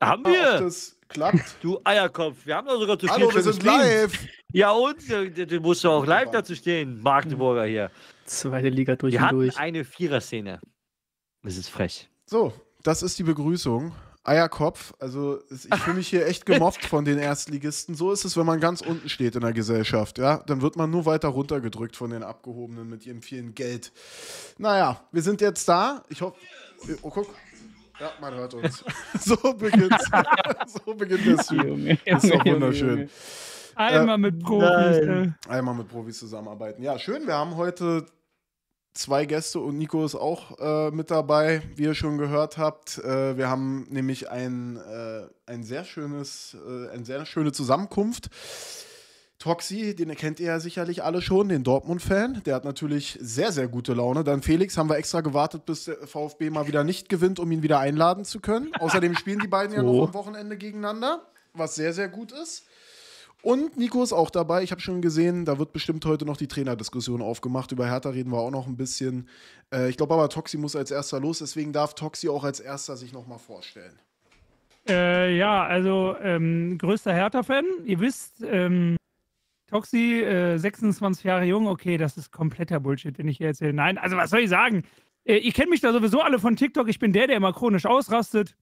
Haben wir? Ob das klappt. Du Eierkopf, wir haben doch sogar zu viert Hallo, wir sind live. Ja und, du musst doch auch live dazu stehen, Magdeburger hier. Zweite Liga durch wir und durch. eine Viererszene. Das ist frech. So, das ist die Begrüßung. Eierkopf, also ich fühle mich hier echt gemobbt von den Erstligisten. So ist es, wenn man ganz unten steht in der Gesellschaft, ja. Dann wird man nur weiter runtergedrückt von den Abgehobenen mit ihrem vielen Geld. Naja, wir sind jetzt da. Ich hoffe. Oh, guck. Ja, man hört uns. so beginnt, es. so beginnt der Stream. Ist doch wunderschön. Junge. Einmal mit äh, Profis. Nein. Ne? Einmal mit Profis zusammenarbeiten. Ja, schön. Wir haben heute zwei Gäste und Nico ist auch äh, mit dabei, wie ihr schon gehört habt. Äh, wir haben nämlich ein, äh, ein sehr schönes, äh, eine sehr schöne Zusammenkunft. Toxi, den kennt ihr ja sicherlich alle schon, den Dortmund-Fan. Der hat natürlich sehr, sehr gute Laune. Dann Felix haben wir extra gewartet, bis der VfB mal wieder nicht gewinnt, um ihn wieder einladen zu können. Außerdem spielen die beiden ja noch am Wochenende gegeneinander, was sehr, sehr gut ist. Und Nico ist auch dabei. Ich habe schon gesehen, da wird bestimmt heute noch die Trainerdiskussion aufgemacht. Über Hertha reden wir auch noch ein bisschen. Äh, ich glaube aber, Toxi muss als erster los. Deswegen darf Toxi auch als erster sich nochmal vorstellen. Äh, ja, also ähm, größter Hertha-Fan. Ihr wisst, ähm Toxi, äh, 26 Jahre jung, okay, das ist kompletter Bullshit, den ich hier erzähle. Nein, also was soll ich sagen? Äh, ihr kennt mich da sowieso alle von TikTok. Ich bin der, der immer chronisch ausrastet,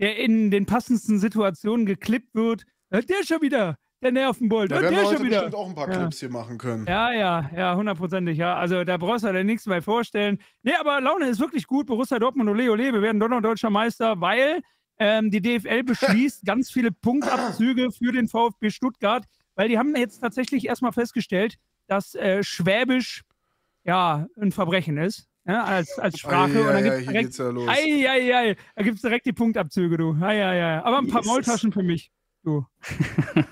der in den passendsten Situationen geklippt wird. Äh, der schon wieder, der Nervenbold. Da äh, werden der wir heute schon wieder. bestimmt auch ein paar ja. Clips hier machen können. Ja, ja, ja, hundertprozentig, ja. Also da brauchst du dir nichts mehr vorstellen. Nee, aber Laune ist wirklich gut. Borussia Dortmund, ole, ole, wir werden Donner-Deutscher Meister, weil ähm, die DFL beschließt ganz viele Punktabzüge für den VfB Stuttgart weil die haben jetzt tatsächlich erstmal festgestellt, dass äh, Schwäbisch ja ein Verbrechen ist. Ja, ne, als, als Sprache. Ei, und dann gibt's direkt, ja los. Ei, ei, ei, da gibt es direkt die Punktabzüge, du. Ei, ei, ei. Aber ein paar Jesus. Maultaschen für mich, du.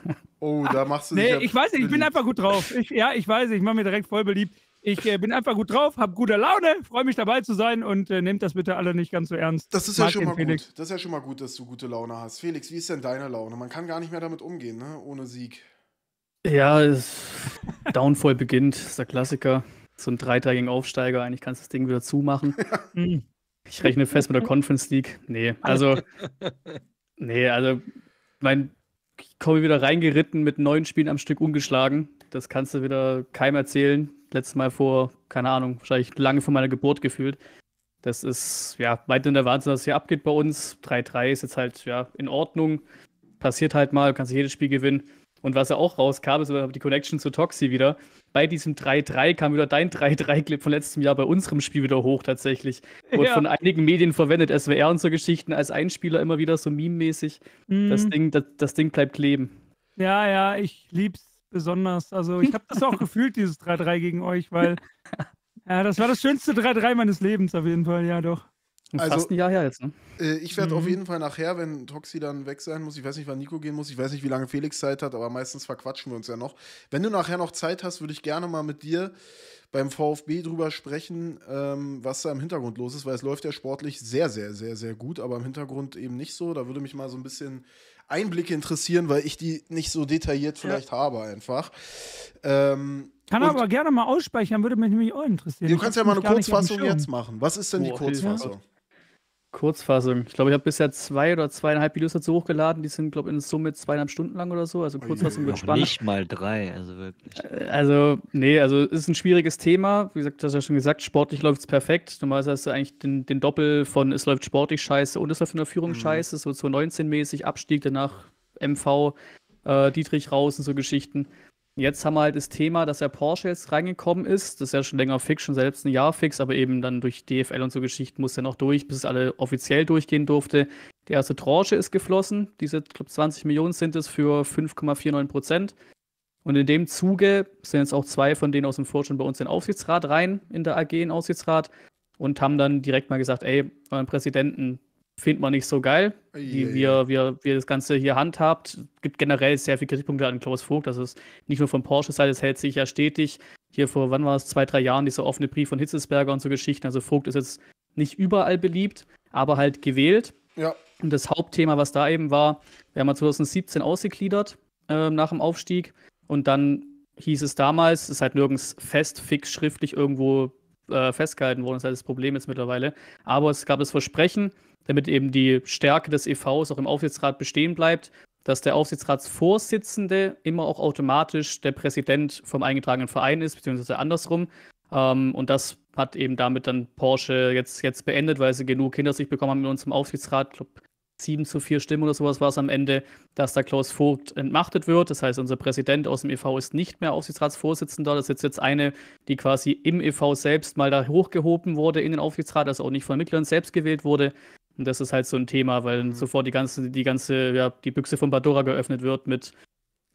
Oh, da machst du dich nee, Ich weiß nicht, ich bin einfach gut drauf. Ich, ja, ich weiß, ich mache mir direkt voll beliebt. Ich äh, bin einfach gut drauf, habe gute Laune, freue mich dabei zu sein und äh, nehmt das bitte alle nicht ganz so ernst. Das ist Mag ja schon mal Felix. gut. Das ist ja schon mal gut, dass du gute Laune hast. Felix, wie ist denn deine Laune? Man kann gar nicht mehr damit umgehen, ne? Ohne Sieg. Ja, es, Downfall beginnt, ist der Klassiker. So ein dreitägigen Aufsteiger, eigentlich kannst du das Ding wieder zumachen. ich rechne fest mit der Conference League. Nee, also, nee, also, mein komme wieder reingeritten mit neun Spielen am Stück ungeschlagen. Das kannst du wieder keinem erzählen. Letztes Mal vor, keine Ahnung, wahrscheinlich lange vor meiner Geburt gefühlt. Das ist ja weit in der Wahnsinn, was hier abgeht bei uns. 3-3 ist jetzt halt ja in Ordnung. Passiert halt mal, kannst du jedes Spiel gewinnen. Und was ja auch rauskam, ist die Connection zu Toxi wieder. Bei diesem 3-3 kam wieder dein 3-3-Clip von letztem Jahr bei unserem Spiel wieder hoch tatsächlich. Wurde ja. von einigen Medien verwendet, SWR und so Geschichten als Einspieler immer wieder so meme-mäßig. Mhm. Das, Ding, das, das, Ding bleibt kleben. Ja, ja, ich lieb's besonders. Also ich habe das auch gefühlt, dieses 3-3 gegen euch, weil ja, das war das schönste 3-3 meines Lebens auf jeden Fall, ja doch. Also, fast ein Jahr her jetzt, ne? Äh, ich werde mhm. auf jeden Fall nachher, wenn Toxi dann weg sein muss, ich weiß nicht, wann Nico gehen muss, ich weiß nicht, wie lange Felix Zeit hat, aber meistens verquatschen wir uns ja noch. Wenn du nachher noch Zeit hast, würde ich gerne mal mit dir beim VfB drüber sprechen, ähm, was da im Hintergrund los ist, weil es läuft ja sportlich sehr, sehr, sehr, sehr gut, aber im Hintergrund eben nicht so. Da würde mich mal so ein bisschen Einblicke interessieren, weil ich die nicht so detailliert vielleicht ja. habe einfach. Ähm, Kann aber gerne mal ausspeichern, würde mich nämlich auch interessieren. Du kannst ja mal eine Kurzfassung jetzt machen. Was ist denn Boah, die Kurzfassung? Ja. Kurzfassung. Ich glaube, ich habe bisher zwei oder zweieinhalb Videos dazu hochgeladen. Die sind, glaube ich, in Summe zweieinhalb Stunden lang oder so. Also Kurzfassung wird spannend. Nicht mal drei, also wirklich. Äh, also, nee, also ist ein schwieriges Thema. Wie gesagt, du hast ja schon gesagt, sportlich läuft es perfekt. Normalerweise hast du eigentlich den, den Doppel von es läuft sportlich scheiße und es läuft in der Führung mhm. scheiße. So 2019-mäßig, Abstieg, danach MV, äh, Dietrich raus und so Geschichten jetzt haben wir halt das Thema, dass der Porsche jetzt reingekommen ist. Das ist ja schon länger fix, schon selbst ein Jahr fix, aber eben dann durch DFL und so Geschichten muss er noch durch, bis es alle offiziell durchgehen durfte. Die erste Tranche ist geflossen. Diese, glaube 20 Millionen sind es für 5,49 Prozent. Und in dem Zuge sind jetzt auch zwei von denen aus dem Vorstand bei uns in den Aufsichtsrat rein, in der AG in den Aufsichtsrat, und haben dann direkt mal gesagt, ey, euren Präsidenten, findet man nicht so geil, wie, wir, wir, wir das Ganze hier handhabt. Es gibt generell sehr viele Kritikpunkte an Klaus Vogt. Das ist nicht nur von Porsche Seite, das hält sich ja stetig. Hier vor, wann war es, zwei, drei Jahren, dieser offene Brief von Hitzelsberger und so Geschichten. Also Vogt ist jetzt nicht überall beliebt, aber halt gewählt. Ja. Und das Hauptthema, was da eben war, wir haben 2017 ausgegliedert äh, nach dem Aufstieg. Und dann hieß es damals, es ist halt nirgends fest, fix, schriftlich irgendwo äh, festgehalten worden. Das ist halt das Problem jetzt mittlerweile. Aber es gab das Versprechen, damit eben die Stärke des EVs auch im Aufsichtsrat bestehen bleibt, dass der Aufsichtsratsvorsitzende immer auch automatisch der Präsident vom eingetragenen Verein ist, beziehungsweise andersrum. Ähm, und das hat eben damit dann Porsche jetzt, jetzt beendet, weil sie genug hinter sich bekommen haben mit unserem Aufsichtsrat. Ich glaube, sieben zu vier Stimmen oder sowas war es am Ende, dass da Klaus Vogt entmachtet wird. Das heißt, unser Präsident aus dem EV ist nicht mehr Aufsichtsratsvorsitzender. Das ist jetzt eine, die quasi im EV selbst mal da hochgehoben wurde in den Aufsichtsrat, also auch nicht von Mitgliedern selbst gewählt wurde. Und das ist halt so ein Thema, weil mhm. sofort die ganze, die ganze, ja, die Büchse von Pandora geöffnet wird mit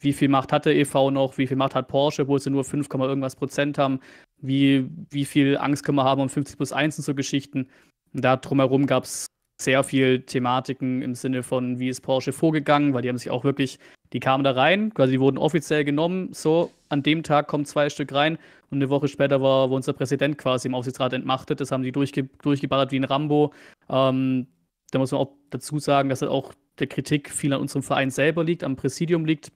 wie viel Macht hatte EV noch, wie viel Macht hat Porsche, obwohl sie nur 5, irgendwas Prozent haben, wie, wie viel Angst können wir haben um 50 plus 1 und so Geschichten. Und da drumherum gab es sehr viel Thematiken im Sinne von, wie ist Porsche vorgegangen, weil die haben sich auch wirklich, die kamen da rein, quasi wurden offiziell genommen, so, an dem Tag kommen zwei Stück rein und eine Woche später war, war unser Präsident quasi im Aufsichtsrat entmachtet, das haben die durchge durchgeballert wie ein Rambo. Ähm, da muss man auch dazu sagen, dass das halt auch der Kritik viel an unserem Verein selber liegt, am Präsidium liegt,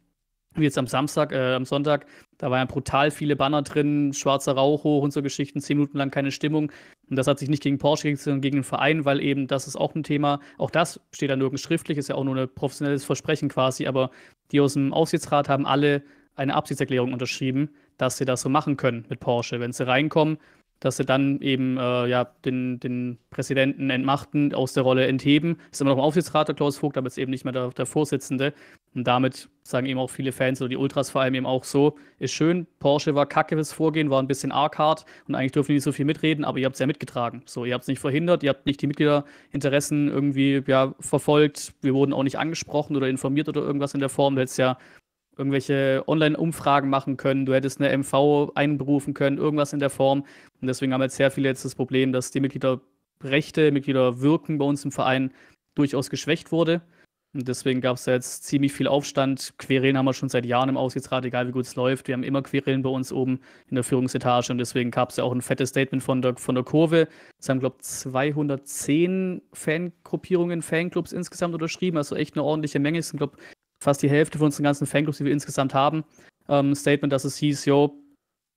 wie jetzt am Samstag, äh, am Sonntag, da waren ja brutal viele Banner drin, schwarzer Rauch hoch und so Geschichten, zehn Minuten lang keine Stimmung. Und das hat sich nicht gegen Porsche gerichtet, sondern gegen den Verein, weil eben das ist auch ein Thema. Auch das steht da nirgends schriftlich, ist ja auch nur ein professionelles Versprechen quasi. Aber die aus dem Aufsichtsrat haben alle eine Absichtserklärung unterschrieben, dass sie das so machen können mit Porsche. Wenn sie reinkommen, dass sie dann eben äh, ja, den, den Präsidenten entmachten, aus der Rolle entheben. Ist immer noch im Aufsichtsrat der Klaus Vogt, aber jetzt eben nicht mehr der, der, Vorsitzende. Und damit sagen eben auch viele Fans oder die Ultras vor allem eben auch so, ist schön, Porsche war kacke fürs Vorgehen, war ein bisschen arg hart und eigentlich dürfen die nicht so viel mitreden, aber ihr habt es ja mitgetragen. So, ihr habt es nicht verhindert, ihr habt nicht die Mitgliederinteressen irgendwie ja, verfolgt, wir wurden auch nicht angesprochen oder informiert oder irgendwas in der Form, weil es ja irgendwelche Online-Umfragen machen können, du hättest eine MV einberufen können, irgendwas in der Form. Und deswegen haben jetzt sehr viele jetzt das Problem, dass die Mitgliederrechte, Mitgliederwirken bei uns im Verein durchaus geschwächt wurde. Und deswegen gab es da jetzt ziemlich viel Aufstand. Querelen haben wir schon seit Jahren im Aussichtsrat, egal wie gut es läuft. Wir haben immer Querelen bei uns oben in der Führungsetage und deswegen gab es ja auch ein fettes Statement von der, von der Kurve. Es haben, glaube ich, 210 Fangruppierungen, Fanclubs insgesamt unterschrieben, also echt eine ordentliche Menge. Es sind, glaube ich, fast die Hälfte von unseren ganzen Fanclubs, die wir insgesamt haben, ähm, Statement, dass es hieß, jo,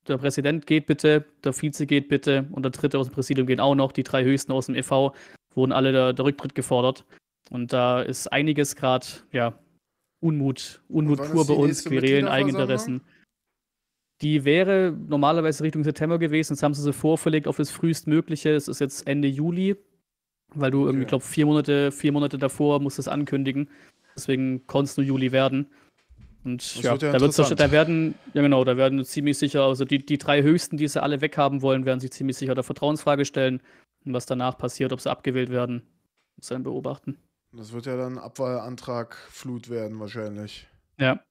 der Präsident geht bitte, der Vize geht bitte und der Dritte aus dem Präsidium geht auch noch, die drei Höchsten aus dem e.V. wurden alle der, der Rücktritt gefordert. Und da ist einiges gerade, ja, Unmut, Unmut pur bei uns, querelen Eigeninteressen. Die wäre normalerweise Richtung September gewesen, jetzt haben sie sie vorverlegt auf das frühestmögliche, es ist jetzt Ende Juli, weil du irgendwie, okay. glaube vier Monate, vier Monate davor musst es ankündigen. Deswegen konnte es nur Juli werden. Und das ja, wird ja da, wird's, da werden, ja genau, da werden ziemlich sicher, also die, die drei höchsten, die sie alle weghaben wollen, werden sich ziemlich sicher der Vertrauensfrage stellen. Und was danach passiert, ob sie abgewählt werden, muss dann beobachten. Das wird ja dann Abwahlantrag Flut werden wahrscheinlich. Ja.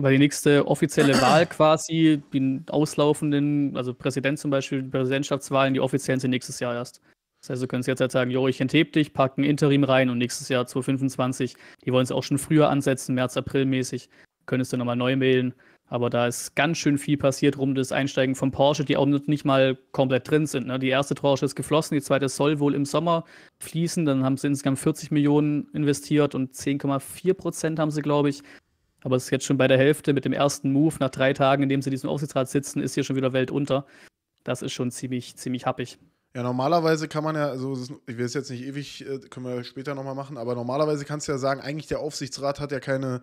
Weil die nächste offizielle Wahl quasi, die auslaufenden, also Präsident zum Beispiel, Präsidentschaftswahlen, die offiziellen sind nächstes Jahr erst. Das heißt, du könntest jetzt halt sagen, jo, ich enthebe dich, packen Interim rein und nächstes Jahr 2025, die wollen es auch schon früher ansetzen, März, April mäßig, könntest du nochmal neu mailen. Aber da ist ganz schön viel passiert rum, das Einsteigen von Porsche, die auch nicht mal komplett drin sind. Ne? Die erste Tranche ist geflossen, die zweite soll wohl im Sommer fließen. Dann haben sie insgesamt 40 Millionen investiert und 10,4 Prozent haben sie, glaube ich. Aber es ist jetzt schon bei der Hälfte mit dem ersten Move nach drei Tagen, in dem sie diesen Aufsichtsrat sitzen, ist hier schon wieder Welt unter. Das ist schon ziemlich, ziemlich happig. Ja, normalerweise kann man ja, also ich will es jetzt nicht ewig, äh, können wir später nochmal machen, aber normalerweise kannst du ja sagen, eigentlich der Aufsichtsrat hat ja keine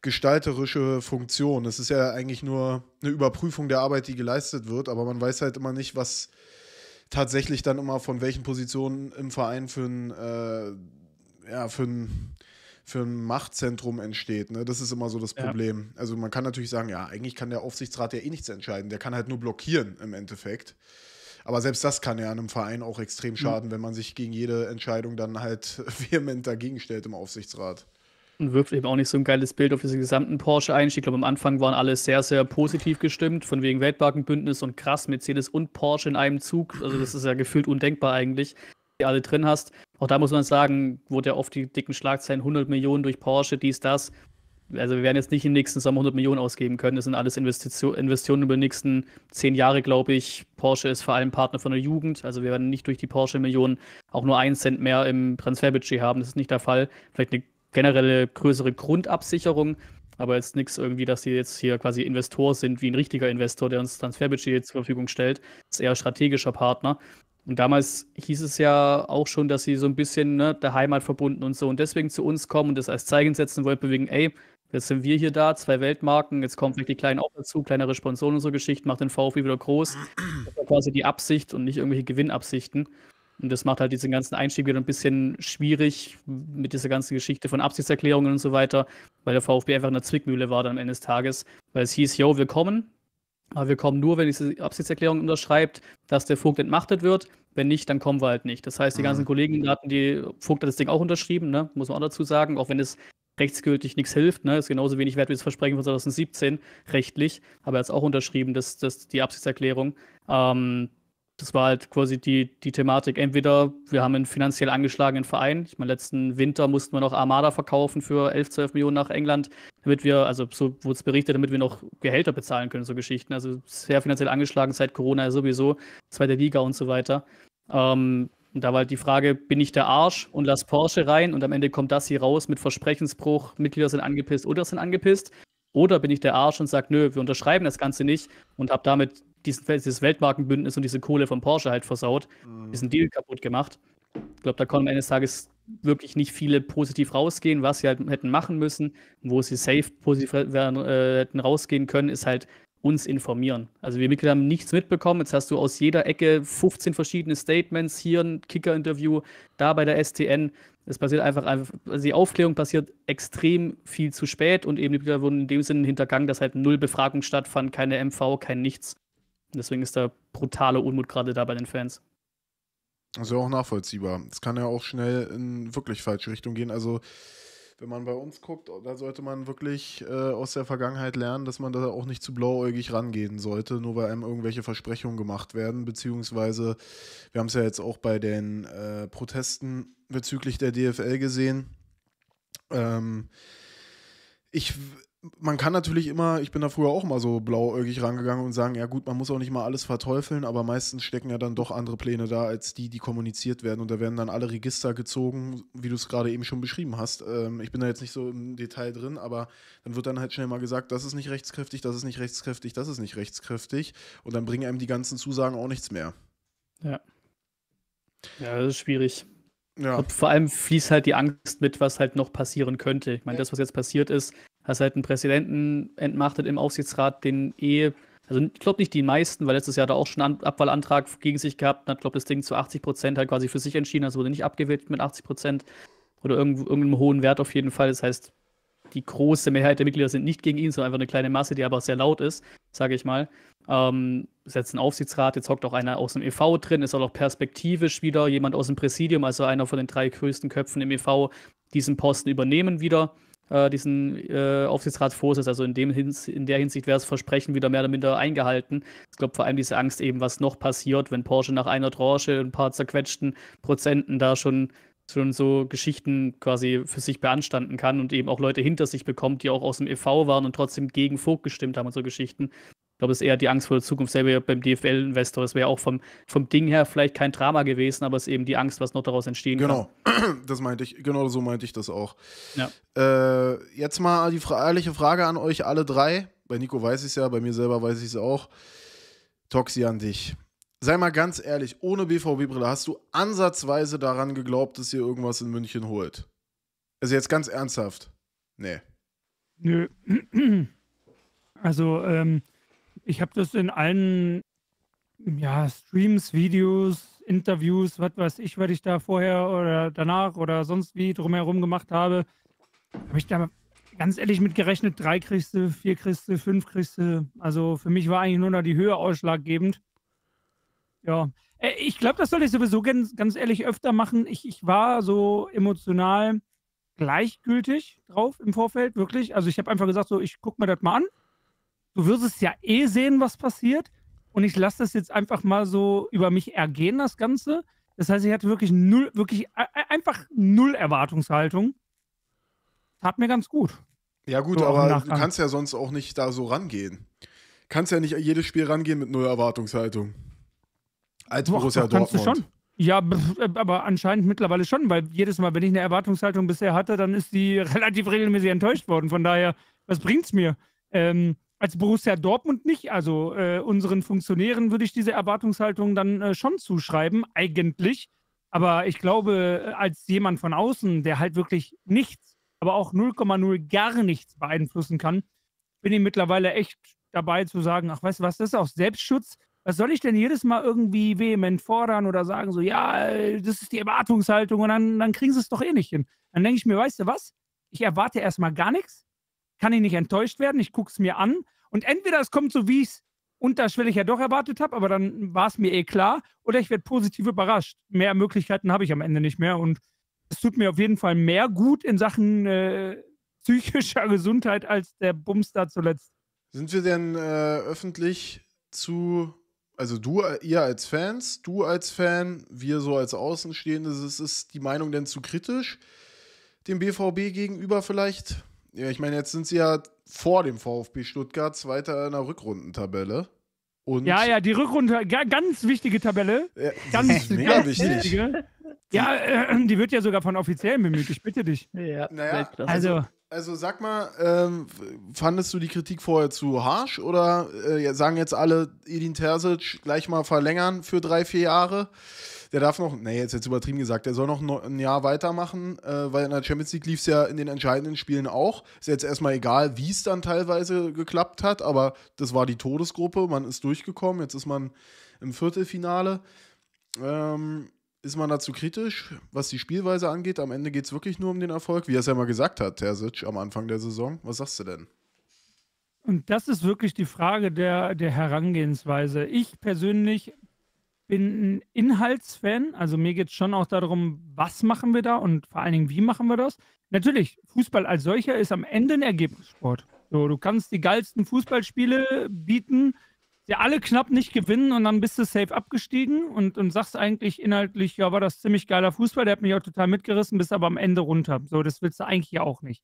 gestalterische Funktion. Es ist ja eigentlich nur eine Überprüfung der Arbeit, die geleistet wird, aber man weiß halt immer nicht, was tatsächlich dann immer von welchen Positionen im Verein für ein, äh, ja, für ein, für ein Machtzentrum entsteht. Ne? Das ist immer so das Problem. Ja. Also man kann natürlich sagen, ja, eigentlich kann der Aufsichtsrat ja eh nichts entscheiden. Der kann halt nur blockieren im Endeffekt. Aber selbst das kann ja einem Verein auch extrem hm. schaden, mhm. wenn man sich gegen jede Entscheidung dann halt vehement dagegen stellt im Aufsichtsrat. Und wirft eben auch nicht so ein geiles Bild auf diesen gesamten Porsche ein. Ich glaube, am Anfang waren alle sehr, sehr positiv gestimmt, von wegen Weltmarkenbündnis und krass, Mercedes und Porsche in einem Zug. Also, das ist ja gefühlt undenkbar eigentlich, die alle drin hast. Auch da muss man sagen, wurde ja oft die dicken Schlagzeilen 100 Millionen durch Porsche, dies, das also wir werden jetzt nicht im nächsten Sommer 100 Millionen ausgeben können. Das sind alles Investition, Investitionen über die nächsten zehn Jahre, glaube ich. Porsche ist vor allem Partner von der Jugend. Also wir werden nicht durch die Porsche-Millionen auch nur einen Cent mehr im Transferbudget haben. Das ist nicht der Fall. Vielleicht eine generelle größere Grundabsicherung, aber jetzt nichts irgendwie, dass sie jetzt hier quasi Investor sind, wie ein richtiger Investor, der uns Transferbudget zur Verfügung stellt. Das ist eher strategischer Partner. Und damals hieß es ja auch schon, dass sie so ein bisschen ne, der Heimat verbunden und so und deswegen zu uns kommen und das als Zeichen setzen wollten, bewegen, ey, Jetzt sind wir hier da, zwei Weltmarken, jetzt kommt wirklich die Kleinen auch dazu, kleinere Sponsoren und so Geschichten, macht den VfB wieder groß. Das war quasi die Absicht und nicht irgendwelche Gewinnabsichten. Und das macht halt diesen ganzen Einstieg wieder ein bisschen schwierig mit dieser ganzen Geschichte von Absichtserklärungen und so weiter, weil der VfB einfach eine Zwickmühle war dann am Ende des Tages, weil es hieß, yo, wir kommen, aber wir kommen nur, wenn diese Absichtserklärung unterschreibt, dass der Vogt entmachtet wird. Wenn nicht, dann kommen wir halt nicht. Das heißt, die mhm. ganzen mhm. Kollegen hatten die, Vogt hat das Ding auch unterschrieben, ne? muss man auch dazu sagen, auch wenn es rechtsgültig nichts hilft. Ne? Ist genauso wenig wert wie das Versprechen von 2017 rechtlich. Habe er jetzt auch unterschrieben, dass das, die Absichtserklärung. Ähm, das war halt quasi die, die Thematik. Entweder wir haben einen finanziell angeschlagenen Verein. Ich meine, letzten Winter mussten wir noch Armada verkaufen für 11, 12 Millionen nach England, damit wir, also so wurde es berichtet, damit wir noch Gehälter bezahlen können, so Geschichten. Also sehr finanziell angeschlagen seit Corona sowieso, zweite Liga und so weiter. Ähm, und da war halt die Frage, bin ich der Arsch und lass Porsche rein und am Ende kommt das hier raus mit Versprechensbruch, Mitglieder sind angepisst oder sind angepisst. Oder bin ich der Arsch und sage, nö, wir unterschreiben das Ganze nicht und habe damit diesen, dieses Weltmarkenbündnis und diese Kohle von Porsche halt versaut, mhm. diesen Deal kaputt gemacht. Ich glaube, da konnten am Ende des Tages wirklich nicht viele positiv rausgehen, was sie halt hätten machen müssen. Wo sie safe positiv äh, hätten rausgehen können, ist halt uns informieren. Also wir Mitglieder haben nichts mitbekommen. Jetzt hast du aus jeder Ecke 15 verschiedene Statements, hier ein Kicker-Interview, da bei der STN. Es passiert einfach, also die Aufklärung passiert extrem viel zu spät und eben die Mitglieder wurden in dem Sinne hintergangen, dass halt null Befragung stattfand, keine MV, kein nichts. Und deswegen ist da brutale Unmut gerade da bei den Fans. Also auch nachvollziehbar. Es kann ja auch schnell in wirklich falsche Richtung gehen. Also wenn man bei uns guckt, da sollte man wirklich äh, aus der Vergangenheit lernen, dass man da auch nicht zu blauäugig rangehen sollte, nur weil einem irgendwelche Versprechungen gemacht werden. Beziehungsweise, wir haben es ja jetzt auch bei den äh, Protesten bezüglich der DFL gesehen. Ähm, ich man kann natürlich immer, ich bin da früher auch mal so blauäugig rangegangen und sagen, ja gut, man muss auch nicht mal alles verteufeln, aber meistens stecken ja dann doch andere Pläne da, als die, die kommuniziert werden. Und da werden dann alle Register gezogen, wie du es gerade eben schon beschrieben hast. Ähm, ich bin da jetzt nicht so im Detail drin, aber dann wird dann halt schnell mal gesagt, das ist nicht rechtskräftig, das ist nicht rechtskräftig, das ist nicht rechtskräftig. Und dann bringen einem die ganzen Zusagen auch nichts mehr. Ja. Ja, das ist schwierig. Ja. vor allem fließt halt die Angst mit, was halt noch passieren könnte. Ich meine, das, was jetzt passiert ist, hast halt einen Präsidenten entmachtet im Aufsichtsrat, den eh, also ich glaube nicht die meisten, weil letztes Jahr da auch schon einen Abwahlantrag gegen sich gehabt und hat, glaube das Ding zu 80 Prozent halt quasi für sich entschieden, also wurde nicht abgewählt mit 80 Prozent oder irgendwo, irgendeinem hohen Wert auf jeden Fall. Das heißt, die große Mehrheit der Mitglieder sind nicht gegen ihn, sondern einfach eine kleine Masse, die aber sehr laut ist, sage ich mal. Ähm, ist jetzt ein Aufsichtsrat, jetzt hockt auch einer aus dem EV drin, ist auch noch perspektivisch wieder jemand aus dem Präsidium, also einer von den drei größten Köpfen im EV, diesen Posten übernehmen wieder äh, diesen äh, Aufsichtsrat Also in, dem Hins in der Hinsicht wäre das Versprechen wieder mehr oder minder eingehalten. Ich glaube vor allem diese Angst eben, was noch passiert, wenn Porsche nach einer Tranche ein paar zerquetschten Prozenten da schon, schon so Geschichten quasi für sich beanstanden kann und eben auch Leute hinter sich bekommt, die auch aus dem EV waren und trotzdem gegen Vogt gestimmt haben und so Geschichten. Ich glaube, es ist eher die Angst vor der Zukunft selber beim DFL-Investor. Das wäre auch vom, vom Ding her vielleicht kein Drama gewesen, aber es ist eben die Angst, was noch daraus entstehen genau. kann. Genau, das meinte ich, genau so meinte ich das auch. Ja. Äh, jetzt mal die ehrliche Frage an euch alle drei. Bei Nico weiß ich es ja, bei mir selber weiß ich es auch. Toxi an dich. Sei mal ganz ehrlich, ohne BVB-Brille hast du ansatzweise daran geglaubt, dass ihr irgendwas in München holt? Also jetzt ganz ernsthaft. Nee. Nö. Also, ähm, ich habe das in allen ja, Streams, Videos, Interviews, was weiß ich, was ich da vorher oder danach oder sonst wie drumherum gemacht habe, habe ich da ganz ehrlich mit gerechnet, drei kriegst du, vier kriegst du, fünf kriegst du. Also für mich war eigentlich nur noch die Höhe ausschlaggebend. Ja, äh, ich glaube, das soll ich sowieso ganz, ganz ehrlich öfter machen. Ich, ich war so emotional gleichgültig drauf im Vorfeld, wirklich. Also ich habe einfach gesagt, so, ich gucke mir das mal an du wirst es ja eh sehen, was passiert. Und ich lasse das jetzt einfach mal so über mich ergehen, das Ganze. Das heißt, ich hatte wirklich null, wirklich einfach null Erwartungshaltung. Tat mir ganz gut. Ja, gut, so aber du kannst ja sonst auch nicht da so rangehen. Kannst ja nicht jedes Spiel rangehen mit null Erwartungshaltung. Als Doch, Borussia Dortmund. Kannst du schon. Ja, aber anscheinend mittlerweile schon, weil jedes Mal, wenn ich eine Erwartungshaltung bisher hatte, dann ist die relativ regelmäßig enttäuscht worden. Von daher, was bringt's mir? Ähm, als Borussia Dortmund nicht. Also äh, unseren Funktionären würde ich diese Erwartungshaltung dann äh, schon zuschreiben, eigentlich. Aber ich glaube, äh, als jemand von außen, der halt wirklich nichts, aber auch 0,0 gar nichts beeinflussen kann, bin ich mittlerweile echt dabei zu sagen, ach weißt du was, das ist auch Selbstschutz. Was soll ich denn jedes Mal irgendwie vehement fordern oder sagen, so, ja, das ist die Erwartungshaltung und dann, dann kriegen sie es doch eh nicht hin. Dann denke ich mir, weißt du was, ich erwarte erstmal gar nichts kann ich nicht enttäuscht werden. Ich gucke es mir an und entweder es kommt so, wie ich es unterschwellig ja doch erwartet habe, aber dann war es mir eh klar, oder ich werde positiv überrascht. Mehr Möglichkeiten habe ich am Ende nicht mehr und es tut mir auf jeden Fall mehr gut in Sachen äh, psychischer Gesundheit als der Bums zuletzt. Sind wir denn äh, öffentlich zu, also du, äh, ihr als Fans, du als Fan, wir so als Außenstehende, ist, ist die Meinung denn zu kritisch dem BVB gegenüber vielleicht? Ja, ich meine, jetzt sind sie ja vor dem VfB Stuttgart Zweiter in der Rückrundentabelle. Und ja, ja, die Rückrunde, ganz wichtige Tabelle. Ja, ganz, mega ganz wichtig. wichtige. Ja, äh, die wird ja sogar von Offiziellen bemüht, ich bitte dich. Ja, naja, also, also, also sag mal, ähm, fandest du die Kritik vorher zu harsch oder äh, sagen jetzt alle Edin Terzic gleich mal verlängern für drei, vier Jahre? der darf noch, nee, ist jetzt übertrieben gesagt, der soll noch ein Jahr weitermachen, äh, weil in der Champions League lief es ja in den entscheidenden Spielen auch. Ist jetzt erstmal egal, wie es dann teilweise geklappt hat, aber das war die Todesgruppe, man ist durchgekommen, jetzt ist man im Viertelfinale. Ähm, ist man dazu kritisch, was die Spielweise angeht? Am Ende geht es wirklich nur um den Erfolg, wie er es ja mal gesagt hat, Terzic, am Anfang der Saison. Was sagst du denn? Und das ist wirklich die Frage der, der Herangehensweise. Ich persönlich bin ein Inhaltsfan, also mir geht es schon auch darum, was machen wir da und vor allen Dingen, wie machen wir das. Natürlich, Fußball als solcher ist am Ende ein Ergebnissport. So, du kannst die geilsten Fußballspiele bieten, die alle knapp nicht gewinnen und dann bist du safe abgestiegen und, und sagst eigentlich inhaltlich, ja, war das ziemlich geiler Fußball, der hat mich auch total mitgerissen, bist aber am Ende runter. So, das willst du eigentlich ja auch nicht.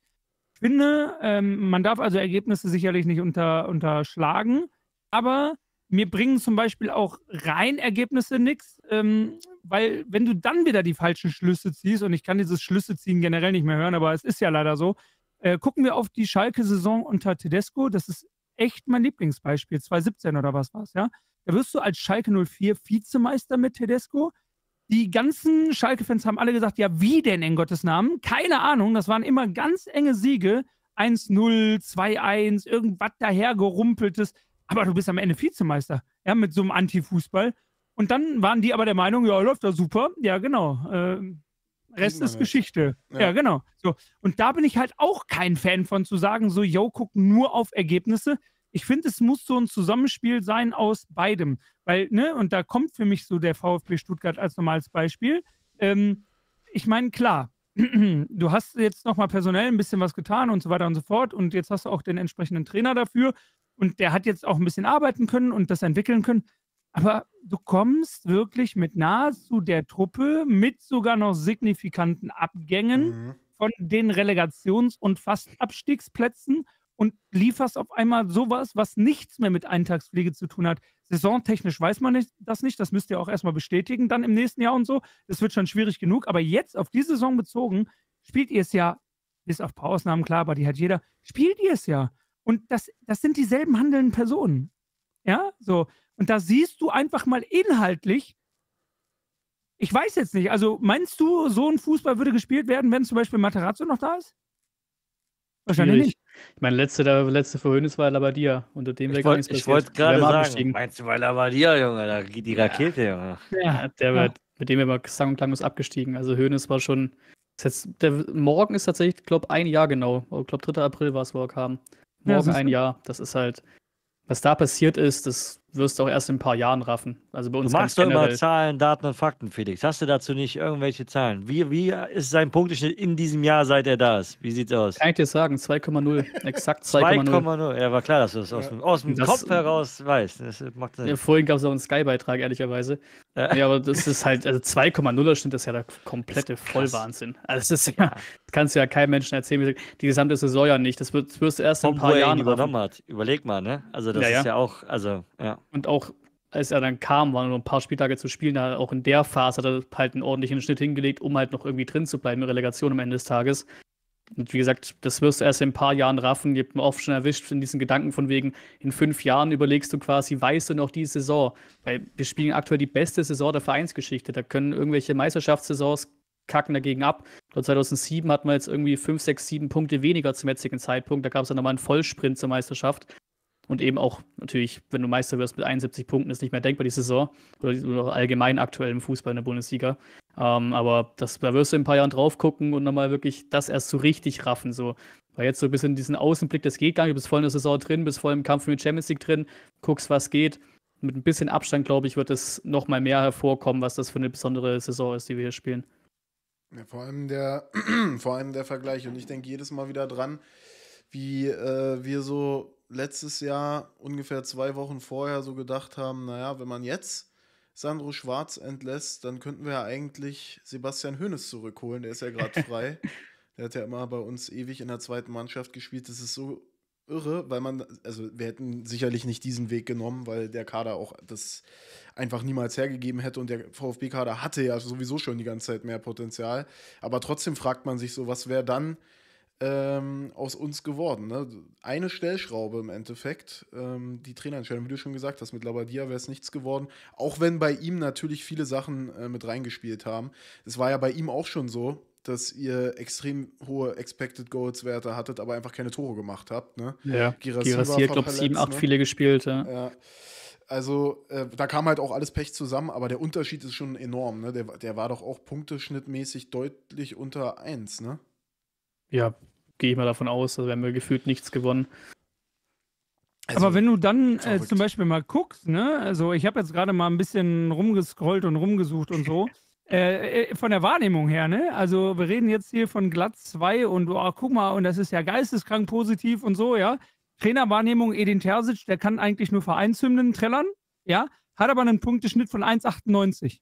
Ich finde, ähm, man darf also Ergebnisse sicherlich nicht unter, unterschlagen, aber mir bringen zum Beispiel auch rein Ergebnisse nichts, ähm, weil wenn du dann wieder die falschen Schlüsse ziehst, und ich kann dieses Schlüsse ziehen generell nicht mehr hören, aber es ist ja leider so, äh, gucken wir auf die Schalke-Saison unter Tedesco. Das ist echt mein Lieblingsbeispiel, 2017 oder was war es, ja. Da wirst du als Schalke 04 Vizemeister mit Tedesco. Die ganzen Schalke-Fans haben alle gesagt, ja, wie denn in Gottes Namen? Keine Ahnung, das waren immer ganz enge Siege. 1-0, 2-1, irgendwas dahergerumpeltes aber du bist am Ende Vizemeister, ja, mit so einem Anti-Fußball. Und dann waren die aber der Meinung, ja, läuft da super, ja, genau. Äh, Rest ist halt. Geschichte. Ja. ja, genau. So. Und da bin ich halt auch kein Fan von zu sagen, so, yo, guck nur auf Ergebnisse. Ich finde, es muss so ein Zusammenspiel sein aus beidem. Weil, ne, und da kommt für mich so der VfB Stuttgart als normales Beispiel. Ähm, ich meine, klar, du hast jetzt nochmal personell ein bisschen was getan und so weiter und so fort. Und jetzt hast du auch den entsprechenden Trainer dafür. Und der hat jetzt auch ein bisschen arbeiten können und das entwickeln können. Aber du kommst wirklich mit nahezu der Truppe, mit sogar noch signifikanten Abgängen mhm. von den Relegations- und fast Abstiegsplätzen und lieferst auf einmal sowas, was nichts mehr mit Eintagspflege zu tun hat. Saisontechnisch weiß man nicht, das nicht, das müsst ihr auch erstmal bestätigen, dann im nächsten Jahr und so. Das wird schon schwierig genug, aber jetzt auf die Saison bezogen, spielt ihr es ja, bis auf ein paar Ausnahmen klar, aber die hat jeder, spielt ihr es ja. Und das, das sind dieselben handelnden Personen. Ja, so. Und da siehst du einfach mal inhaltlich, ich weiß jetzt nicht, also meinst du, so ein Fußball würde gespielt werden, wenn zum Beispiel Materazzo noch da ist? Wahrscheinlich Schwierig. nicht. Ich meine, letzte, der letzte Verhöhnis war Labadia. Unter dem ich wollte wollt gerade sagen, meinst du weil Labadia, Junge, da geht die Rakete, ja. Junge. Ja, der wird, mit dem wir sang- und klanglos abgestiegen. Also Höhnes war schon, jetzt, der, morgen ist tatsächlich, glaube ein Jahr genau. Ich glaube, 3. April war es, wo er kam. Morgen ja, ein Jahr. Das ist halt, was da passiert ist, das wirst du auch erst in ein paar Jahren raffen. Also bei uns du machst doch immer Zahlen, Daten und Fakten, Felix. Hast du dazu nicht irgendwelche Zahlen? Wie, wie ist sein Punkteschnitt in diesem Jahr, seit er da ist? Wie sieht's aus? Kann ich dir sagen, 2,0. Exakt 2,0. 2,0. Ja, war klar, dass du das aus, ja. aus dem das, Kopf heraus weißt. Das macht Sinn. Ja, vorhin gab es auch einen Sky-Beitrag, ehrlicherweise. Ja. ja. aber das ist halt, also 2,0er Schnitt ist ja der komplette Vollwahnsinn. Also das ist ja, das kannst du ja keinem Menschen erzählen. Die gesamte Saison ja nicht. Das, wird, wirst du erst in ein paar Jahren übernommen hat. Überleg mal, ne? Also das ist ja auch, also, ja. Und auch als er dann kam, waren nur ein paar Spieltage zu spielen, da auch in der Phase hat er halt einen ordentlichen Schnitt hingelegt, um halt noch irgendwie drin zu bleiben in Relegation am Ende des Tages. Und wie gesagt, das wirst du erst in ein paar Jahren raffen. Ihr habt mir oft schon erwischt in diesen Gedanken von wegen, in fünf Jahren überlegst du quasi, weißt du noch die Saison? Weil wir spielen aktuell die beste Saison der Vereinsgeschichte. Da können irgendwelche Meisterschaftssaisons kacken dagegen ab. 2007 hatten wir jetzt irgendwie fünf, sechs, sieben Punkte weniger zum jetzigen Zeitpunkt. Da gab es dann nochmal einen Vollsprint zur Meisterschaft und eben auch natürlich, wenn du Meister wirst mit 71 Punkten, ist nicht mehr denkbar die Saison oder allgemein aktuell im Fußball in der Bundesliga. Ähm, aber das, da wirst du in ein paar Jahren drauf gucken und nochmal wirklich das erst so richtig raffen. So. Weil jetzt so ein bisschen diesen Außenblick, das geht gar nicht. Du bist voll in der Saison drin, bist voll im Kampf mit Champions League drin, guckst, was geht. Mit ein bisschen Abstand, glaube ich, wird es nochmal mehr hervorkommen, was das für eine besondere Saison ist, die wir hier spielen. Ja, vor, allem der, vor allem der Vergleich. Und ich denke jedes Mal wieder dran, wie äh, wir so letztes Jahr ungefähr zwei Wochen vorher so gedacht haben, naja, wenn man jetzt Sandro Schwarz entlässt, dann könnten wir ja eigentlich Sebastian Hoeneß zurückholen, der ist ja gerade frei. der hat ja immer bei uns ewig in der zweiten Mannschaft gespielt. Das ist so irre, weil man, also wir hätten sicherlich nicht diesen Weg genommen, weil der Kader auch das einfach niemals hergegeben hätte und der VfB-Kader hatte ja sowieso schon die ganze Zeit mehr Potenzial. Aber trotzdem fragt man sich so, was wäre dann, ähm, aus uns geworden. Ne? Eine Stellschraube im Endeffekt, ähm, die Trainerentscheidung, wie du schon gesagt hast, mit Labadia wäre es nichts geworden, auch wenn bei ihm natürlich viele Sachen äh, mit reingespielt haben. Es war ja bei ihm auch schon so, dass ihr extrem hohe Expected Goals Werte hattet, aber einfach keine Tore gemacht habt. Ne? Ja, Girassi hat, glaube ich, 7, 8 viele gespielt. Ja. ja. Also, äh, da kam halt auch alles Pech zusammen, aber der Unterschied ist schon enorm. Ne? Der, der war doch auch punkteschnittmäßig deutlich unter 1, ne? Ja, gehe ich mal davon aus. Also wir haben ja gefühlt nichts gewonnen. Also, Aber wenn du dann äh, zum Beispiel mal guckst, ne, also ich habe jetzt gerade mal ein bisschen rumgescrollt und rumgesucht und so. Äh, äh, von der Wahrnehmung her, ne? Also wir reden jetzt hier von glatt 2 und oh, guck mal, und das ist ja geisteskrank positiv und so, ja. Trainerwahrnehmung, Edin Terzic, der kann eigentlich nur Vereinshymnen trällern, ja, hat aber einen Punkteschnitt von 1,98.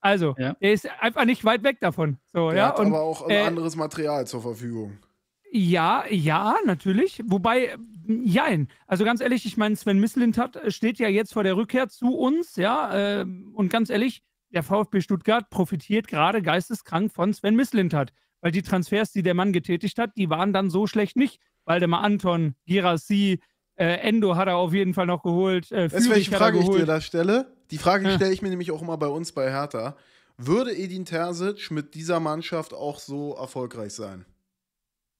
Also, ja. er ist einfach nicht weit weg davon. So, der ja? hat und, aber auch äh, anderes Material zur Verfügung. Ja, ja, natürlich. Wobei, jein. Also ganz ehrlich, ich meine, Sven Mislintat äh, steht ja jetzt vor der Rückkehr zu uns, ja. Ähm, und ganz ehrlich, der VfB Stuttgart profitiert gerade geisteskrank von Sven Mislintat, weil die Transfers, die der Mann getätigt hat, die waren dann so schlecht nicht. Waldemar Anton, Girassi, äh, Endo hat er auf jeden Fall noch geholt. Äh, das ist, welche Frage ich dir da stelle. Die Frage stelle ich mir nämlich auch immer bei uns bei Hertha. Würde Edin Terzic mit dieser Mannschaft auch so erfolgreich sein?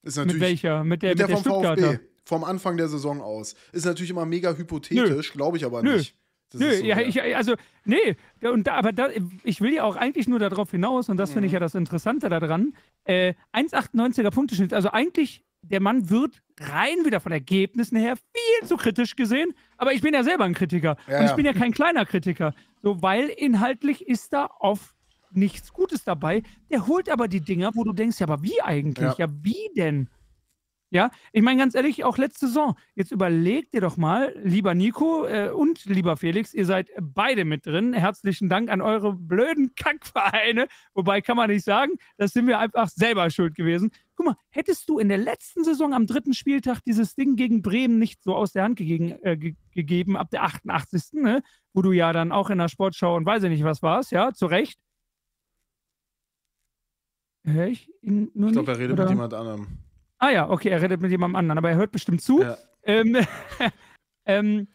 Ist natürlich, mit welcher? Mit der, mit der, mit der vom VfB. Vom Anfang der Saison aus. Ist natürlich immer mega hypothetisch, glaube ich aber Nö. nicht. Das Nö, so, ja, ich, also, nee, und da, aber da, ich will ja auch eigentlich nur darauf hinaus, und das mhm. finde ich mhm. ja das Interessante daran. Äh, 1,98er Punkteschnitt, also eigentlich, der Mann wird rein wieder von Ergebnissen her viel zu kritisch gesehen, aber ich bin ja selber ein Kritiker. Ja, und ich ja. bin ja kein kleiner Kritiker. So, weil inhaltlich ist da oft nichts Gutes dabei. Der holt aber die Dinger, wo du denkst, ja, aber wie eigentlich? Ja, ja wie denn? Ja, ich meine ganz ehrlich, auch letzte Saison. Jetzt überlegt ihr doch mal, lieber Nico äh, und lieber Felix, ihr seid beide mit drin. Herzlichen Dank an eure blöden Kackvereine. Wobei kann man nicht sagen, das sind wir einfach selber schuld gewesen. Guck mal, hättest du in der letzten Saison am dritten Spieltag dieses Ding gegen Bremen nicht so aus der Hand gegeben, äh, ge gegeben ab der 88. Ne? Wo du ja dann auch in der Sportschau und weiß ich nicht was warst, ja, zu Recht Hör ich ihn nur Ich glaube, er redet oder? mit jemand anderem. Ah ja, okay, er redet mit jemand anderem, aber er hört bestimmt zu. Ja. Ähm, ähm,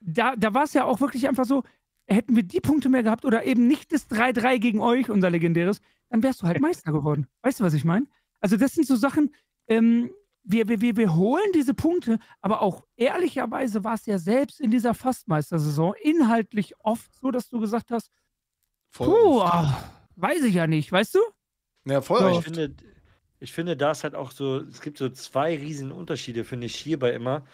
da da war es ja auch wirklich einfach so, hätten wir die Punkte mehr gehabt oder eben nicht das 3-3 gegen euch, unser legendäres, dann wärst du halt äh. Meister geworden. Weißt du, was ich meine? Also das sind so Sachen, ähm, wir, wir, wir, wir holen diese Punkte, aber auch ehrlicherweise war es ja selbst in dieser Fastmeistersaison inhaltlich oft so, dass du gesagt hast, Puh, ach, weiß ich ja nicht, weißt du? Ja, voll. Ja, ich finde, ich finde, da ist halt auch so, es gibt so zwei riesen Unterschiede, finde ich hierbei immer.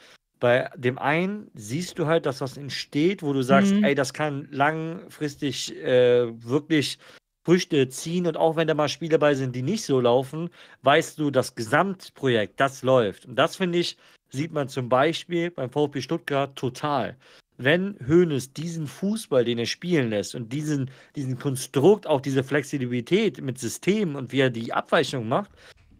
Bei dem einen siehst du halt, dass was entsteht, wo du sagst, mhm. ey, das kann langfristig äh, wirklich Früchte ziehen und auch wenn da mal Spiele dabei sind, die nicht so laufen, weißt du, das Gesamtprojekt, das läuft. Und das finde ich, sieht man zum Beispiel beim VfB Stuttgart total wenn Hoeneß diesen Fußball, den er spielen lässt und diesen, diesen Konstrukt, auch diese Flexibilität mit System und wie er die Abweichung macht,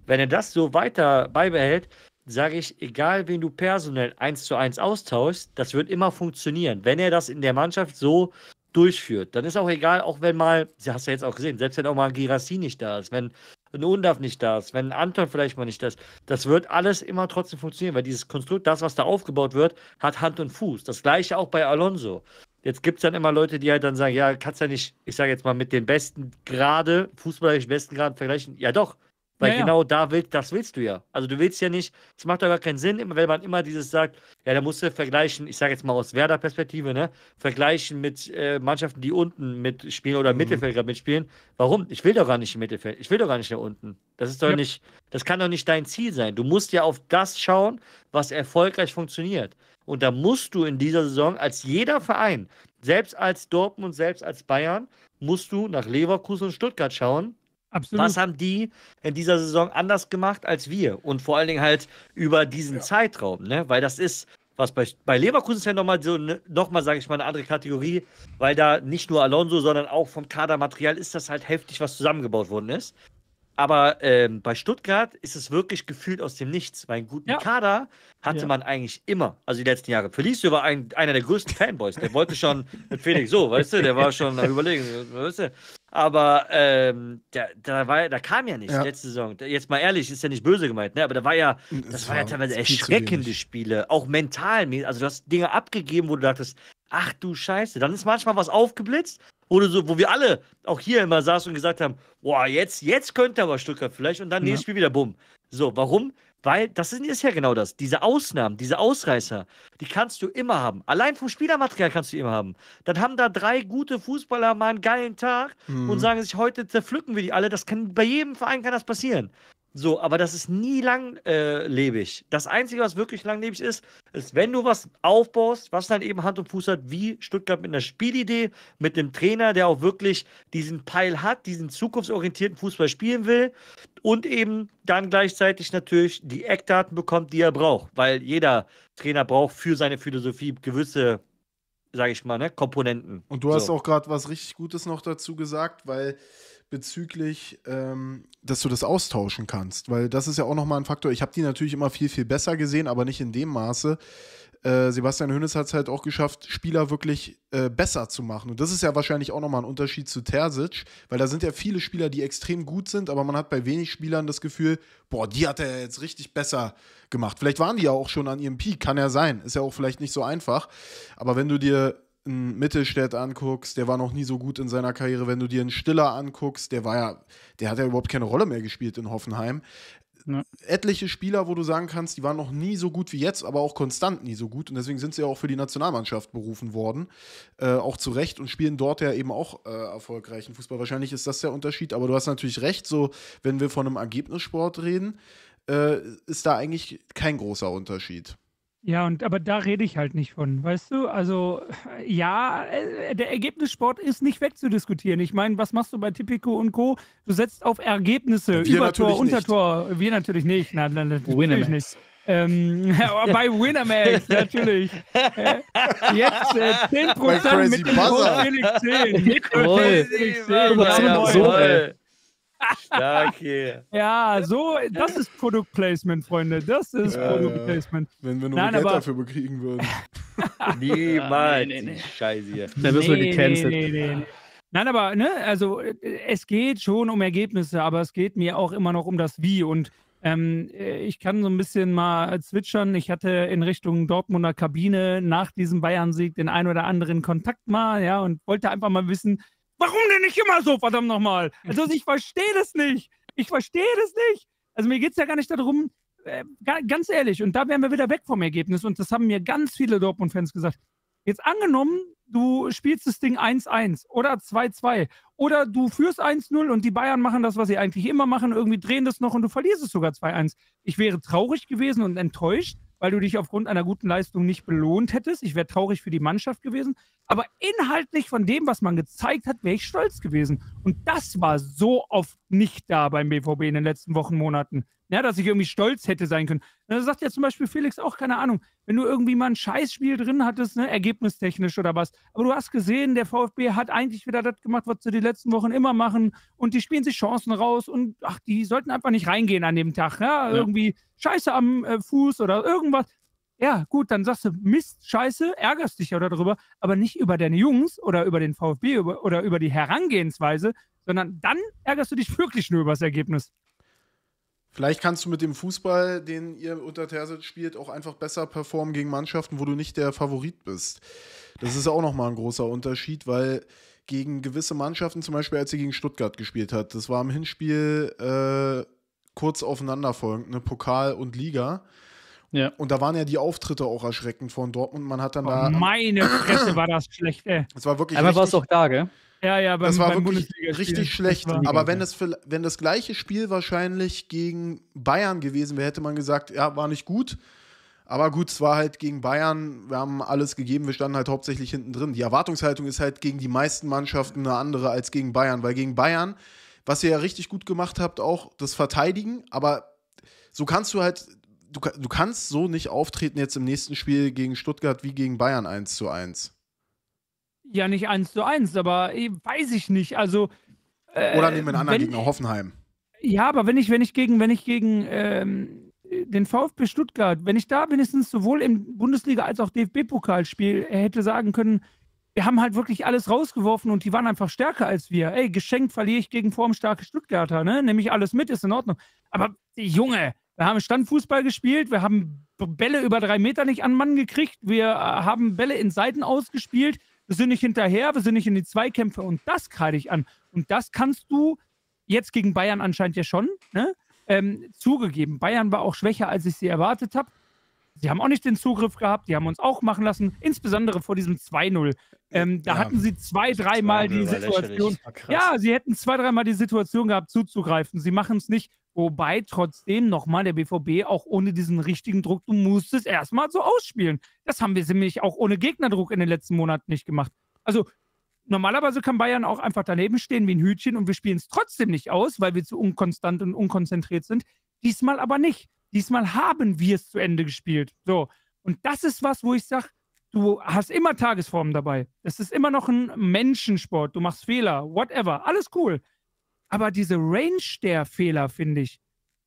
wenn er das so weiter beibehält, sage ich, egal wen du personell eins zu eins austauschst, das wird immer funktionieren. Wenn er das in der Mannschaft so durchführt, dann ist auch egal, auch wenn mal, das hast du jetzt auch gesehen, selbst wenn auch mal Girassi nicht da ist, wenn ein Un darf nicht da ist, wenn Anton vielleicht mal nicht da ist, das wird alles immer trotzdem funktionieren, weil dieses Konstrukt, das, was da aufgebaut wird, hat Hand und Fuß. Das gleiche auch bei Alonso. Jetzt gibt es dann immer Leute, die halt dann sagen, ja, kannst ja nicht, ich sage jetzt mal, mit den besten Gerade, fußballerisch besten Graden vergleichen. Ja doch, weil ja, genau ja. da will, das willst du ja. Also du willst ja nicht, es macht doch gar keinen Sinn, wenn man immer dieses sagt, ja, da musst du vergleichen, ich sage jetzt mal aus Werder-Perspektive, ne, vergleichen mit äh, Mannschaften, die unten mitspielen oder mhm. Mittelfeldler mitspielen. Warum? Ich will doch gar nicht im Mittelfeld, ich will doch gar nicht da unten. Das ist doch ja. nicht, das kann doch nicht dein Ziel sein. Du musst ja auf das schauen, was erfolgreich funktioniert. Und da musst du in dieser Saison als jeder Verein, selbst als Dortmund, selbst als Bayern, musst du nach Leverkusen und Stuttgart schauen, Absolut. Was haben die in dieser Saison anders gemacht als wir? Und vor allen Dingen halt über diesen ja. Zeitraum, ne? Weil das ist, was bei, bei Leverkusen ist ja nochmal so, ne, nochmal, sage ich mal, eine andere Kategorie, weil da nicht nur Alonso, sondern auch vom Kadermaterial ist das halt heftig, was zusammengebaut worden ist. Aber ähm, bei Stuttgart ist es wirklich gefühlt aus dem Nichts. Weil einen guten ja. Kader hatte ja. man eigentlich immer, also die letzten Jahre. Felicio war ein, einer der größten Fanboys. Der wollte schon mit Felix so, weißt du, der war schon am Überlegen, weißt du. Aber ähm, der, der, der kam ja nicht ja. letzte Saison. Jetzt mal ehrlich, ist ja nicht böse gemeint, ne? aber da war ja, das, das war ja teilweise erschreckende Spiele, auch mental. Also du hast Dinge abgegeben, wo du dachtest, ach du Scheiße. Dann ist manchmal was aufgeblitzt oder so, wo wir alle auch hier immer saßen und gesagt haben, boah, jetzt, jetzt könnte aber Stuttgart vielleicht und dann ja. nächstes Spiel wieder bumm. So, warum? Weil das ist ja genau das. Diese Ausnahmen, diese Ausreißer, die kannst du immer haben. Allein vom Spielermaterial kannst du immer haben. Dann haben da drei gute Fußballer mal einen geilen Tag mhm. und sagen sich, heute zerpflücken wir die alle. Das kann bei jedem Verein kann das passieren. So, aber das ist nie langlebig. Äh, das Einzige, was wirklich langlebig ist, ist, wenn du was aufbaust, was dann eben Hand und Fuß hat, wie Stuttgart mit einer Spielidee, mit einem Trainer, der auch wirklich diesen Peil hat, diesen zukunftsorientierten Fußball spielen will und eben dann gleichzeitig natürlich die Eckdaten bekommt, die er braucht, weil jeder Trainer braucht für seine Philosophie gewisse sage ich mal, ne, Komponenten. Und du hast auch gerade was richtig Gutes noch dazu gesagt, weil bezüglich, ähm, dass du das austauschen kannst, weil das ist ja auch nochmal ein Faktor. Ich habe die natürlich immer viel, viel besser gesehen, aber nicht in dem Maße. Äh, Sebastian Hönes hat es halt auch geschafft, Spieler wirklich äh, besser zu machen. Und das ist ja wahrscheinlich auch nochmal ein Unterschied zu Terzic, weil da sind ja viele Spieler, die extrem gut sind, aber man hat bei wenig Spielern das Gefühl, boah, die hat er jetzt richtig besser gemacht. Vielleicht waren die ja auch schon an ihrem Peak, kann ja sein. Ist ja auch vielleicht nicht so einfach. Aber wenn du dir einen Mittelstädt anguckst, der war noch nie so gut in seiner Karriere, wenn du dir einen Stiller anguckst, der war ja, der hat ja überhaupt keine Rolle mehr gespielt in Hoffenheim. Ja. Etliche Spieler, wo du sagen kannst, die waren noch nie so gut wie jetzt, aber auch konstant nie so gut. Und deswegen sind sie ja auch für die Nationalmannschaft berufen worden. Äh, auch zu Recht und spielen dort ja eben auch äh, erfolgreichen Fußball. Wahrscheinlich ist das der Unterschied, aber du hast natürlich recht, so wenn wir von einem Ergebnissport reden, äh, ist da eigentlich kein großer Unterschied. Ja, und aber da rede ich halt nicht von, weißt du? Also äh, ja, äh, der Ergebnissport ist nicht wegzudiskutieren. Ich meine, was machst du bei Tipico und Co? Du setzt auf Ergebnisse, Wir Übertor, Untertor. Nicht. Wir natürlich nicht. Nein, nein, natürlich nicht. Ähm, bei Winamax, natürlich. Äh, jetzt äh, 10% mit dem Code Felix 10. Mit Felix 10. Danke. Ja, so, das ist Product Placement, Freunde. Das ist ja, Product Placement. Wenn wir nur Nein, Geld dafür bekriegen würden. Niemals. nee, nee, nee. Scheiße hier. Dann wirst nee, du gecancelt. Nee, nee, nee. Nein, aber ne, also äh, es geht schon um Ergebnisse, aber es geht mir auch immer noch um das Wie. Und ähm, äh, ich kann so ein bisschen mal zwitschern. Ich hatte in Richtung Dortmunder Kabine nach diesem Bayern-Sieg den ein oder anderen Kontakt mal, ja, und wollte einfach mal wissen, Warum denn nicht immer so, verdammt nochmal? Also ich verstehe das nicht. Ich verstehe das nicht. Also mir geht es ja gar nicht darum, äh, ganz ehrlich, und da wären wir wieder weg vom Ergebnis. Und das haben mir ganz viele Dortmund-Fans gesagt. Jetzt angenommen, du spielst das Ding 1-1 oder 2-2 oder du führst 1-0 und die Bayern machen das, was sie eigentlich immer machen, irgendwie drehen das noch und du verlierst es sogar 2-1. Ich wäre traurig gewesen und enttäuscht, weil du dich aufgrund einer guten Leistung nicht belohnt hättest. Ich wäre traurig für die Mannschaft gewesen. Aber inhaltlich von dem, was man gezeigt hat, wäre ich stolz gewesen. Und das war so oft nicht da beim BVB in den letzten Wochen, Monaten. Ja, dass ich irgendwie stolz hätte sein können. Da sagt ja zum Beispiel Felix auch, keine Ahnung, wenn du irgendwie mal ein Scheißspiel drin hattest, ne, ergebnistechnisch oder was. Aber du hast gesehen, der VfB hat eigentlich wieder das gemacht, was sie die letzten Wochen immer machen. Und die spielen sich Chancen raus und ach, die sollten einfach nicht reingehen an dem Tag. Ja? ja. Irgendwie Scheiße am äh, Fuß oder irgendwas. Ja, gut, dann sagst du Mist, Scheiße, ärgerst dich ja darüber, aber nicht über deine Jungs oder über den VfB über, oder über die Herangehensweise, sondern dann ärgerst du dich wirklich nur über das Ergebnis. Vielleicht kannst du mit dem Fußball, den ihr unter Terzic spielt, auch einfach besser performen gegen Mannschaften, wo du nicht der Favorit bist. Das ist auch nochmal ein großer Unterschied, weil gegen gewisse Mannschaften, zum Beispiel als sie gegen Stuttgart gespielt hat, das war im Hinspiel äh, kurz aufeinanderfolgend, ne? Pokal und Liga. Ja. Und da waren ja die Auftritte auch erschreckend von Dortmund. Man hat dann oh, da. Meine Fresse war das schlecht, ey. Es war wirklich. Aber war es auch da, gell? Ja, ja, aber es war beim wirklich richtig schlecht. Aber wenn das, wenn das gleiche Spiel wahrscheinlich gegen Bayern gewesen wäre, hätte man gesagt, ja, war nicht gut. Aber gut, es war halt gegen Bayern, wir haben alles gegeben, wir standen halt hauptsächlich hinten drin. Die Erwartungshaltung ist halt gegen die meisten Mannschaften eine andere als gegen Bayern, weil gegen Bayern was ihr ja richtig gut gemacht habt, auch das Verteidigen, aber so kannst du halt, du, du kannst so nicht auftreten jetzt im nächsten Spiel gegen Stuttgart wie gegen Bayern 1 zu 1. Ja, nicht 1 zu 1, aber eh, weiß ich nicht. Also. Äh, Oder nehmen wir einen anderen Gegner, Hoffenheim. Ja, aber wenn ich, wenn ich gegen, wenn ich gegen ähm, den VfB Stuttgart, wenn ich da wenigstens sowohl im Bundesliga als auch DFB-Pokalspiel äh, hätte sagen können, wir haben halt wirklich alles rausgeworfen und die waren einfach stärker als wir. Ey, geschenkt verliere ich gegen formstarke Stuttgarter, ne? Nehme ich alles mit, ist in Ordnung. Aber Junge, wir haben Standfußball gespielt, wir haben Bälle über drei Meter nicht an Mann gekriegt, wir äh, haben Bälle in Seiten ausgespielt, wir sind nicht hinterher, wir sind nicht in die Zweikämpfe und das kreide ich an. Und das kannst du jetzt gegen Bayern anscheinend ja schon, ne? Ähm, zugegeben. Bayern war auch schwächer, als ich sie erwartet habe sie haben auch nicht den Zugriff gehabt, die haben uns auch machen lassen, insbesondere vor diesem 2-0. Ähm, da ja. hatten sie zwei, dreimal die Situation. Ja, sie hätten zwei, dreimal die Situation gehabt, zuzugreifen. Sie machen es nicht. Wobei trotzdem nochmal der BVB auch ohne diesen richtigen Druck, du musst es erstmal so ausspielen. Das haben wir nämlich auch ohne Gegnerdruck in den letzten Monaten nicht gemacht. Also normalerweise kann Bayern auch einfach daneben stehen wie ein Hütchen und wir spielen es trotzdem nicht aus, weil wir zu unkonstant und unkonzentriert sind. Diesmal aber nicht. Diesmal haben wir es zu Ende gespielt. So. Und das ist was, wo ich sage, du hast immer Tagesformen dabei. Es ist immer noch ein Menschensport. Du machst Fehler, whatever. Alles cool. Aber diese Range der Fehler, finde ich,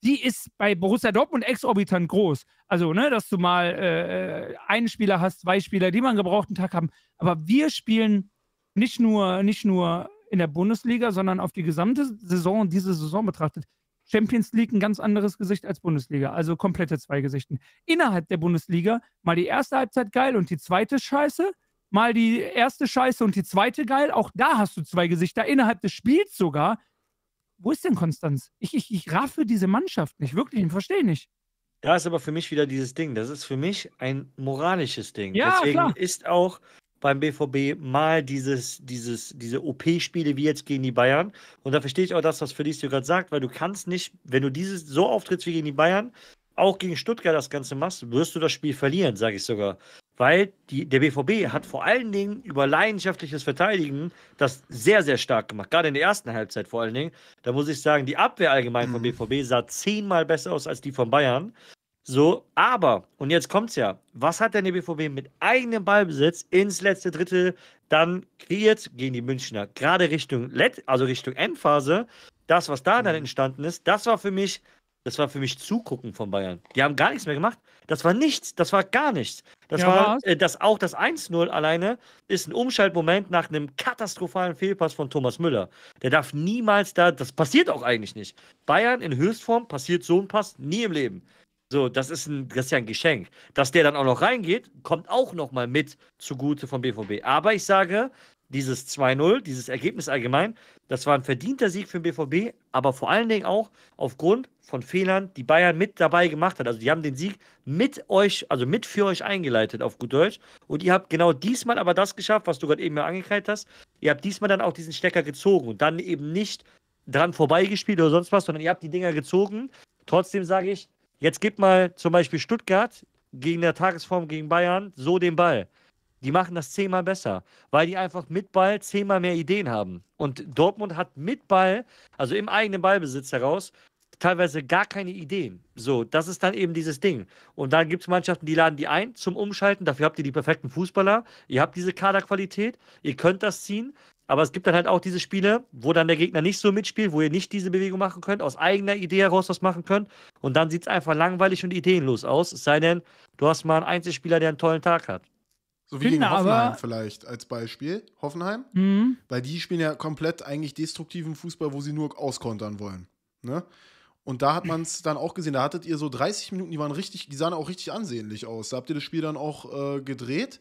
die ist bei Borussia Dortmund exorbitant groß. Also, ne, dass du mal äh, einen Spieler hast, zwei Spieler, die man gebrauchten Tag haben. Aber wir spielen nicht nur, nicht nur in der Bundesliga, sondern auf die gesamte Saison, diese Saison betrachtet, Champions League ein ganz anderes Gesicht als Bundesliga. Also komplette zwei Gesichten. Innerhalb der Bundesliga mal die erste Halbzeit geil und die zweite scheiße. Mal die erste scheiße und die zweite geil. Auch da hast du zwei Gesichter. Innerhalb des Spiels sogar. Wo ist denn Konstanz? Ich, ich, ich raffe diese Mannschaft nicht. Wirklich, ich verstehe nicht. Da ist aber für mich wieder dieses Ding. Das ist für mich ein moralisches Ding. Ja, Deswegen klar. ist auch beim BVB mal dieses, dieses, diese OP-Spiele wie jetzt gegen die Bayern. Und da verstehe ich auch das, was Felicio gerade sagt, weil du kannst nicht, wenn du dieses so auftrittst wie gegen die Bayern, auch gegen Stuttgart das Ganze machst, wirst du das Spiel verlieren, sage ich sogar. Weil die, der BVB hat vor allen Dingen über leidenschaftliches Verteidigen das sehr, sehr stark gemacht. Gerade in der ersten Halbzeit vor allen Dingen. Da muss ich sagen, die Abwehr allgemein mhm. vom BVB sah zehnmal besser aus als die von Bayern. So, aber, und jetzt kommt's ja, was hat denn der BVB mit eigenem Ballbesitz ins letzte Drittel dann kreiert gegen die Münchner? Gerade Richtung, Let also Richtung Endphase, das, was da dann mhm. entstanden ist, das war für mich, das war für mich Zugucken von Bayern. Die haben gar nichts mehr gemacht. Das war nichts, das war gar nichts. Das ja, war, äh, das auch das 1-0 alleine ist ein Umschaltmoment nach einem katastrophalen Fehlpass von Thomas Müller. Der darf niemals da, das passiert auch eigentlich nicht. Bayern in Höchstform passiert so ein Pass nie im Leben. So, das ist, ein, das ist ja ein Geschenk. Dass der dann auch noch reingeht, kommt auch nochmal mit zugute vom BVB. Aber ich sage, dieses 2-0, dieses Ergebnis allgemein, das war ein verdienter Sieg für den BVB, aber vor allen Dingen auch aufgrund von Fehlern, die Bayern mit dabei gemacht hat. Also die haben den Sieg mit euch, also mit für euch eingeleitet, auf gut Deutsch. Und ihr habt genau diesmal aber das geschafft, was du gerade eben ja angekreidet hast. Ihr habt diesmal dann auch diesen Stecker gezogen und dann eben nicht dran vorbeigespielt oder sonst was, sondern ihr habt die Dinger gezogen. Trotzdem sage ich, Jetzt gibt mal zum Beispiel Stuttgart gegen der Tagesform gegen Bayern so den Ball. Die machen das zehnmal besser, weil die einfach mit Ball zehnmal mehr Ideen haben. Und Dortmund hat mit Ball, also im eigenen Ballbesitz heraus, teilweise gar keine Ideen. So, das ist dann eben dieses Ding. Und dann gibt es Mannschaften, die laden die ein zum Umschalten. Dafür habt ihr die perfekten Fußballer. Ihr habt diese Kaderqualität. Ihr könnt das ziehen. Aber es gibt dann halt auch diese Spiele, wo dann der Gegner nicht so mitspielt, wo ihr nicht diese Bewegung machen könnt, aus eigener Idee heraus was machen könnt. Und dann sieht es einfach langweilig und ideenlos aus. Es sei denn, du hast mal einen Einzelspieler, der einen tollen Tag hat. So wie gegen Hoffenheim vielleicht als Beispiel. Hoffenheim. Mhm. Weil die spielen ja komplett eigentlich destruktiven Fußball, wo sie nur auskontern wollen. Ne? Und da hat man es dann auch gesehen. Da hattet ihr so 30 Minuten, die waren richtig, die sahen auch richtig ansehnlich aus. Da habt ihr das Spiel dann auch äh, gedreht.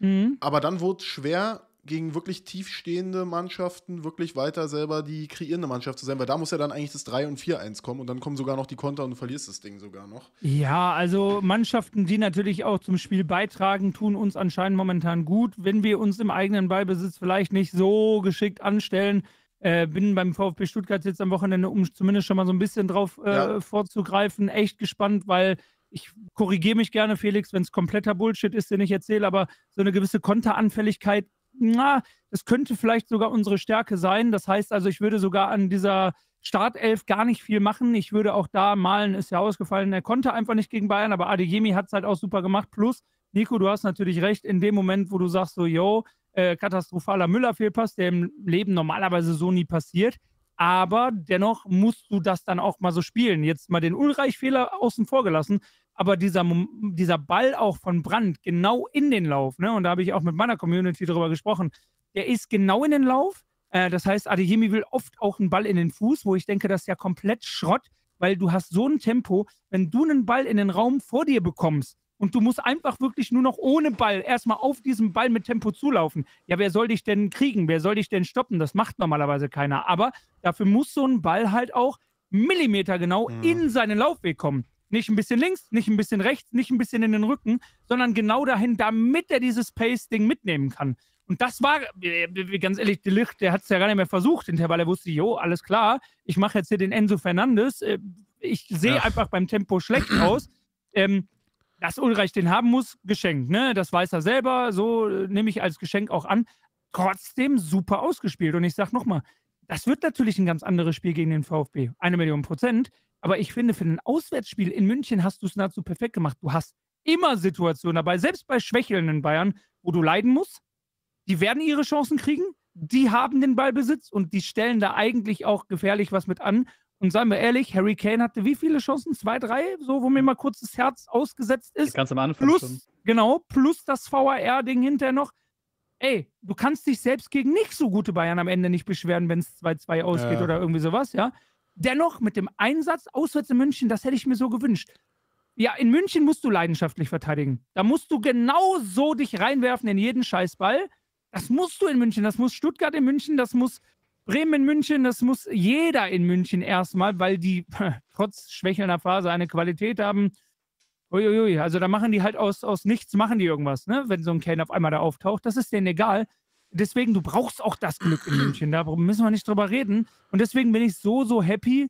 Mhm. Aber dann wurde schwer gegen wirklich tiefstehende Mannschaften wirklich weiter selber die kreierende Mannschaft zu sein, weil da muss ja dann eigentlich das 3 und 4-1 kommen und dann kommen sogar noch die Konter und du verlierst das Ding sogar noch. Ja, also Mannschaften, die natürlich auch zum Spiel beitragen, tun uns anscheinend momentan gut. Wenn wir uns im eigenen Ballbesitz vielleicht nicht so geschickt anstellen, äh, bin beim VfB Stuttgart jetzt am Wochenende, um zumindest schon mal so ein bisschen drauf äh, ja. vorzugreifen, echt gespannt, weil ich korrigiere mich gerne, Felix, wenn es kompletter Bullshit ist, den ich erzähle, aber so eine gewisse Konteranfälligkeit na, das könnte vielleicht sogar unsere Stärke sein. Das heißt also, ich würde sogar an dieser Startelf gar nicht viel machen. Ich würde auch da malen, ist ja ausgefallen. Er konnte einfach nicht gegen Bayern, aber Adeyemi hat es halt auch super gemacht. Plus, Nico, du hast natürlich recht, in dem Moment, wo du sagst so, yo, äh, katastrophaler Müller-Fehlpass, der im Leben normalerweise so nie passiert. Aber dennoch musst du das dann auch mal so spielen. Jetzt mal den Ulreich-Fehler außen vor gelassen aber dieser, dieser Ball auch von Brand genau in den Lauf, ne? und da habe ich auch mit meiner Community drüber gesprochen, der ist genau in den Lauf. Äh, das heißt, Adeyemi will oft auch einen Ball in den Fuß, wo ich denke, das ist ja komplett Schrott, weil du hast so ein Tempo, wenn du einen Ball in den Raum vor dir bekommst und du musst einfach wirklich nur noch ohne Ball erstmal auf diesen Ball mit Tempo zulaufen. Ja, wer soll dich denn kriegen? Wer soll dich denn stoppen? Das macht normalerweise keiner. Aber dafür muss so ein Ball halt auch millimetergenau ja. Mhm. in seinen Laufweg kommen. Nicht ein bisschen links, nicht ein bisschen rechts, nicht ein bisschen in den Rücken, sondern genau dahin, damit er dieses Pace-Ding mitnehmen kann. Und das war, äh, äh, ganz ehrlich, De Licht, der hat es ja gar nicht mehr versucht weil er wusste, jo, alles klar, ich mache jetzt hier den Enzo Fernandes. Äh, ich sehe einfach beim Tempo schlecht aus. Ähm, dass Ulreich den haben muss, geschenkt, ne? Das weiß er selber, so nehme ich als Geschenk auch an. Trotzdem super ausgespielt. Und ich sage nochmal, das wird natürlich ein ganz anderes Spiel gegen den VfB. Eine Million Prozent. Aber ich finde, für ein Auswärtsspiel in München hast du es nahezu perfekt gemacht. Du hast immer Situationen dabei, selbst bei schwächelnden Bayern, wo du leiden musst. Die werden ihre Chancen kriegen, die haben den Ballbesitz und die stellen da eigentlich auch gefährlich was mit an. Und seien wir ehrlich, Harry Kane hatte wie viele Chancen? Zwei, drei? So, wo mir mhm. mal kurz das Herz ausgesetzt ist. Ganz am Anfang. Plus, schon. genau, plus das VAR-Ding hinterher noch. Ey, du kannst dich selbst gegen nicht so gute Bayern am Ende nicht beschweren, wenn es 2-2 ausgeht ja. oder irgendwie sowas, ja dennoch mit dem Einsatz auswärts in München, das hätte ich mir so gewünscht. Ja, in München musst du leidenschaftlich verteidigen. Da musst du genau so dich reinwerfen in jeden Scheißball. Das musst du in München, das muss Stuttgart in München, das muss Bremen in München, das muss jeder in München erstmal, weil die trotz schwächelnder Phase eine Qualität haben. Uiuiui, also da machen die halt aus, aus nichts, machen die irgendwas, ne? wenn so ein Kane auf einmal da auftaucht. Das ist denen egal deswegen, du brauchst auch das Glück in München. Da müssen wir nicht drüber reden. Und deswegen bin ich so, so happy,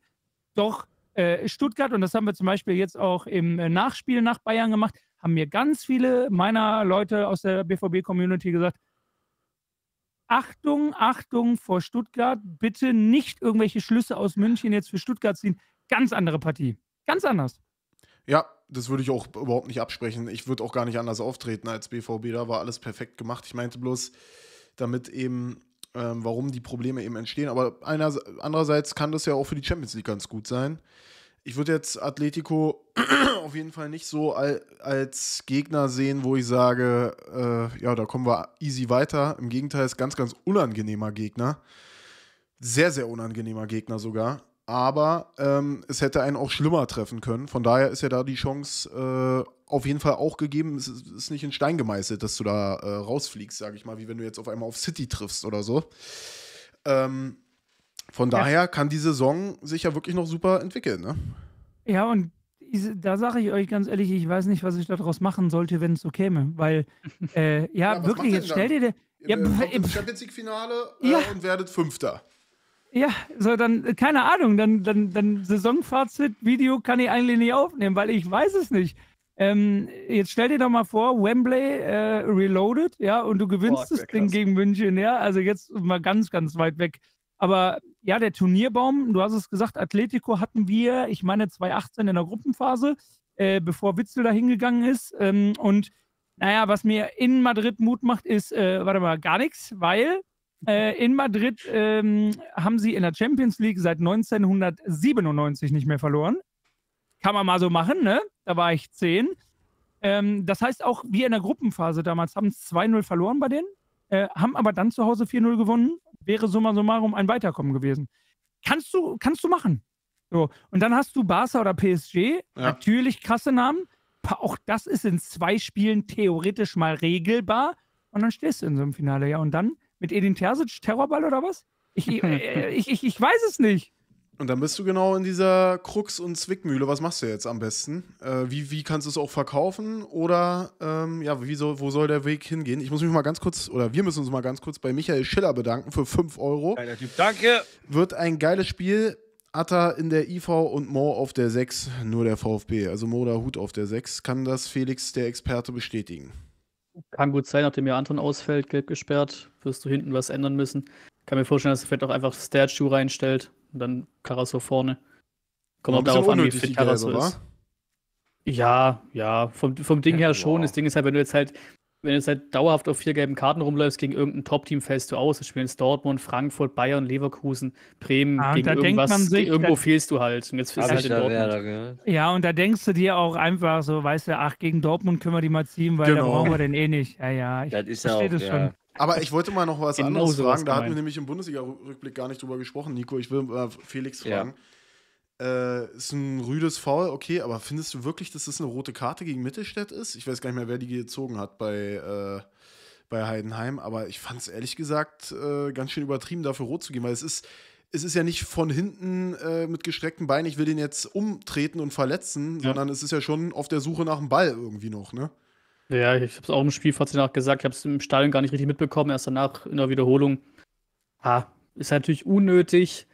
doch äh, Stuttgart, und das haben wir zum Beispiel jetzt auch im äh, Nachspiel nach Bayern gemacht, haben mir ganz viele meiner Leute aus der BVB-Community gesagt, Achtung, Achtung vor Stuttgart, bitte nicht irgendwelche Schlüsse aus München jetzt für Stuttgart ziehen. Ganz andere Partie. Ganz anders. Ja, das würde ich auch überhaupt nicht absprechen. Ich würde auch gar nicht anders auftreten als BVB. Da war alles perfekt gemacht. Ich meinte bloß, damit eben, ähm, warum die Probleme eben entstehen. Aber einer, andererseits kann das ja auch für die Champions League ganz gut sein. Ich würde jetzt Atletico auf jeden Fall nicht so all, als Gegner sehen, wo ich sage, äh, ja, da kommen wir easy weiter. Im Gegenteil, ist ganz, ganz unangenehmer Gegner. Sehr, sehr unangenehmer Gegner sogar. Aber ähm, es hätte einen auch schlimmer treffen können. Von daher ist ja da die Chance äh, auf jeden Fall auch gegeben. Es ist nicht in Stein gemeißelt, dass du da äh, rausfliegst, sage ich mal, wie wenn du jetzt auf einmal auf City triffst oder so. Ähm, von ja. daher kann die Saison sich ja wirklich noch super entwickeln. Ne? Ja, und da sage ich euch ganz ehrlich, ich weiß nicht, was ich daraus machen sollte, wenn es so käme. Weil, äh, ja, ja wirklich, jetzt stell dir. Der, ja, äh, im Champions League-Finale äh, ja. und werdet Fünfter. Ja, so dann, äh, keine Ahnung, dann, dann, dann Saisonfazit-Video kann ich eigentlich nicht aufnehmen, weil ich weiß es nicht. Ähm, jetzt stell dir doch mal vor, Wembley äh, reloaded, ja, und du gewinnst Boah, das Ding gegen München, ja. Also jetzt mal ganz, ganz weit weg. Aber ja, der Turnierbaum, du hast es gesagt, Atletico hatten wir, ich meine 2018 in der Gruppenphase, äh, bevor Witzel da hingegangen ist. Ähm, und naja, was mir in Madrid Mut macht, ist, äh, warte mal, gar nichts, weil äh, in Madrid ähm, haben sie in der Champions League seit 1997 nicht mehr verloren kann man mal so machen, ne? Da war ich zehn. Ähm, das heißt auch, wir in der Gruppenphase damals haben 2-0 verloren bei denen, äh, haben aber dann zu Hause 4-0 gewonnen. Wäre summa summarum ein Weiterkommen gewesen. Kannst du, kannst du machen. So. Und dann hast du Barca oder PSG, ja. natürlich krasse Namen. Auch das ist in zwei Spielen theoretisch mal regelbar. Und dann stehst du in so einem Finale, ja. Und dann mit Edin Terzic, Terrorball oder was? Ich, äh, ich, ich, ich weiß es nicht. Und dann bist du genau in dieser Krux- und Zwickmühle. Was machst du jetzt am besten? Äh, wie, wie kannst du es auch verkaufen? Oder ähm, ja, wie soll, wo soll der Weg hingehen? Ich muss mich mal ganz kurz, oder wir müssen uns mal ganz kurz bei Michael Schiller bedanken für 5 Euro. Geiler Typ, danke. Wird ein geiles Spiel. Atta in der IV und Mo auf der 6, nur der VfB. Also Mo oder Hut auf der 6. Kann das Felix, der Experte, bestätigen? Kann gut sein, nachdem ihr Anton ausfällt, gelb gesperrt, wirst du hinten was ändern müssen. Kann mir vorstellen, dass er vielleicht auch einfach Statue reinstellt und dann Karasso vorne. Kommt auch darauf an, wie viel Karasso ist. Ja, ja, vom, vom Ding ja, her schon. Wow. Das Ding ist halt, wenn du jetzt halt, wenn du jetzt halt dauerhaft auf vier gelben Karten rumläufst, gegen irgendein Top-Team fällst du aus. Das spielen Dortmund, Frankfurt, Bayern, Leverkusen, Bremen, ah, gegen irgendwas, sich, irgendwo fehlst du halt. Und jetzt ist halt in Dortmund. Werder, ja, und da denkst du dir auch einfach so, weißt du, ach, gegen Dortmund können wir die mal ziehen, weil genau. da brauchen wir den eh nicht. Ja, ja, ich das ist verstehe auch, das ja. schon. Aber ich wollte mal noch was genau anderes fragen. Da hatten wir nämlich im Bundesliga-Rückblick gar nicht drüber gesprochen, Nico. Ich will mal äh, Felix fragen. Ja. Äh, ist ein rüdes Foul, okay, aber findest du wirklich, dass das eine rote Karte gegen Mittelstädt ist? Ich weiß gar nicht mehr, wer die gezogen hat bei, äh, bei Heidenheim, aber ich fand es ehrlich gesagt äh, ganz schön übertrieben, dafür rot zu gehen, weil es ist, es ist ja nicht von hinten äh, mit gestreckten Beinen, ich will den jetzt umtreten und verletzen, ja. sondern es ist ja schon auf der Suche nach dem Ball irgendwie noch, ne? Ja, ich habe es auch im Spielfazit nach gesagt. Ich habe es im Stadion gar nicht richtig mitbekommen, erst danach in der Wiederholung. Ah, ist halt natürlich unnötig,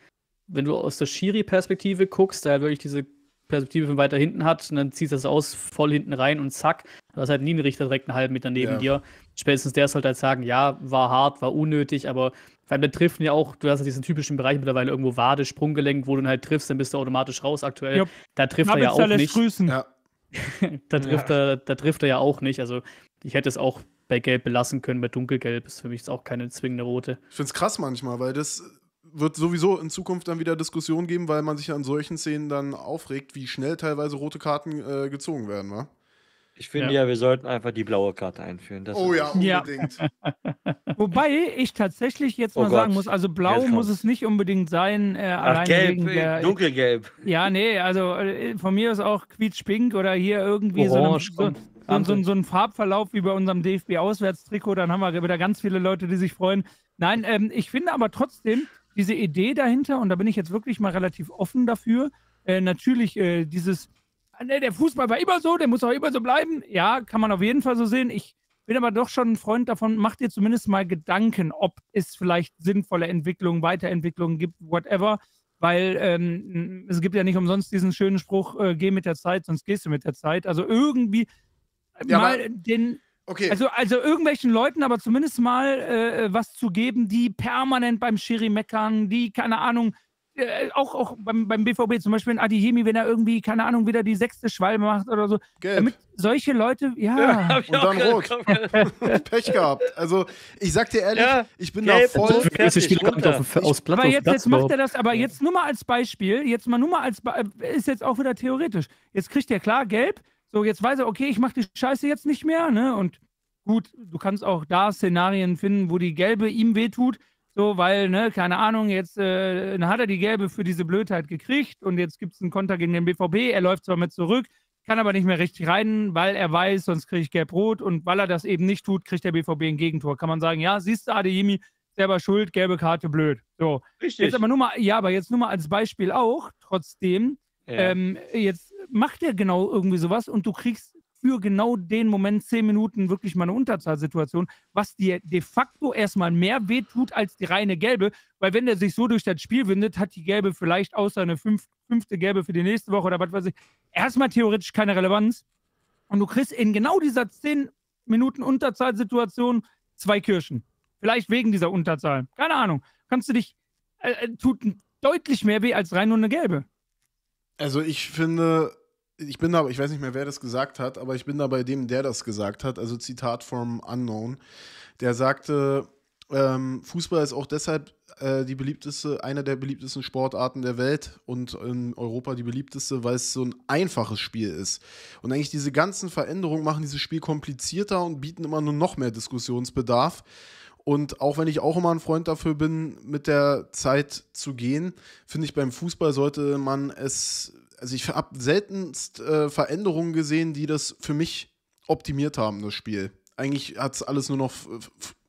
wenn du aus der Schiri-Perspektive guckst, da halt wirklich diese Perspektive von weiter hinten hat und dann ziehst du das aus, voll hinten rein und zack, du hast halt nie einen Richter direkt einen halben Meter neben ja. dir. Spätestens der sollte halt sagen, ja, war hart, war unnötig, aber vor allem der Treffen ja auch, du hast ja diesen typischen Bereich mittlerweile irgendwo Wade, Sprunggelenk, wo du dann halt triffst, dann bist du automatisch raus aktuell. Ja. Da trifft Na, er ja auch nicht. Grüßen. Ja. da, trifft ja. er, da trifft er ja auch nicht. Also ich hätte es auch bei Gelb belassen können, bei Dunkelgelb ist für mich auch keine zwingende rote. Ich finde es krass manchmal, weil das wird sowieso in Zukunft dann wieder Diskussionen geben, weil man sich an solchen Szenen dann aufregt, wie schnell teilweise rote Karten äh, gezogen werden, wa? Ich finde ja. ja. wir sollten einfach die blaue Karte einführen. Das oh ja, unbedingt. Ja. Wobei ich tatsächlich jetzt oh mal oh sagen muss, also blau muss es nicht unbedingt sein. Äh, Ach, gelb, der, dunkelgelb. Ja, nee, also äh, von mir ist auch quietschpink oder hier irgendwie Orange, so, einem, so, so, so, so ein Farbverlauf wie bei unserem DFB-Auswärtstrikot. Dann haben wir wieder ganz viele Leute, die sich freuen. Nein, ähm, ich finde aber trotzdem diese Idee dahinter, und da bin ich jetzt wirklich mal relativ offen dafür, äh, natürlich äh, dieses Ah, der Fußball war immer so, der muss auch immer so bleiben. Ja, kann man auf jeden Fall so sehen. Ich bin aber doch schon ein Freund davon, mach dir zumindest mal Gedanken, ob es vielleicht sinnvolle Entwicklungen, Weiterentwicklungen gibt, whatever. Weil ähm, es gibt ja nicht umsonst diesen schönen Spruch, äh, geh mit der Zeit, sonst gehst du mit der Zeit. Also irgendwie ja, mal den, Okay. Also, also irgendwelchen Leuten aber zumindest mal äh, äh, was zu geben, die permanent beim Schiri meckern, die, keine Ahnung, äh, auch, auch beim, beim BVB zum Beispiel ein Adihemi, wenn er irgendwie, keine Ahnung, wieder die sechste Schwalbe macht oder so. Gelb. Damit solche Leute, ja. ja und dann rot. Pech gehabt. Also, ich sag dir ehrlich, ja, ich bin gelb, da voll. Fertig, ich, auf, aber jetzt, jetzt macht er das, aber jetzt nur mal als Beispiel, jetzt mal nur mal als, äh, ist jetzt auch wieder theoretisch. Jetzt kriegt er klar gelb, so jetzt weiß er, okay, ich mach die Scheiße jetzt nicht mehr, ne? Und gut, du kannst auch da Szenarien finden, wo die gelbe ihm wehtut. So, weil, ne, keine Ahnung, jetzt äh, hat er die gelbe für diese Blödheit gekriegt und jetzt gibt es einen Konter gegen den BVB. Er läuft zwar mit zurück, kann aber nicht mehr richtig rein, weil er weiß, sonst kriege ich gelb-rot und weil er das eben nicht tut, kriegt der BVB ein Gegentor. Kann man sagen, ja, siehst du, Adeyemi, selber schuld, gelbe Karte, blöd. So. Richtig. Jetzt aber nur mal, ja, aber jetzt nur mal als Beispiel auch, trotzdem, ja. ähm, jetzt macht er genau irgendwie sowas und du kriegst für genau den Moment zehn Minuten wirklich mal eine Unterzahlsituation, was dir de facto erstmal mehr wehtut als die reine gelbe, weil wenn der sich so durch das Spiel windet, hat die gelbe vielleicht außer eine fünf, fünfte gelbe für die nächste Woche oder was weiß ich, erstmal theoretisch keine Relevanz. Und du kriegst in genau dieser zehn Minuten Unterzahlsituation zwei Kirschen. Vielleicht wegen dieser Unterzahl. Keine Ahnung. Kannst du dich, äh, äh tut deutlich mehr weh als rein nur eine gelbe. Also ich finde, ich bin da, ich weiß nicht mehr, wer das gesagt hat, aber ich bin da bei dem, der das gesagt hat, also Zitat vom Unknown, der sagte, ähm, Fußball ist auch deshalb äh, die beliebteste, einer der beliebtesten Sportarten der Welt und in Europa die beliebteste, weil es so ein einfaches Spiel ist. Und eigentlich diese ganzen Veränderungen machen dieses Spiel komplizierter und bieten immer nur noch mehr Diskussionsbedarf. Und auch wenn ich auch immer ein Freund dafür bin, mit der Zeit zu gehen, finde ich beim Fußball sollte man es also ich habe seltenst äh, Veränderungen gesehen, die das für mich optimiert haben, das Spiel. Eigentlich hat es alles nur noch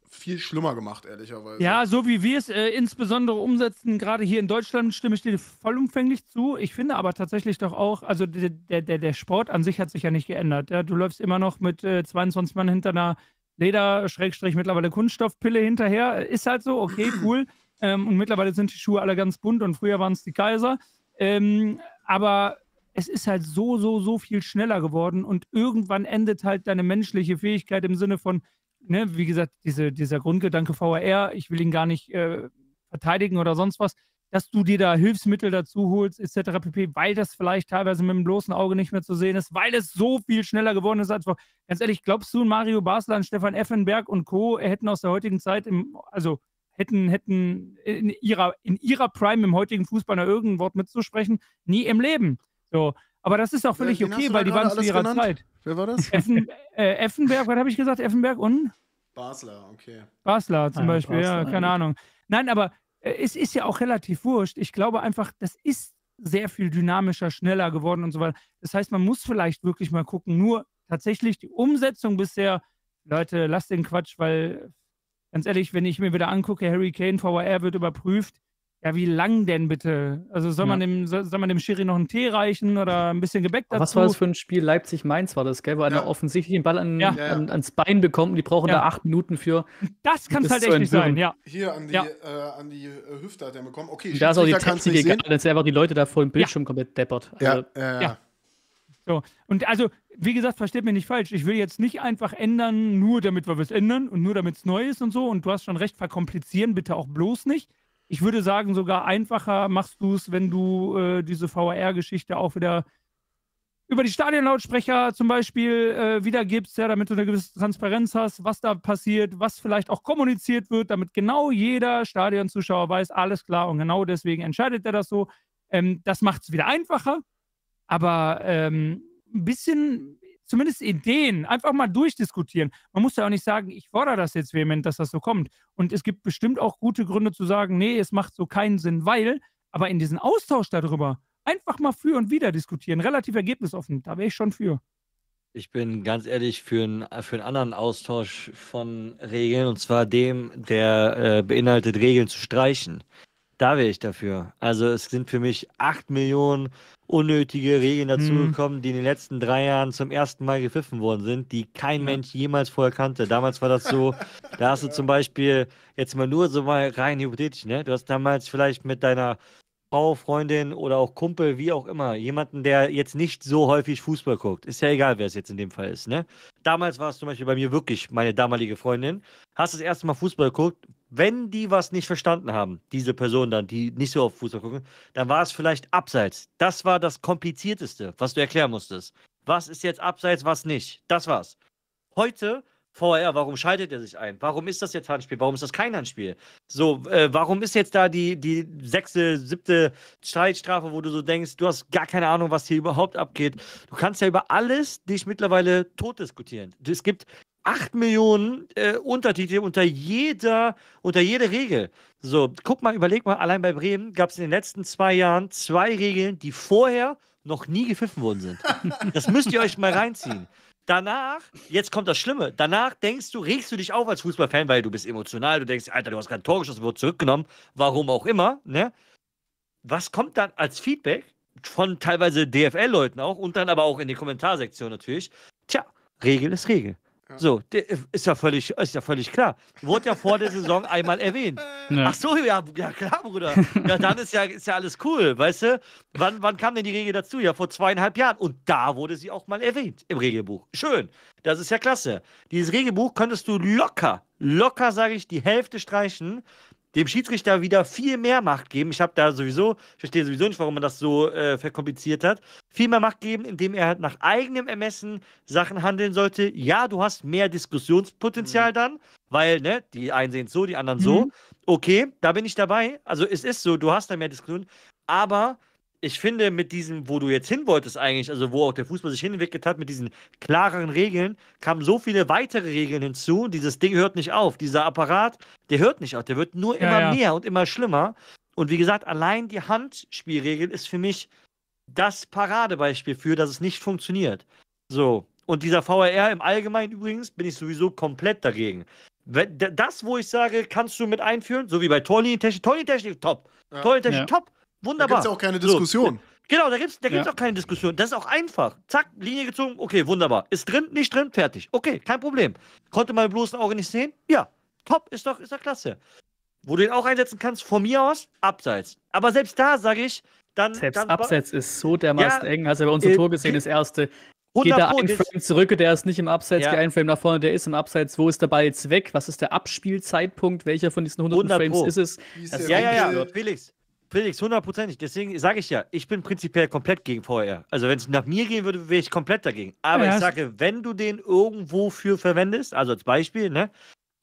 viel schlimmer gemacht, ehrlicherweise. Ja, so wie wir es äh, insbesondere umsetzen, gerade hier in Deutschland, stimme ich dir vollumfänglich zu. Ich finde aber tatsächlich doch auch, also der, der, der Sport an sich hat sich ja nicht geändert. Ja? Du läufst immer noch mit äh, 22 Mann hinter einer Leder-mittlerweile Kunststoffpille hinterher. Ist halt so, okay, cool. Ähm, und mittlerweile sind die Schuhe alle ganz bunt und früher waren es die Kaiser. Ähm, aber es ist halt so, so, so viel schneller geworden und irgendwann endet halt deine menschliche Fähigkeit im Sinne von, ne, wie gesagt, diese, dieser Grundgedanke VR, ich will ihn gar nicht äh, verteidigen oder sonst was, dass du dir da Hilfsmittel dazu holst, etc. pp., weil das vielleicht teilweise mit dem bloßen Auge nicht mehr zu sehen ist, weil es so viel schneller geworden ist als vor. Ganz ehrlich, glaubst du, Mario Basler, Stefan Effenberg und Co. hätten aus der heutigen Zeit, im, also hätten, hätten in ihrer, in ihrer Prime im heutigen Fußball noch irgendein Wort mitzusprechen, nie im Leben. So. Aber das ist auch völlig Wer, okay, weil die waren zu ihrer genannt? Zeit. Wer war das? Effen, äh, Effenberg, was habe ich gesagt? Effenberg und? Basler, okay. Basler zum ah, Beispiel, Basler, ja, keine ja. Ahnung. Nein, aber äh, es ist ja auch relativ wurscht. Ich glaube einfach, das ist sehr viel dynamischer, schneller geworden und so weiter. Das heißt, man muss vielleicht wirklich mal gucken, nur tatsächlich die Umsetzung bisher, Leute, lasst den Quatsch, weil ganz ehrlich, wenn ich mir wieder angucke, Harry Kane, VR wird überprüft, ja, wie lang denn bitte? Also soll, ja. man dem, soll, man dem Schiri noch einen Tee reichen oder ein bisschen Gebäck dazu? Was war das für ein Spiel? Leipzig-Mainz war das, gell? Wo ja. einer offensichtlich den Ball an, ja. an, ans Bein bekommt und die brauchen da acht Minuten für. Das kann es halt echt nicht sein, ja. Hier an die, äh, an die äh, Hüfte hat er bekommen. Okay, ich Da ist auch die Taktik egal, dass einfach die Leute da vor dem Bildschirm komplett deppert. Also, ja. So. Und also wie gesagt, versteht mich nicht falsch. Ich will jetzt nicht einfach ändern, nur damit wir was ändern und nur damit es neu ist und so. Und du hast schon recht, verkomplizieren bitte auch bloß nicht. Ich würde sagen, sogar einfacher machst du es, wenn du äh, diese VR-Geschichte auch wieder über die Stadionlautsprecher zum Beispiel äh, wiedergibst, ja, damit du eine gewisse Transparenz hast, was da passiert, was vielleicht auch kommuniziert wird, damit genau jeder Stadionzuschauer weiß, alles klar und genau deswegen entscheidet er das so. Ähm, das macht es wieder einfacher, aber ähm, ein bisschen, zumindest Ideen, einfach mal durchdiskutieren. Man muss ja auch nicht sagen, ich fordere das jetzt vehement, dass das so kommt. Und es gibt bestimmt auch gute Gründe zu sagen, nee, es macht so keinen Sinn, weil, aber in diesen Austausch darüber, einfach mal für und wieder diskutieren, relativ ergebnisoffen, da wäre ich schon für. Ich bin ganz ehrlich für, ein, für einen anderen Austausch von Regeln, und zwar dem, der äh, beinhaltet, Regeln zu streichen. Da wäre ich dafür. Also es sind für mich 8 Millionen unnötige Regeln mhm. dazugekommen, hm. die in den letzten drei Jahren zum ersten Mal gepfiffen worden sind, die kein Mensch jemals vorher kannte. Damals war das so, da hast du zum Beispiel, jetzt mal nur so mal rein hypothetisch, ne? Du hast damals vielleicht mit deiner Frau, Freundin oder auch Kumpel, wie auch immer, jemanden, der jetzt nicht so häufig Fußball guckt. Ist ja egal, wer es jetzt in dem Fall ist, ne? Damals war es zum Beispiel bei mir wirklich meine damalige Freundin. Hast das erste Mal Fußball geguckt, wenn die was nicht verstanden haben, diese Personen dann, die nicht so auf Fußball gucken, dann war es vielleicht abseits. Das war das komplizierteste, was du erklären musstest. Was ist jetzt abseits, was nicht? Das war's. Heute VR, warum schaltet er sich ein? Warum ist das jetzt Handspiel? Warum ist das kein Handspiel? So, äh, warum ist jetzt da die, die sechste, siebte Streitstrafe, wo du so denkst, du hast gar keine Ahnung, was hier überhaupt abgeht? Du kannst ja über alles dich mittlerweile tot diskutieren. Es gibt 8 Millionen äh, Untertitel unter jeder, unter jeder Regel. So, guck mal, überleg mal, allein bei Bremen gab es in den letzten zwei Jahren zwei Regeln, die vorher noch nie gepfiffen worden sind. das müsst ihr euch mal reinziehen. Danach, jetzt kommt das Schlimme, danach denkst du, regst du dich auf als Fußballfan, weil du bist emotional, du denkst, Alter, du hast kein Tor geschossen, wurde zurückgenommen, warum auch immer, ne? Was kommt dann als Feedback von teilweise DFL-Leuten auch und dann aber auch in die Kommentarsektion natürlich? Tja, Regel ist Regel. So, äh, ist ja völlig, ist ja völlig klar. Wurde ja vor der Saison einmal erwähnt. Ja. Ach so, ja, ja klar, Bruder. Ja, dann ist ja, ist ja alles cool, weißt du? Wann, wann kam denn die Regel dazu? Ja, vor zweieinhalb Jahren. Und da wurde sie auch mal erwähnt im Regelbuch. Schön. Das ist ja klasse. Dieses Regelbuch könntest du locker, locker, sage ich, die Hälfte streichen, dem Schiedsrichter wieder viel mehr Macht geben. Ich habe da sowieso, ich verstehe sowieso nicht, warum man das so äh, verkompliziert hat. Viel mehr Macht geben, indem er halt nach eigenem Ermessen Sachen handeln sollte. Ja, du hast mehr Diskussionspotenzial mhm. dann, weil, ne, die einen sehen es so, die anderen mhm. so. Okay, da bin ich dabei. Also es ist so, du hast da mehr Diskussion, aber ich finde, mit diesem, wo du jetzt hin wolltest eigentlich, also wo auch der Fußball sich hinentwickelt hat, mit diesen klareren Regeln, kamen so viele weitere Regeln hinzu. Dieses Ding hört nicht auf. Dieser Apparat, der hört nicht auf. Der wird nur immer ja, mehr und immer schlimmer. Und wie gesagt, allein die Handspielregel ist für mich das Paradebeispiel für, dass es nicht funktioniert. So. Und dieser VRR im Allgemeinen übrigens bin ich sowieso komplett dagegen. Das, wo ich sage, kannst du mit einführen, so wie bei Torlinientechnik. Torlinientechnik, top. Ja. Torlinientechnik, top Wunderbar. Da gibt es ja auch keine Diskussion. So. Genau, da gibt es da gibt's ja. auch keine Diskussion. Das ist auch einfach. Zack, Linie gezogen, okay, wunderbar. Ist drin, nicht drin, fertig. Okay, kein Problem. Konnte mein bloßen Auge nicht sehen? Ja, top, ist doch, ist doch klasse. Wo du ihn auch einsetzen kannst, von mir aus, abseits. Aber selbst da sage ich, dann. Selbst dann, abseits ist so dermaßen ja, eng. Hast du ja bei unserem äh, Tor gesehen, das erste. Geht da ein Frame zurück, der ist nicht im Abseits, ja. geht ein Frame nach vorne, der ist im Abseits. Wo ist der Ball jetzt weg? Was ist der Abspielzeitpunkt? Welcher von diesen 100, 100 Frames ist es? Ist ja, ja, ja, Felix. Felix, hundertprozentig. Deswegen sage ich ja, ich bin prinzipiell komplett gegen VR. Also wenn es nach mir gehen würde, wäre ich komplett dagegen. Aber ja, ich sage, wenn du den irgendwo für verwendest, also als Beispiel, ne,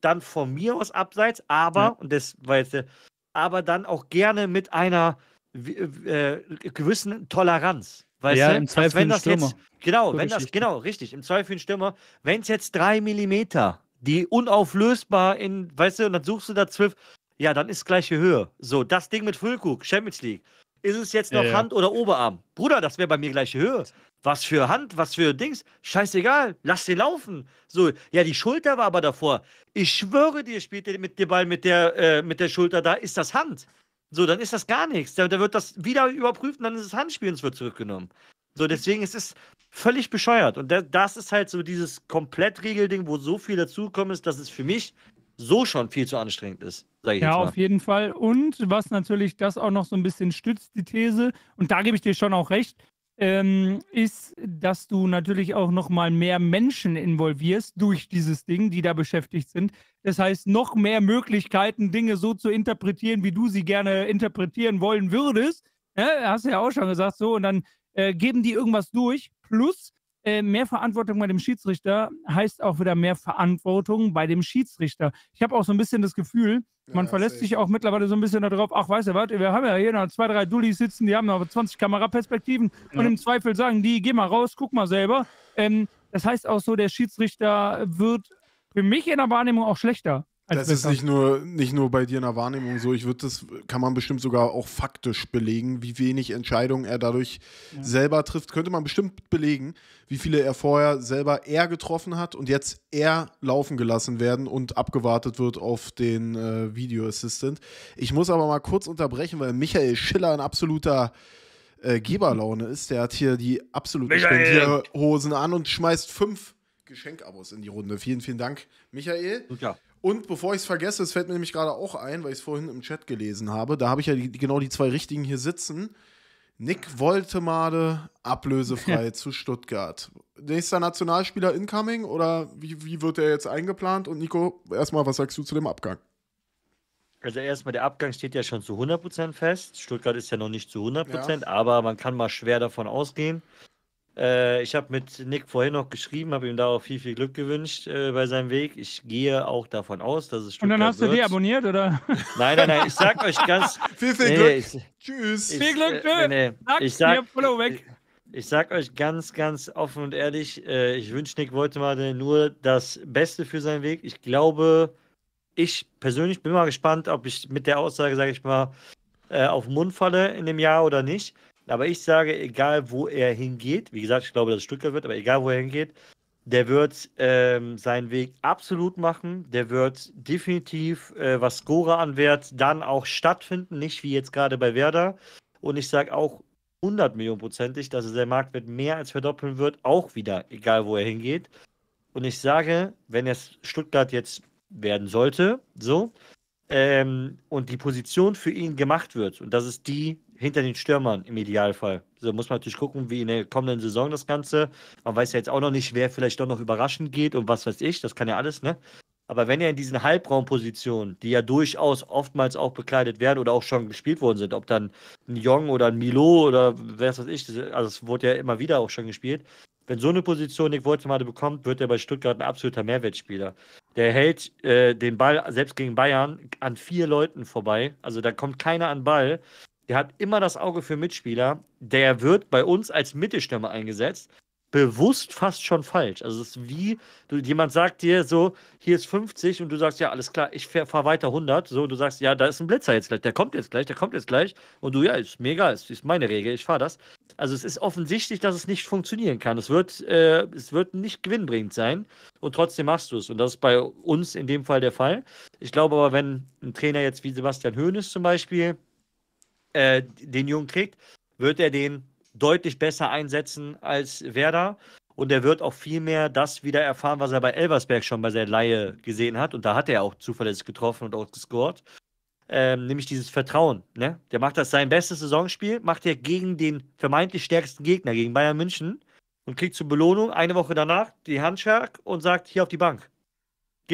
dann von mir aus abseits, aber, ja. und das war jetzt, aber dann auch gerne mit einer äh, gewissen Toleranz. Weißt ja, du? im also, Zweifel wenn das Stürmer. Jetzt, genau, so wenn richtig. das, genau, richtig, im Zweifel ein Stürmer. Wenn es jetzt drei Millimeter, die unauflösbar in, weißt du, und dann suchst du da zwölf, ja, dann ist gleiche Höhe. So, das Ding mit Füllkug, Champions League. Ist es jetzt noch ja, ja. Hand oder Oberarm? Bruder, das wäre bei mir gleiche Höhe. Was für Hand, was für Dings. Scheißegal, lass den laufen. So, ja, die Schulter war aber davor. Ich schwöre dir, spielt der mit dem Ball mit der, äh, mit der Schulter, da ist das Hand. So, dann ist das gar nichts. Da, da wird das wieder überprüft und dann ist es Handspiel und es wird zurückgenommen. So, deswegen ist es völlig bescheuert. Und das ist halt so dieses Komplettregelding, wo so viel dazukommen ist, dass es für mich so schon viel zu anstrengend ist. Sag ich ja, auf jeden Fall. Und was natürlich das auch noch so ein bisschen stützt, die These, und da gebe ich dir schon auch recht, ähm, ist, dass du natürlich auch noch mal mehr Menschen involvierst durch dieses Ding, die da beschäftigt sind. Das heißt, noch mehr Möglichkeiten, Dinge so zu interpretieren, wie du sie gerne interpretieren wollen würdest. Ja, hast du ja auch schon gesagt, so. Und dann äh, geben die irgendwas durch. Plus, äh, mehr Verantwortung bei dem Schiedsrichter heißt auch wieder mehr Verantwortung bei dem Schiedsrichter. Ich habe auch so ein bisschen das Gefühl, man ja, verlässt sich auch mittlerweile so ein bisschen darauf, ach, weißt du was, wir haben ja hier noch zwei, drei Dullis sitzen, die haben noch 20 Kameraperspektiven ja. und im Zweifel sagen die, geh mal raus, guck mal selber. Ähm, das heißt auch so, der Schiedsrichter wird für mich in der Wahrnehmung auch schlechter das ist nicht nur, nicht nur bei dir in der Wahrnehmung so. Ich würde das, kann man bestimmt sogar auch faktisch belegen, wie wenig Entscheidungen er dadurch ja. selber trifft. Könnte man bestimmt belegen, wie viele er vorher selber er getroffen hat und jetzt er laufen gelassen werden und abgewartet wird auf den äh, Video Assistant. Ich muss aber mal kurz unterbrechen, weil Michael Schiller ein absoluter äh, Geberlaune ist. Der hat hier die absoluten Spendierhosen an und schmeißt fünf Geschenkabos in die Runde. Vielen, vielen Dank, Michael. Ja. Und bevor ich es vergesse, es fällt mir nämlich gerade auch ein, weil ich es vorhin im Chat gelesen habe, da habe ich ja die, genau die zwei richtigen hier sitzen. Nick Woltemade ablösefrei zu Stuttgart. Nächster Nationalspieler incoming oder wie, wie wird er jetzt eingeplant? Und Nico, erstmal, was sagst du zu dem Abgang? Also erstmal, der Abgang steht ja schon zu 100% fest. Stuttgart ist ja noch nicht zu 100%, ja. aber man kann mal schwer davon ausgehen. Äh, ich habe mit Nick vorhin noch geschrieben, habe ihm da auch viel, viel Glück gewünscht äh, bei seinem Weg. Ich gehe auch davon aus, dass es Stuttgart Und dann hast wird. du die abonniert, oder? Nein, nein, nein, ich sag euch ganz. viel, viel nee, Glück. Ich, Tschüss. Ich, viel Glück, tschüss. Äh, nee, ich sag, Follow weg. Ich sag euch ganz, ganz offen und ehrlich, äh, ich wünsche Nick mal nur das Beste für seinen Weg. Ich glaube, ich persönlich bin mal gespannt, ob ich mit der Aussage, sage ich mal, äh, auf den Mund falle in dem Jahr oder nicht. Aber ich sage, egal wo er hingeht, wie gesagt, ich glaube, dass es Stuttgart wird, aber egal wo er hingeht, der wird ähm, seinen Weg absolut machen. Der wird definitiv, äh, was Scorer anwärts, dann auch stattfinden, nicht wie jetzt gerade bei Werder. Und ich sage auch 100 Millionen prozentig, dass er der Marktwert mehr als verdoppeln wird, auch wieder, egal wo er hingeht. Und ich sage, wenn es Stuttgart jetzt werden sollte, so, ähm, und die Position für ihn gemacht wird, und das ist die hinter den Stürmern im Idealfall. So muss man natürlich gucken, wie in der kommenden Saison das Ganze. Man weiß ja jetzt auch noch nicht, wer vielleicht doch noch überraschend geht und was weiß ich. Das kann ja alles, ne? Aber wenn er in diesen Halbraumpositionen, die ja durchaus oftmals auch bekleidet werden oder auch schon gespielt worden sind, ob dann ein Jong oder ein Milo oder wer weiß ich, also es wurde ja immer wieder auch schon gespielt. Wenn so eine Position Nick Woltemade bekommt, wird er bei Stuttgart ein absoluter Mehrwertspieler. Der hält äh, den Ball selbst gegen Bayern an vier Leuten vorbei. Also da kommt keiner an Ball der hat immer das Auge für Mitspieler. Der wird bei uns als Mittelstürmer eingesetzt. Bewusst fast schon falsch. Also, es ist wie, du, jemand sagt dir so, hier ist 50 und du sagst, ja, alles klar, ich fahre fahr weiter 100. So, du sagst, ja, da ist ein Blitzer jetzt gleich, der kommt jetzt gleich, der kommt jetzt gleich. Und du, ja, ist mega, ist, ist meine Regel, ich fahre das. Also, es ist offensichtlich, dass es nicht funktionieren kann. Es wird, äh, es wird nicht gewinnbringend sein und trotzdem machst du es. Und das ist bei uns in dem Fall der Fall. Ich glaube aber, wenn ein Trainer jetzt wie Sebastian Hoeneß zum Beispiel, äh, den Jungen kriegt, wird er den deutlich besser einsetzen als Werder. Und er wird auch viel mehr das wieder erfahren, was er bei Elversberg schon bei seiner Laie gesehen hat. Und da hat er auch zuverlässig getroffen und auch gescored. Ähm, nämlich dieses Vertrauen. Ne? Der macht das sein bestes Saisonspiel, macht er gegen den vermeintlich stärksten Gegner, gegen Bayern München, und kriegt zur Belohnung eine Woche danach die Handschlag und sagt: Hier auf die Bank.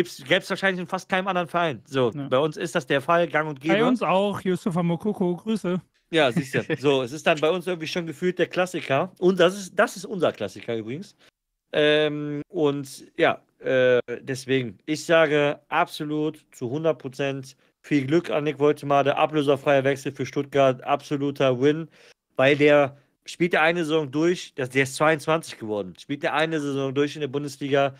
Gäbe es wahrscheinlich in fast keinem anderen Verein. So, ja. bei uns ist das der Fall, gang und gäbe. Bei uns auch, Yusufa Mokoko, Grüße. Ja, siehst du. so, es ist dann bei uns irgendwie schon gefühlt der Klassiker. Und das ist, das ist unser Klassiker übrigens. Ähm, und ja, äh, deswegen, ich sage absolut zu 100 Prozent viel Glück an Nick Woltemade. Ablöserfreier Wechsel für Stuttgart, absoluter Win, weil der spielt der eine Saison durch, der ist 22 geworden, spielt der eine Saison durch in der Bundesliga,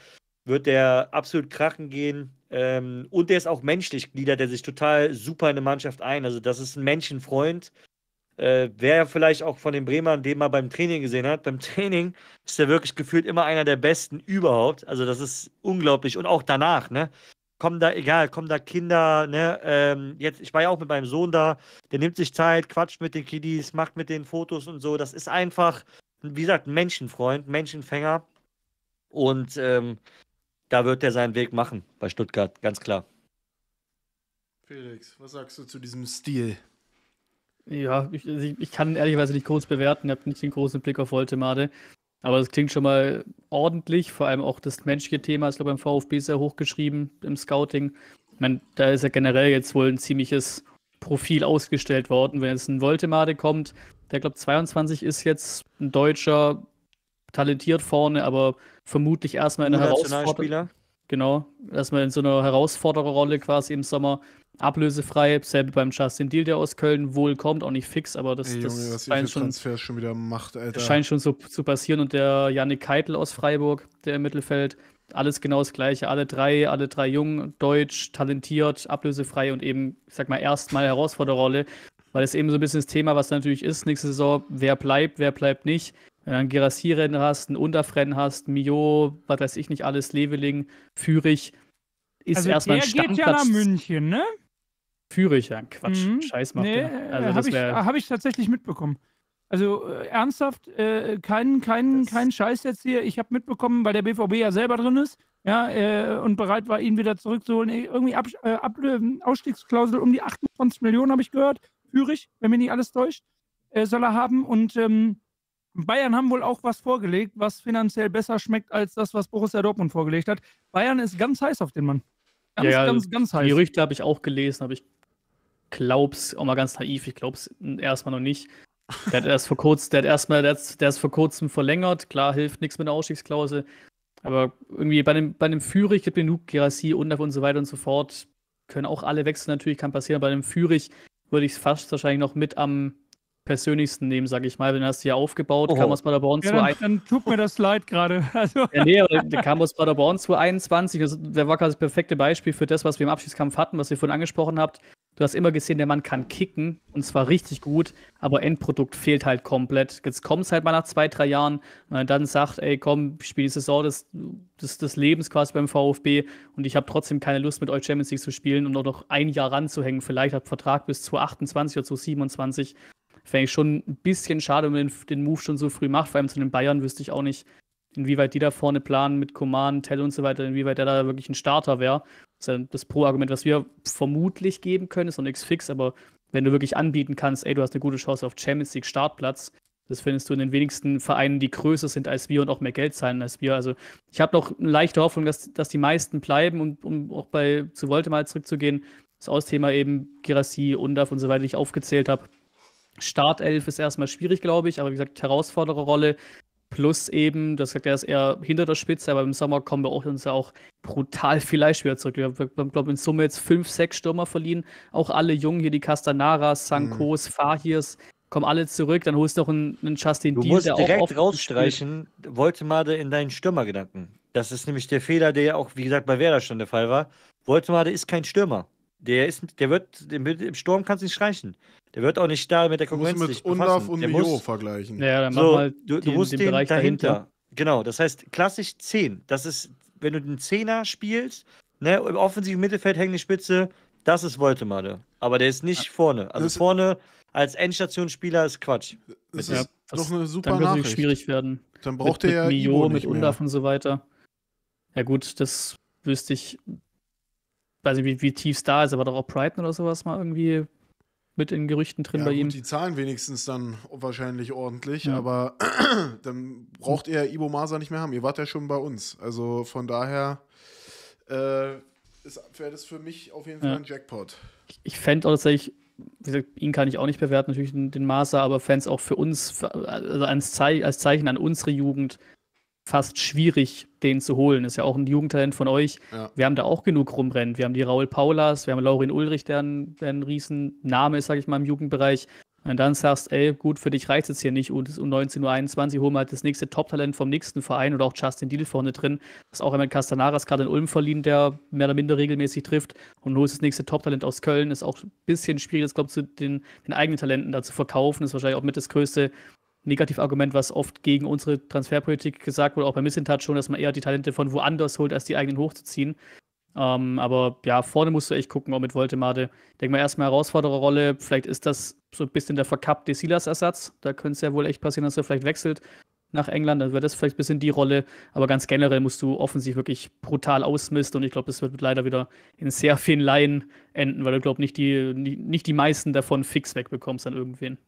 wird der absolut krachen gehen. Ähm, und der ist auch menschlich, gliedert der sich total super in eine Mannschaft ein. Also, das ist ein Menschenfreund. Äh, wer vielleicht auch von den Bremern den mal beim Training gesehen hat, beim Training ist er wirklich gefühlt immer einer der besten überhaupt. Also, das ist unglaublich. Und auch danach, ne? Kommen da, egal, kommen da Kinder, ne? Ähm, jetzt, ich war ja auch mit meinem Sohn da, der nimmt sich Zeit, quatscht mit den Kiddies, macht mit den Fotos und so. Das ist einfach, wie gesagt, ein Menschenfreund, Menschenfänger. Und ähm, da wird er seinen Weg machen bei Stuttgart, ganz klar. Felix, was sagst du zu diesem Stil? Ja, ich, also ich kann ehrlicherweise nicht groß bewerten, ich habe nicht den großen Blick auf Voltemade. Aber es klingt schon mal ordentlich, vor allem auch das menschliche Thema ist, glaube ich, beim VfB sehr hochgeschrieben im Scouting. Ich meine, da ist ja generell jetzt wohl ein ziemliches Profil ausgestellt worden. Wenn jetzt ein Voltemade kommt, der, glaube ich, 22 ist jetzt ein Deutscher, talentiert vorne, aber vermutlich erstmal in einer Herausforderung. Genau, erstmal in so einer Herausfordererrolle quasi im Sommer. Ablösefrei, selbe beim Justin Deal, der aus Köln wohl kommt, auch nicht fix, aber das, Ey, Junge, das scheint, schon, schon macht, scheint schon so zu passieren. Und der Janik Keitel aus Freiburg, der im Mittelfeld, alles genau das Gleiche. Alle drei, alle drei jung, deutsch, talentiert, ablösefrei und eben, ich sag mal, erstmal Herausfordererrolle, weil es eben so ein bisschen das Thema, was natürlich ist, nächste Saison, wer bleibt, wer bleibt nicht. Wenn äh, du einen Gerassiren hast, einen Unterfrennen hast, Mio, was weiß ich nicht alles, Leveling, Führig, ist also erstmal ein Stammplatz. geht ja nach München, ne? Führig, ja, Quatsch, mhm. Scheiß macht nee, der. Also äh, habe ich, ah, hab ich tatsächlich mitbekommen. Also äh, ernsthaft, äh, keinen kein, kein Scheiß jetzt hier. Ich habe mitbekommen, weil der BVB ja selber drin ist ja, äh, und bereit war, ihn wieder zurückzuholen. E, irgendwie Ab, äh, Ab äh, Ausstiegsklausel um die 28 Millionen, habe ich gehört. Führig, wenn mir nicht alles täuscht, soll er haben. Und ähm, Bayern haben wohl auch was vorgelegt, was finanziell besser schmeckt als das, was Borussia Dortmund vorgelegt hat. Bayern ist ganz heiß auf den Mann. Ganz, ja, ganz, ganz heiß. Gerüchte habe ich auch gelesen, aber ich glaub's, auch mal ganz naiv, ich glaub's erstmal noch nicht. Der hat erst vor kurzem, der hat erstmal, der, hat, der ist vor kurzem verlängert, klar hilft nichts mit der Ausstiegsklausel. Aber irgendwie bei dem, bei dem Führig gibt genug Gerassi, Undaf und so weiter und so fort. Können auch alle wechseln, natürlich kann passieren. Bei dem Führig würde ich es fast wahrscheinlich noch mit am persönlichsten nehmen, sag ich mal. Wenn hast du hier aufgebaut, Oho. kam aus Paderborn ja, dann, dann tut mir das leid gerade. Also. Ja, nee, der kam aus Paderborn 221. Also der war quasi das perfekte Beispiel für das, was wir im Abschiedskampf hatten, was ihr vorhin angesprochen habt. Du hast immer gesehen, der Mann kann kicken und zwar richtig gut, aber Endprodukt fehlt halt komplett. Jetzt kommt es halt mal nach zwei, drei Jahren, wenn er dann sagt, ey komm, ich spiele die Saison des, des, des Lebens quasi beim VfB und ich habe trotzdem keine Lust mit euch Champions League zu spielen und auch noch ein Jahr ranzuhängen. Vielleicht hat Vertrag bis zu 28 oder zu 27. Fände ich schon ein bisschen schade, wenn man den Move schon so früh macht. Vor allem zu den Bayern wüsste ich auch nicht, inwieweit die da vorne planen mit Coman, Tell und so weiter, inwieweit der da wirklich ein Starter wäre. Das, ja das Pro-Argument, was wir vermutlich geben können, ist noch nichts fix, aber wenn du wirklich anbieten kannst, ey, du hast eine gute Chance auf Champions League Startplatz, das findest du in den wenigsten Vereinen, die größer sind als wir und auch mehr Geld zahlen als wir. Also ich habe noch eine leichte Hoffnung, dass, dass die meisten bleiben und um auch bei zu Volte mal zurückzugehen, das Austhema eben Girassi, Undaf und so weiter, die ich aufgezählt habe. Startelf ist erstmal schwierig, glaube ich, aber wie gesagt, Herausfordererrolle. Plus eben, das sagt er, ist eher hinter der Spitze, aber im Sommer kommen wir auch, uns ja auch brutal viel Fleisch wieder zurück. Wir haben, glaube ich, in Summe jetzt fünf, sechs Stürmer verliehen. Auch alle Jungen hier, die Castanaras, Sankos, mhm. Fahirs, kommen alle zurück. Dann holst du auch einen, einen Justin Du Deal, musst der direkt auch rausstreichen, spielt. wollte Made in deinen Stürmergedanken. Das ist nämlich der Fehler, der ja auch, wie gesagt, bei Werder schon der Fall war. Woltemade ist kein Stürmer. Der, ist, der wird, im Sturm kannst du nicht streichen. Der wird auch nicht da mit der Konkurrenz. Du musst mit Undav und Mio vergleichen. Ja, dann mach mal du, den, du musst den, den Bereich dahinter. dahinter. Genau, das heißt klassisch 10. Das ist, wenn du den Zehner spielst, ne, im offensiven Mittelfeld die Spitze, das ist Woltemade. Aber der ist nicht vorne. Also vorne als Endstationsspieler ist Quatsch. Das ist ja, doch eine super dann Nachricht. schwierig werden. Dann braucht mit, er ja mit Mio, mit Undaf und so weiter. Ja gut, das wüsste ich weiß nicht, wie, wie tief es da ist, aber doch auch Brighton oder sowas mal irgendwie mit in Gerüchten drin ja, bei gut, ihm. Die zahlen wenigstens dann wahrscheinlich ordentlich, ja. aber dann braucht er Ibo Masa nicht mehr haben. Ihr wart ja schon bei uns. Also von daher äh, wäre das für mich auf jeden Fall ja. ein Jackpot. Ich, ich fände auch tatsächlich, wie gesagt, ihn kann ich auch nicht bewerten, natürlich den, den Masa, aber Fans auch für uns, also als, Zei als Zeichen an unsere Jugend, fast schwierig, den zu holen. Ist ja auch ein Jugendtalent von euch. Ja. Wir haben da auch genug rumrennen. Wir haben die Raul Paulas, wir haben Laurin Ulrich, der ein, der ein Riesenname ist, sage ich mal, im Jugendbereich. Und dann sagst, ey, gut, für dich reicht es hier nicht. Und um 19.21 Uhr holen wir halt das nächste Top-Talent vom nächsten Verein oder auch Justin Deal vorne drin. Das ist auch einmal Castanaras gerade in Ulm verliehen, der mehr oder minder regelmäßig trifft. Und holst das nächste Top-Talent aus Köln. Ist auch ein bisschen schwierig, das glaube ich, den, den eigenen Talenten da zu verkaufen. Ist wahrscheinlich auch mit das größte Negativargument, was oft gegen unsere Transferpolitik gesagt wurde, auch bei Missintat schon, dass man eher die Talente von woanders holt, als die eigenen hochzuziehen. Ähm, aber ja, vorne musst du echt gucken, auch mit Voltemade. Denk mal erstmal Herausfordererrolle, vielleicht ist das so ein bisschen der verkappte Silas-Ersatz. Da könnte es ja wohl echt passieren, dass er vielleicht wechselt nach England, dann wäre das vielleicht ein bisschen die Rolle. Aber ganz generell musst du offensiv wirklich brutal ausmisten und ich glaube, das wird leider wieder in sehr vielen Laien enden, weil du, glaube nicht die, nicht die meisten davon fix wegbekommst an irgendwen.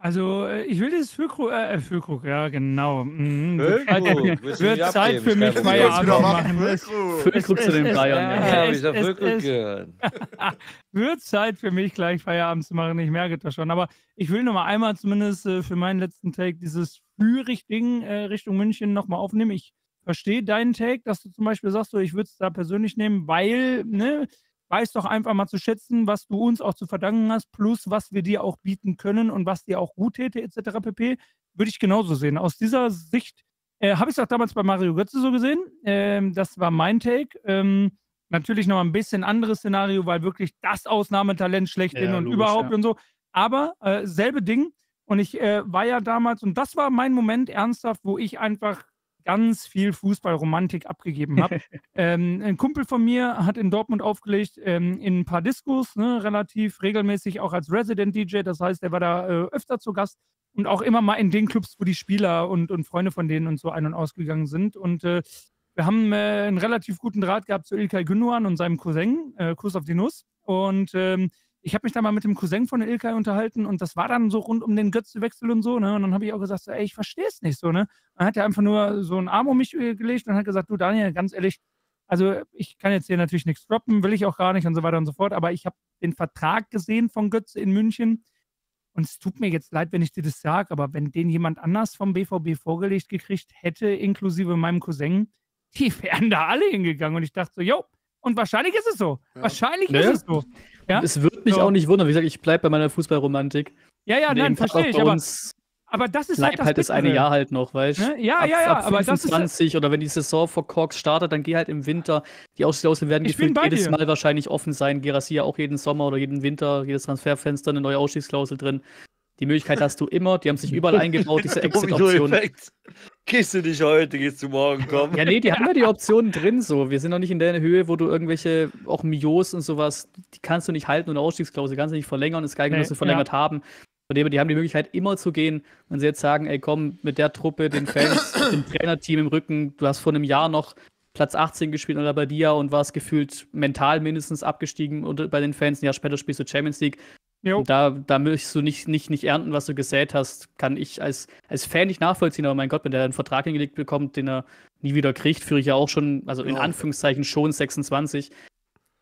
Also, äh, ich will dieses Füllkrug, äh, äh Füllkrug, ja, genau. Mhm. Füllkrug, wird Zeit für mich Feierabend machen. Füllkrug, Füllkrug zu den Bayern. Ja, ja. ich habe Füllkrug gehört. wird Zeit für mich gleich Feierabend zu machen, ich merke das schon. Aber ich will nochmal einmal zumindest äh, für meinen letzten Take dieses Führig-Ding äh, Richtung München nochmal aufnehmen. Ich verstehe deinen Take, dass du zum Beispiel sagst, so, ich würde es da persönlich nehmen, weil, ne, weiß doch einfach mal zu schätzen, was du uns auch zu verdanken hast, plus was wir dir auch bieten können und was dir auch gut täte, etc. pp. Würde ich genauso sehen. Aus dieser Sicht äh, habe ich es auch damals bei Mario Götze so gesehen. Ähm, das war mein Take. Ähm, natürlich noch ein bisschen anderes Szenario, weil wirklich das Ausnahmetalent schlecht ja, und logisch, überhaupt ja. und so. Aber äh, selbe Ding. Und ich äh, war ja damals, und das war mein Moment ernsthaft, wo ich einfach ganz viel Fußballromantik abgegeben habe. ähm, ein Kumpel von mir hat in Dortmund aufgelegt, ähm, in ein paar Discos, ne, relativ regelmäßig auch als Resident DJ. Das heißt, er war da äh, öfter zu Gast und auch immer mal in den Clubs, wo die Spieler und, und Freunde von denen und so ein- und ausgegangen sind. Und äh, wir haben äh, einen relativ guten Draht gehabt zu Ilkay Gündogan und seinem Cousin, äh, Kuss auf die Nuss. Und ähm, ich habe mich da mal mit dem Cousin von Ilkay unterhalten und das war dann so rund um den Götzewechsel und so, ne? Und dann habe ich auch gesagt, so, ey, ich verstehe es nicht so, ne? Dann hat er einfach nur so einen Arm um mich äh, gelegt und hat gesagt, du Daniel, ganz ehrlich, also ich kann jetzt hier natürlich nichts droppen, will ich auch gar nicht und so weiter und so fort, aber ich habe den Vertrag gesehen von Götze in München und es tut mir jetzt leid, wenn ich dir das sage, aber wenn den jemand anders vom BVB vorgelegt gekriegt hätte, inklusive meinem Cousin, die wären da alle hingegangen und ich dachte so, jo, und wahrscheinlich ist es so. Ja. Wahrscheinlich ja. Ne? ist es so. Ja? Es wird mich ja. auch nicht wundern. Wie gesagt, ich bleibe bei meiner Fußballromantik. Ja, ja, nein, verstehe ich. Aber, aber das ist halt das, halt das eine Jahr halt noch, weißt du? Ne? Ja, ab, ja, ja, ab aber 25 das oder wenn die Saison vor Corks startet, dann geh halt im Winter. Die Ausstiegsklauseln werden gefühlt jedes dir. Mal wahrscheinlich offen sein. Gerassia auch jeden Sommer oder jeden Winter, jedes Transferfenster eine neue Ausstiegsklausel drin. Die Möglichkeit hast du immer. Die haben sich überall eingebaut, diese Exit-Option gehst du nicht heute, gehst du morgen kommen. Ja, nee, die haben ja die Optionen drin so. Wir sind noch nicht in der Höhe, wo du irgendwelche, auch Mios und sowas, die kannst du nicht halten und eine Ausstiegsklausel kannst du nicht verlängern und das Geigenossen nee, verlängert ja. haben. Von dem die haben die Möglichkeit immer zu gehen, wenn sie jetzt sagen, ey komm, mit der Truppe, den Fans, dem Trainerteam im Rücken, du hast vor einem Jahr noch Platz 18 gespielt oder bei dir und warst gefühlt mental mindestens abgestiegen und bei den Fans. Ein Jahr später spielst du Champions League. Da, da möchtest du nicht, nicht, nicht ernten, was du gesät hast. Kann ich als, als Fan nicht nachvollziehen, aber mein Gott, wenn der einen Vertrag hingelegt bekommt, den er nie wieder kriegt, führe ich ja auch schon, also in Anführungszeichen schon 26,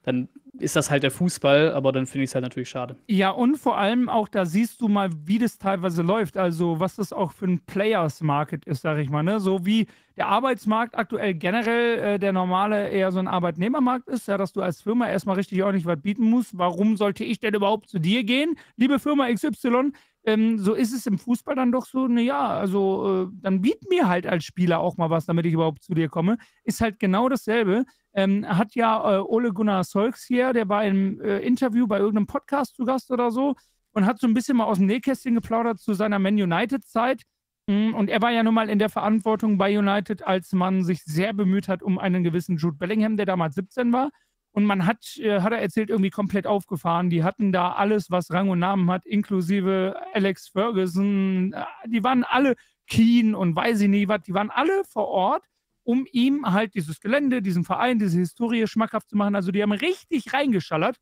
dann ist das halt der Fußball, aber dann finde ich es halt natürlich schade. Ja, und vor allem auch, da siehst du mal, wie das teilweise läuft. Also, was das auch für ein Players-Market ist, sage ich mal. Ne? So wie der Arbeitsmarkt aktuell generell äh, der normale eher so ein Arbeitnehmermarkt ist, ja, dass du als Firma erstmal richtig ordentlich was bieten musst. Warum sollte ich denn überhaupt zu dir gehen, liebe Firma XY? Ähm, so ist es im Fußball dann doch so, naja, also äh, dann biet mir halt als Spieler auch mal was, damit ich überhaupt zu dir komme. Ist halt genau dasselbe ähm, hat ja äh, Ole Gunnar hier, der war im äh, Interview bei irgendeinem Podcast zu Gast oder so und hat so ein bisschen mal aus dem Nähkästchen geplaudert zu seiner Man United-Zeit. Hm, und er war ja nun mal in der Verantwortung bei United, als man sich sehr bemüht hat um einen gewissen Jude Bellingham, der damals 17 war. Und man hat, äh, hat er erzählt, irgendwie komplett aufgefahren. Die hatten da alles, was Rang und Namen hat, inklusive Alex Ferguson. Äh, die waren alle Keen und weiß ich nie was. Die waren alle vor Ort um ihm halt dieses Gelände, diesen Verein, diese Historie schmackhaft zu machen. Also die haben richtig reingeschallert.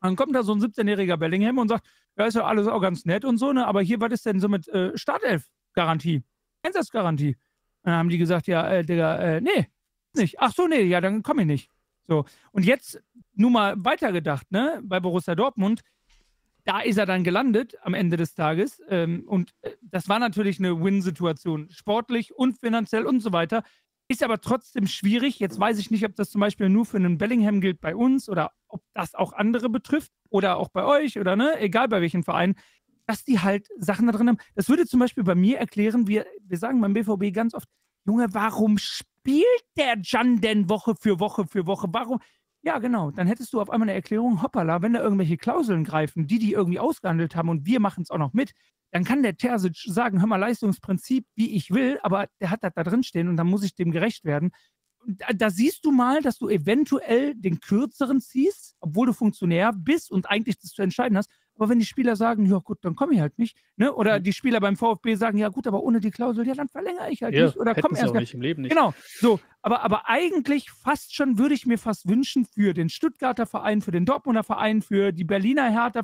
Dann kommt da so ein 17-jähriger Bellingham und sagt, ja, ist ja alles auch ganz nett und so, ne? aber hier, was ist denn so mit äh, Startelf-Garantie, Einsatzgarantie? Dann haben die gesagt, ja, äh, Digga, äh, nee, nicht. Ach so, nee, ja, dann komme ich nicht. So, und jetzt nur mal weitergedacht, ne, bei Borussia Dortmund, da ist er dann gelandet am Ende des Tages. Ähm, und äh, das war natürlich eine Win-Situation, sportlich und finanziell und so weiter. Ist aber trotzdem schwierig. Jetzt weiß ich nicht, ob das zum Beispiel nur für einen Bellingham gilt bei uns oder ob das auch andere betrifft oder auch bei euch oder ne, egal bei welchen Vereinen, dass die halt Sachen da drin haben. Das würde zum Beispiel bei mir erklären, wir, wir sagen beim BVB ganz oft, Junge, warum spielt der Jan denn Woche für Woche für Woche? Warum? Ja, genau. Dann hättest du auf einmal eine Erklärung, hoppala, wenn da irgendwelche Klauseln greifen, die die irgendwie ausgehandelt haben und wir machen es auch noch mit, dann kann der Terzic sagen, hör mal, Leistungsprinzip, wie ich will, aber der hat das da drin stehen und dann muss ich dem gerecht werden. Da, da, siehst du mal, dass du eventuell den kürzeren ziehst, obwohl du Funktionär bist und eigentlich das zu entscheiden hast. Aber wenn die Spieler sagen, ja gut, dann komme ich halt nicht, ne? Oder hm. die Spieler beim VfB sagen, ja gut, aber ohne die Klausel, ja, dann verlängere ich halt ja, nicht oder komm erst. Auch nicht, im Leben nicht. Genau. So, aber, aber eigentlich fast schon würde ich mir fast wünschen für den Stuttgarter Verein, für den Dortmunder Verein, für die Berliner Hertha,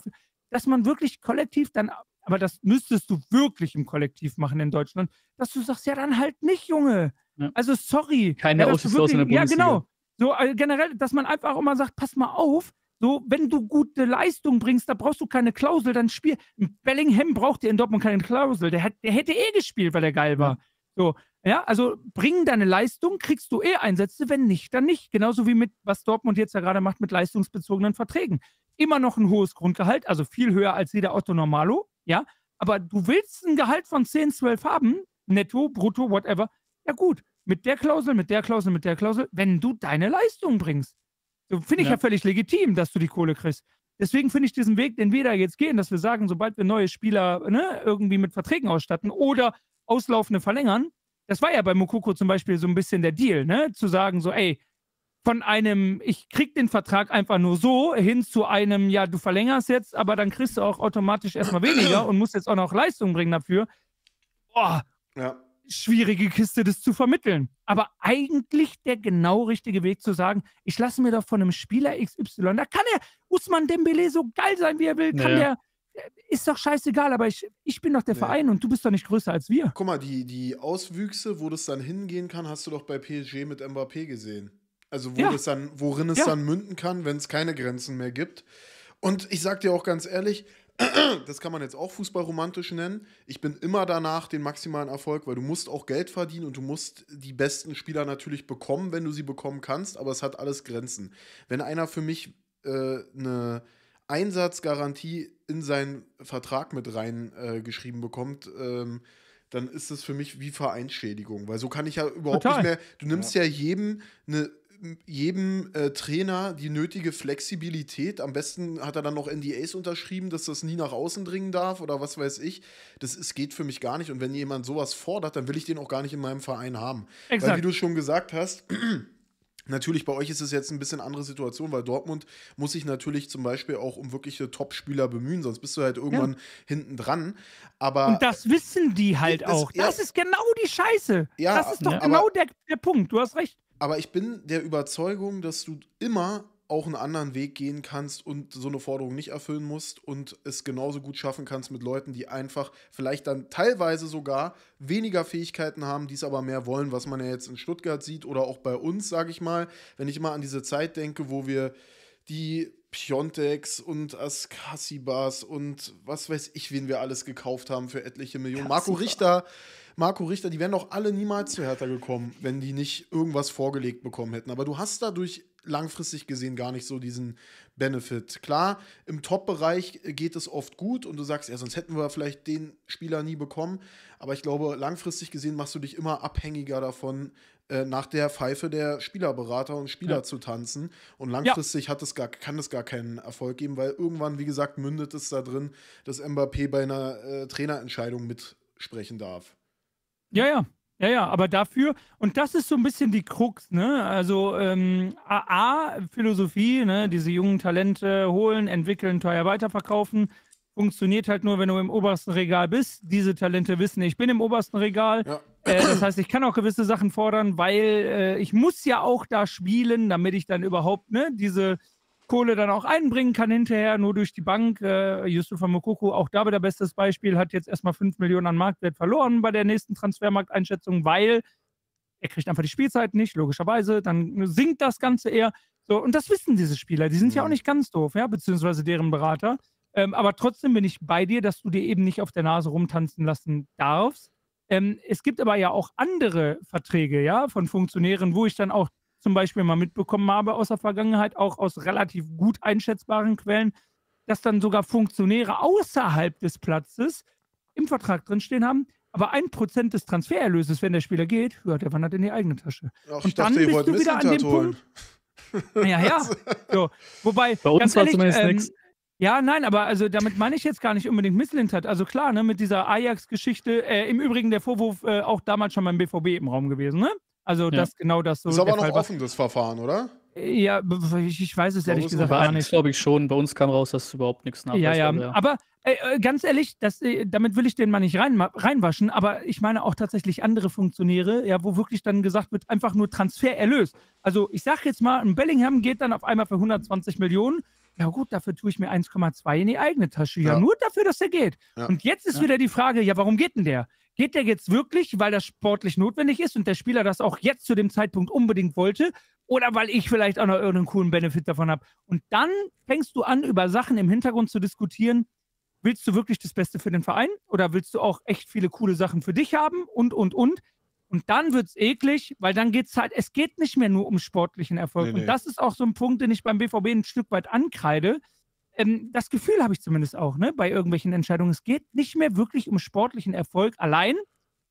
dass man wirklich kollektiv dann aber das müsstest du wirklich im Kollektiv machen in Deutschland, dass du sagst, ja, dann halt nicht, Junge. Ja. Also sorry. Keine ja, Aussichtslos in der Bundesliga. Ja, genau. So also generell, dass man einfach auch immer sagt, pass mal auf, so, wenn du gute Leistung bringst, da brauchst du keine Klausel, dann spiel. Bellingham braucht dir in Dortmund keine Klausel. Der, hat, der hätte eh gespielt, weil er geil war. So, ja, also bring deine Leistung, kriegst du eh Einsätze, wenn nicht, dann nicht. Genauso wie mit, was Dortmund jetzt ja gerade macht mit leistungsbezogenen Verträgen. Immer noch ein hohes Grundgehalt, also viel höher als jeder Otto Normalo, ja, aber du willst ein Gehalt von 10, 12 haben, netto, brutto, whatever, ja gut, mit der Klausel, mit der Klausel, mit der Klausel, wenn du deine Leistung bringst. So, finde ich ja. ja völlig legitim, dass du die Kohle kriegst. Deswegen finde ich diesen Weg, den wir da jetzt gehen, dass wir sagen, sobald wir neue Spieler ne, irgendwie mit Verträgen ausstatten oder auslaufende verlängern, das war ja bei Mokoko zum Beispiel so ein bisschen der Deal, ne? Zu sagen, so, ey, von einem, ich krieg den Vertrag einfach nur so, hin zu einem, ja, du verlängerst jetzt, aber dann kriegst du auch automatisch erstmal weniger und musst jetzt auch noch Leistung bringen dafür. Boah, ja. schwierige Kiste, das zu vermitteln. Aber eigentlich der genau richtige Weg zu sagen, ich lasse mir doch von einem Spieler XY, da kann er Usman Dembele so geil sein, wie er will, kann naja. der äh, ist doch scheißegal, aber ich, ich bin doch der ja. Verein und du bist doch nicht größer als wir. Guck mal, die, die Auswüchse, wo das dann hingehen kann, hast du doch bei PSG mit Mbappé gesehen. Also wo ja. es dann, worin es ja. dann münden kann, wenn es keine Grenzen mehr gibt. Und ich sag dir auch ganz ehrlich, das kann man jetzt auch fußballromantisch nennen. Ich bin immer danach den maximalen Erfolg, weil du musst auch Geld verdienen und du musst die besten Spieler natürlich bekommen, wenn du sie bekommen kannst, aber es hat alles Grenzen. Wenn einer für mich äh, eine Einsatzgarantie in seinen Vertrag mit reingeschrieben äh, bekommt, ähm, dann ist das für mich wie Vereinsschädigung, weil so kann ich ja überhaupt Total. nicht mehr. Du nimmst ja, ja jedem eine jedem äh, Trainer die nötige Flexibilität. Am besten hat er dann noch NDAs unterschrieben, dass das nie nach außen dringen darf oder was weiß ich. Das ist, geht für mich gar nicht. Und wenn jemand sowas fordert, dann will ich den auch gar nicht in meinem Verein haben. Exakt. Weil, wie du schon gesagt hast, Natürlich, bei euch ist es jetzt ein bisschen andere Situation, weil Dortmund muss sich natürlich zum Beispiel auch um wirkliche Top-Spieler bemühen, sonst bist du halt irgendwann ja. hinten dran. Aber und das wissen die halt das auch. Ist das ist genau die Scheiße. Ja, das ist doch ja, genau der, der Punkt. Du hast recht. Aber ich bin der Überzeugung, dass du immer auch einen anderen Weg gehen kannst und so eine Forderung nicht erfüllen musst und es genauso gut schaffen kannst mit Leuten, die einfach vielleicht dann teilweise sogar weniger Fähigkeiten haben, die es aber mehr wollen, was man ja jetzt in Stuttgart sieht oder auch bei uns, sage ich mal, wenn ich mal an diese Zeit denke, wo wir die Piontex und Askasibas und was weiß ich, wen wir alles gekauft haben für etliche Millionen. Marco Richter, Marco Richter, die wären doch alle niemals zu Hertha gekommen, wenn die nicht irgendwas vorgelegt bekommen hätten. Aber du hast dadurch langfristig gesehen gar nicht so diesen Benefit. Klar, im Top-Bereich geht es oft gut und du sagst, ja, sonst hätten wir vielleicht den Spieler nie bekommen. Aber ich glaube, langfristig gesehen machst du dich immer abhängiger davon, äh, nach der Pfeife der Spielerberater und Spieler ja. zu tanzen. Und langfristig ja. hat es gar, kann es gar keinen Erfolg geben, weil irgendwann, wie gesagt, mündet es da drin, dass Mbappé bei einer äh, Trainerentscheidung mitsprechen darf. Ja, ja. Ja, ja, aber dafür, und das ist so ein bisschen die Krux, ne? Also ähm, AA, Philosophie, ne, diese jungen Talente holen, entwickeln, teuer weiterverkaufen. Funktioniert halt nur, wenn du im obersten Regal bist. Diese Talente wissen, ich bin im obersten Regal. Ja. Äh, das heißt, ich kann auch gewisse Sachen fordern, weil äh, ich muss ja auch da spielen, damit ich dann überhaupt, ne, diese Kohle dann auch einbringen kann hinterher, nur durch die Bank. Äh, Yusufa Mokoko, auch da wieder bestes Beispiel, hat jetzt erstmal 5 Millionen an Marktwert verloren bei der nächsten Transfermarkteinschätzung, weil er kriegt einfach die Spielzeit nicht, logischerweise. Dann sinkt das Ganze eher. So, und das wissen diese Spieler, die sind ja, ja auch mhm. nicht ganz doof, ja, beziehungsweise deren Berater. Ähm, aber trotzdem bin ich bei dir, dass du dir eben nicht auf der Nase rumtanzen lassen darfst. Ähm, es gibt aber ja auch andere Verträge, ja, von Funktionären, wo ich dann auch zum Beispiel mal mitbekommen habe aus der Vergangenheit, auch aus relativ gut einschätzbaren Quellen, dass dann sogar Funktionäre außerhalb des Platzes im Vertrag drinstehen haben, aber ein Prozent des Transfererlöses, wenn der Spieler geht, ja, der wandert in die eigene Tasche. Ach, und dann dachte, bist du wieder an dem Punkt. Ja, ja. So. Wobei, Bei uns ganz ehrlich, war zumindest ähm, nichts. Ja, nein, aber also damit meine ich jetzt gar nicht unbedingt Misslintat. Also klar, ne, mit dieser Ajax-Geschichte, äh, im Übrigen der Vorwurf äh, auch damals schon beim BVB im Raum gewesen, ne? Also ja. das genau das so. Ist aber noch Fall offen, das Verfahren, oder? Äh, ja, ich, ich weiß es ehrlich gesagt gar nicht. glaube ich schon. Bei uns kam raus, dass es überhaupt nichts nach. Ja, ja, Aber äh, äh, ganz ehrlich, das, äh, damit will ich den mal nicht rein, reinwaschen, aber ich meine auch tatsächlich andere Funktionäre, ja, wo wirklich dann gesagt wird, einfach nur Transfer erlöst. Also ich sage jetzt mal, ein Bellingham geht dann auf einmal für 120 Millionen. Ja gut, dafür tue ich mir 1,2 in die eigene Tasche. Ja, ja. nur dafür, dass er geht. Ja. Und jetzt ist wieder die Frage, ja, warum geht denn der? Geht der jetzt wirklich, weil das sportlich notwendig ist und der Spieler das auch jetzt zu dem Zeitpunkt unbedingt wollte? Oder weil ich vielleicht auch noch irgendeinen coolen Benefit davon habe? Und dann fängst du an, über Sachen im Hintergrund zu diskutieren. Willst du wirklich das Beste für den Verein? Oder willst du auch echt viele coole Sachen für dich haben? Und, und, und. Und dann wird es eklig, weil dann geht es halt, es geht nicht mehr nur um sportlichen Erfolg. Nee, nee. Und das ist auch so ein Punkt, den ich beim BVB ein Stück weit ankreide, ähm, das Gefühl habe ich zumindest auch ne, bei irgendwelchen Entscheidungen. Es geht nicht mehr wirklich um sportlichen Erfolg allein,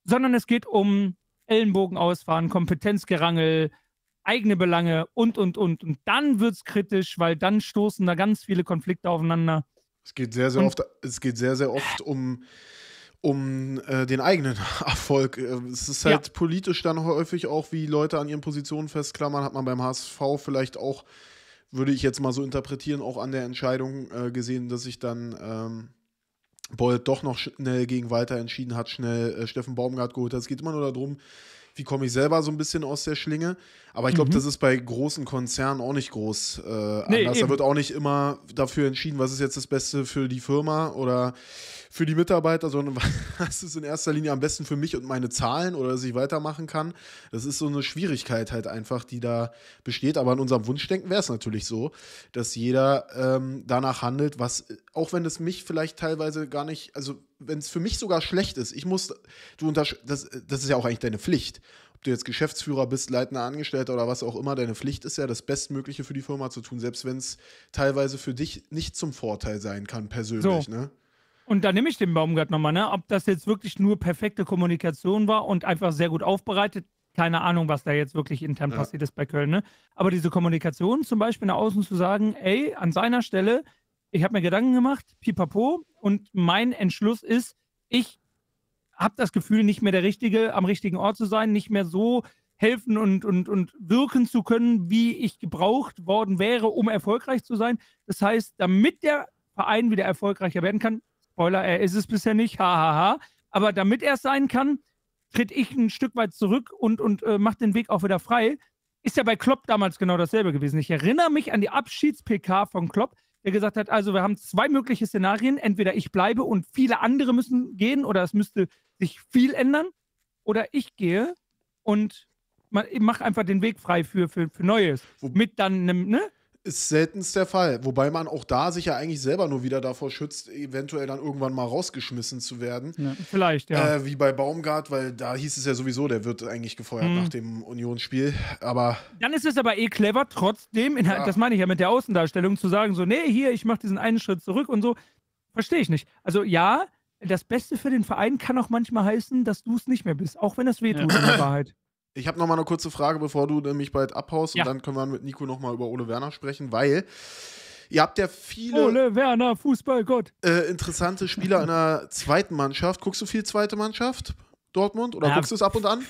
sondern es geht um Ellenbogen ausfahren, Kompetenzgerangel, eigene Belange und, und, und. Und dann wird es kritisch, weil dann stoßen da ganz viele Konflikte aufeinander. Es geht sehr, sehr oft, es geht sehr, sehr oft um, um äh, den eigenen Erfolg. Äh, es ist halt ja. politisch dann häufig auch, wie Leute an ihren Positionen festklammern, hat man beim HSV vielleicht auch würde ich jetzt mal so interpretieren, auch an der Entscheidung äh, gesehen, dass sich dann ähm, Boll doch noch schnell gegen Walter entschieden hat, schnell äh, Steffen Baumgart geholt hat. Es geht immer nur darum, wie komme ich selber so ein bisschen aus der Schlinge. Aber ich glaube, mhm. das ist bei großen Konzernen auch nicht groß äh, anders. Nee, da wird auch nicht immer dafür entschieden, was ist jetzt das Beste für die Firma oder für die Mitarbeiter, sondern was ist in erster Linie am besten für mich und meine Zahlen oder dass ich weitermachen kann. Das ist so eine Schwierigkeit halt einfach, die da besteht. Aber in unserem Wunschdenken wäre es natürlich so, dass jeder ähm, danach handelt, was, auch wenn es mich vielleicht teilweise gar nicht, also wenn es für mich sogar schlecht ist, ich muss, du das, das ist ja auch eigentlich deine Pflicht ob du jetzt Geschäftsführer bist, leitender Angestellter oder was auch immer, deine Pflicht ist ja, das Bestmögliche für die Firma zu tun, selbst wenn es teilweise für dich nicht zum Vorteil sein kann, persönlich. So. Ne? Und da nehme ich den Baumgart nochmal, ne? Ob das jetzt wirklich nur perfekte Kommunikation war und einfach sehr gut aufbereitet, keine Ahnung, was da jetzt wirklich intern ja. passiert ist bei Köln, ne? Aber diese Kommunikation zum Beispiel nach außen zu sagen, ey, an seiner Stelle, ich habe mir Gedanken gemacht, pipapo, und mein Entschluss ist, ich habe das Gefühl, nicht mehr der Richtige, am richtigen Ort zu sein, nicht mehr so helfen und, und, und wirken zu können, wie ich gebraucht worden wäre, um erfolgreich zu sein. Das heißt, damit der Verein wieder erfolgreicher werden kann, Spoiler, er ist es bisher nicht, hahaha. Ha, ha. Aber damit er es sein kann, tritt ich ein Stück weit zurück und, und äh, macht den Weg auch wieder frei. Ist ja bei Klopp damals genau dasselbe gewesen. Ich erinnere mich an die Abschieds-PK von Klopp, der gesagt hat, also wir haben zwei mögliche Szenarien. Entweder ich bleibe und viele andere müssen gehen oder es müsste sich viel ändern. Oder ich gehe und mache einfach den Weg frei für, für, für Neues. Mit dann einem, ne? Ist seltenst der Fall. Wobei man auch da sich ja eigentlich selber nur wieder davor schützt, eventuell dann irgendwann mal rausgeschmissen zu werden. Ja, vielleicht, ja. Äh, wie bei Baumgart, weil da hieß es ja sowieso, der wird eigentlich gefeuert mhm. nach dem Unionsspiel. Aber. Dann ist es aber eh clever, trotzdem, in, ja. das meine ich ja mit der Außendarstellung, zu sagen, so, nee, hier, ich mache diesen einen Schritt zurück und so. Verstehe ich nicht. Also ja, das Beste für den Verein kann auch manchmal heißen, dass du es nicht mehr bist, auch wenn das wehtut ja. in der Wahrheit. Ich habe noch mal eine kurze Frage, bevor du mich bald abhaust ja. und dann können wir mit Nico noch mal über Ole Werner sprechen, weil ihr habt ja viele Ole Werner Fußballgott äh, interessante Spieler in der zweiten Mannschaft. Guckst du viel zweite Mannschaft Dortmund oder ja, guckst du es ab und an?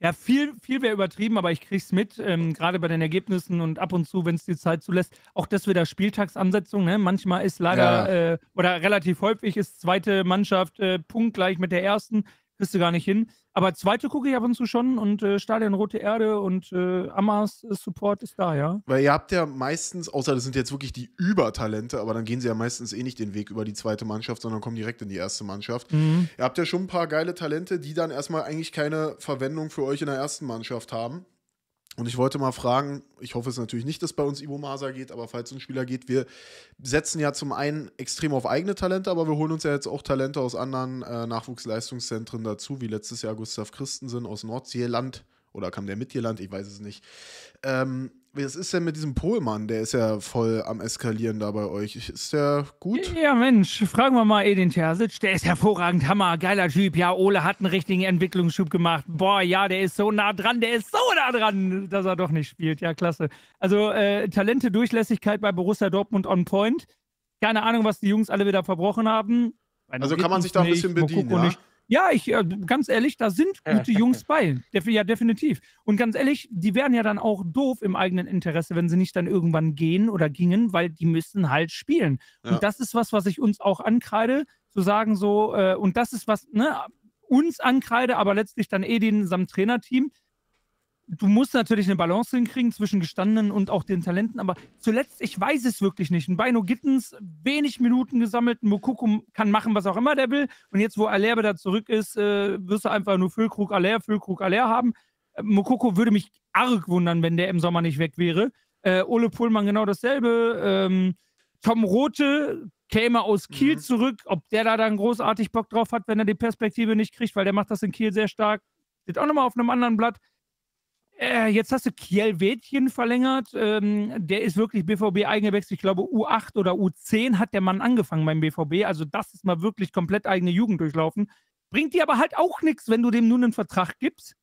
Ja, viel, viel wäre übertrieben, aber ich kriege es mit, ähm, gerade bei den Ergebnissen und ab und zu, wenn es die Zeit zulässt. Auch das wieder Spieltagsansetzung, ne? Manchmal ist leider ja. äh, oder relativ häufig ist zweite Mannschaft äh, punktgleich mit der ersten kriegst du gar nicht hin. Aber zweite gucke ich ab und zu schon und äh, Stadion Rote Erde und äh, Amas äh, Support ist da, ja. Weil ihr habt ja meistens, außer das sind jetzt wirklich die Übertalente, aber dann gehen sie ja meistens eh nicht den Weg über die zweite Mannschaft, sondern kommen direkt in die erste Mannschaft. Mhm. Ihr habt ja schon ein paar geile Talente, die dann erstmal eigentlich keine Verwendung für euch in der ersten Mannschaft haben. Und ich wollte mal fragen, ich hoffe es natürlich nicht, dass bei uns Ibo Masa geht, aber falls es ein Spieler geht, wir setzen ja zum einen extrem auf eigene Talente, aber wir holen uns ja jetzt auch Talente aus anderen äh, Nachwuchsleistungszentren dazu, wie letztes Jahr Gustav Christensen aus Nordseeland oder kam der mit Mitjeland, ich weiß es nicht. Ähm, was ist denn mit diesem Pohlmann? Der ist ja voll am Eskalieren da bei euch. Ist der gut? Ja, Mensch, fragen wir mal Edin Terzic. Der ist hervorragend, Hammer, geiler Typ. Ja, Ole hat einen richtigen Entwicklungsschub gemacht. Boah, ja, der ist so nah dran, der ist so nah dran, dass er doch nicht spielt. Ja, klasse. Also äh, Talente, Durchlässigkeit bei Borussia Dortmund on point. Keine Ahnung, was die Jungs alle wieder verbrochen haben. Also kann man sich da ein bisschen bedienen, ja? Ja, ich, äh, ganz ehrlich, da sind gute Jungs bei. ja, definitiv. Und ganz ehrlich, die wären ja dann auch doof im eigenen Interesse, wenn sie nicht dann irgendwann gehen oder gingen, weil die müssen halt spielen. Ja. Und das ist was, was ich uns auch ankreide, zu sagen so, äh, und das ist was, ne, uns ankreide, aber letztlich dann eh den samt Trainerteam, du musst natürlich eine Balance hinkriegen zwischen Gestandenen und auch den Talenten, aber zuletzt, ich weiß es wirklich nicht. Ein Bino Gittens, wenig Minuten gesammelt, Mokukum kann machen, was auch immer der will. Und jetzt, wo Alherbe da zurück ist, äh, wirst du einfach nur Füllkrug Aller, Füllkrug Aller haben. Äh, Mokoko würde mich arg wundern, wenn der im Sommer nicht weg wäre. Äh, Ole Pullmann genau dasselbe. Ähm, Tom Rote käme aus Kiel mhm. zurück. Ob der da dann großartig Bock drauf hat, wenn er die Perspektive nicht kriegt, weil der macht das in Kiel sehr stark. Steht auch nochmal auf einem anderen Blatt. Äh, jetzt hast du Kiel-Wedchen verlängert. Ähm, der ist wirklich BVB-Eigengewächs. Ich glaube, U8 oder U10 hat der Mann angefangen beim BVB. Also, das ist mal wirklich komplett eigene Jugend durchlaufen. Bringt dir aber halt auch nichts, wenn du dem nun einen Vertrag gibst.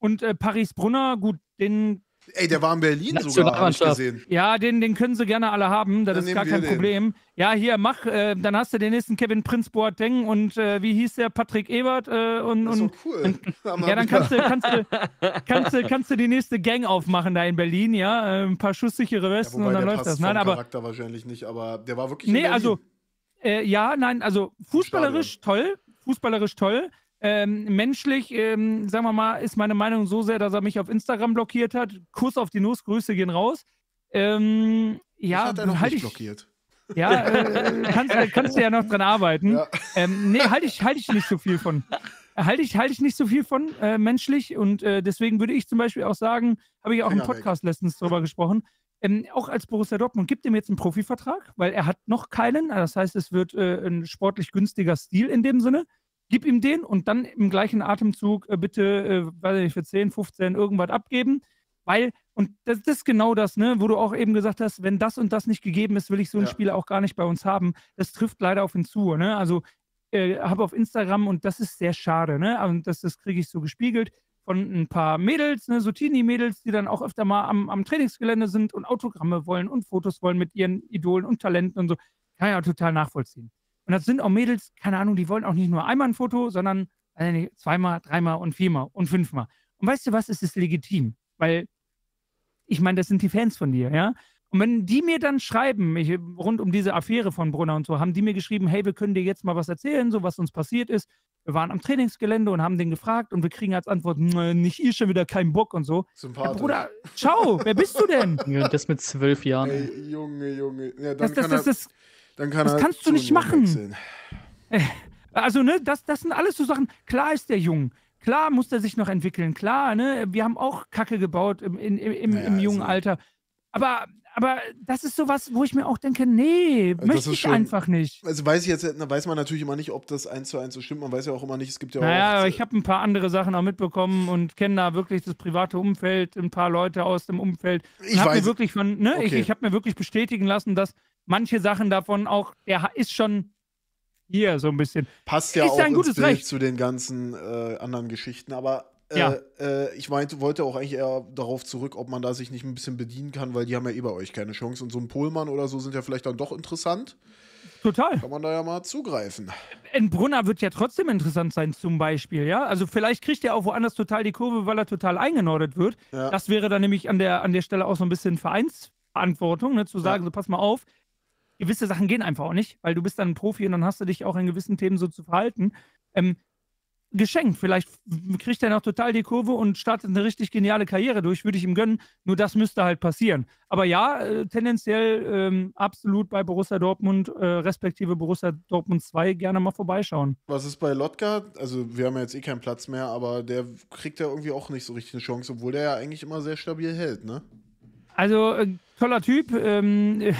Und äh, Paris Brunner, gut, den Ey, der war in Berlin sogar, habe ich gesehen. Ja, den, den können sie gerne alle haben, das dann ist gar kein Problem. Ja, hier, mach, äh, dann hast du den nächsten Kevin Prinz Boateng und äh, wie hieß der, Patrick Ebert äh, und, das ist und, cool. Und, ja, dann kannst du, kannst, du, kannst, du, kannst du die nächste Gang aufmachen da in Berlin, ja, äh, ein paar schusssichere Westen ja, und dann läuft das. Nein, aber Charakter wahrscheinlich nicht, aber der war wirklich Nee, also äh, ja, nein, also fußballerisch toll, fußballerisch toll. Ähm, menschlich, ähm, sagen wir mal, ist meine Meinung so sehr, dass er mich auf Instagram blockiert hat. Kuss auf die Nuss, Grüße gehen raus. Ähm, ja, das hat er noch halt nicht ich, blockiert. Ja, äh, kannst, kannst, du ja noch dran arbeiten. Ja. Ähm, nee, halte ich, halt ich nicht so viel von. Halte ich, halt ich nicht so viel von, äh, menschlich. Und äh, deswegen würde ich zum Beispiel auch sagen, habe ich auch Finger im Podcast weg. letztens drüber gesprochen, ähm, auch als Borussia Dortmund gibt ihm jetzt einen Profivertrag, weil er hat noch keinen. Das heißt, es wird äh, ein sportlich günstiger Stil in dem Sinne gib ihm den und dann im gleichen Atemzug äh, bitte, äh, weiß ich nicht, für 10, 15 irgendwas abgeben, weil, und das, das, ist genau das, ne, wo du auch eben gesagt hast, wenn das und das nicht gegeben ist, will ich so ein ja. Spieler auch gar nicht bei uns haben. Das trifft leider auf ihn zu, ne? Also äh, habe auf Instagram und das ist sehr schade, ne? Und also, das, das kriege ich so gespiegelt von ein paar Mädels, ne, so Teenie-Mädels, die dann auch öfter mal am, am Trainingsgelände sind und Autogramme wollen und Fotos wollen mit ihren Idolen und Talenten und so. Kann ja total nachvollziehen. Und das sind auch Mädels, keine Ahnung, die wollen auch nicht nur einmal ein Foto, sondern also zweimal, dreimal und viermal und fünfmal. Und weißt du was, es ist legitim, weil ich meine, das sind die Fans von dir, ja. Und wenn die mir dann schreiben, ich, rund um diese Affäre von Brunner und so, haben die mir geschrieben, hey, wir können dir jetzt mal was erzählen, so was uns passiert ist. Wir waren am Trainingsgelände und haben den gefragt und wir kriegen als Antwort, nicht ihr schon wieder keinen Bock und so. Sympathisch. Ja, Bruder, ciao, wer bist du denn? Das mit zwölf Jahren. Ey, Junge, Junge. Ja, dann das, das, das, das, dann kann das er kannst du nicht machen. Wechseln. Äh, also, ne, das, das sind alles so Sachen. Klar ist der jung. Klar muss der sich noch entwickeln. Klar, ne, wir haben auch Kacke gebaut im, im, im, naja, im jungen also. Alter. Aber aber das ist sowas, wo ich mir auch denke, nee, also möchte ich schon, einfach nicht. Also weiß ich jetzt, weiß man natürlich immer nicht, ob das eins zu eins so stimmt. Man weiß ja auch immer nicht, es gibt ja auch. Naja, ich habe ein paar andere Sachen auch mitbekommen und kenne da wirklich das private Umfeld, ein paar Leute aus dem Umfeld. Ich habe mir wirklich von, ne, okay. ich, ich habe mir wirklich bestätigen lassen, dass manche Sachen davon auch, er ist schon hier so ein bisschen. Passt ja ist auch ein gutes Recht. zu den ganzen äh, anderen Geschichten, aber ja. Äh, äh, ich meinte, wollte auch eigentlich eher darauf zurück, ob man da sich nicht ein bisschen bedienen kann, weil die haben ja eh bei euch keine Chance. Und so ein Pohlmann oder so sind ja vielleicht dann doch interessant. Total. Kann man da ja mal zugreifen. Ein Brunner wird ja trotzdem interessant sein, zum Beispiel, ja. Also vielleicht kriegt er auch woanders total die Kurve, weil er total eingenordet wird. Ja. Das wäre dann nämlich an der, an der Stelle auch so ein bisschen Vereinsverantwortung, ne? zu sagen, ja. so pass mal auf, gewisse Sachen gehen einfach auch nicht, weil du bist dann ein Profi und dann hast du dich auch in gewissen Themen so zu verhalten. Ähm, geschenkt. Vielleicht kriegt er noch total die Kurve und startet eine richtig geniale Karriere durch, würde ich ihm gönnen. Nur das müsste halt passieren. Aber ja, äh, tendenziell ähm, absolut bei Borussia Dortmund, äh, respektive Borussia Dortmund 2, gerne mal vorbeischauen. Was ist bei Lotka? Also, wir haben ja jetzt eh keinen Platz mehr, aber der kriegt ja irgendwie auch nicht so richtig eine Chance, obwohl der ja eigentlich immer sehr stabil hält, ne? Also, äh, toller Typ. Ähm,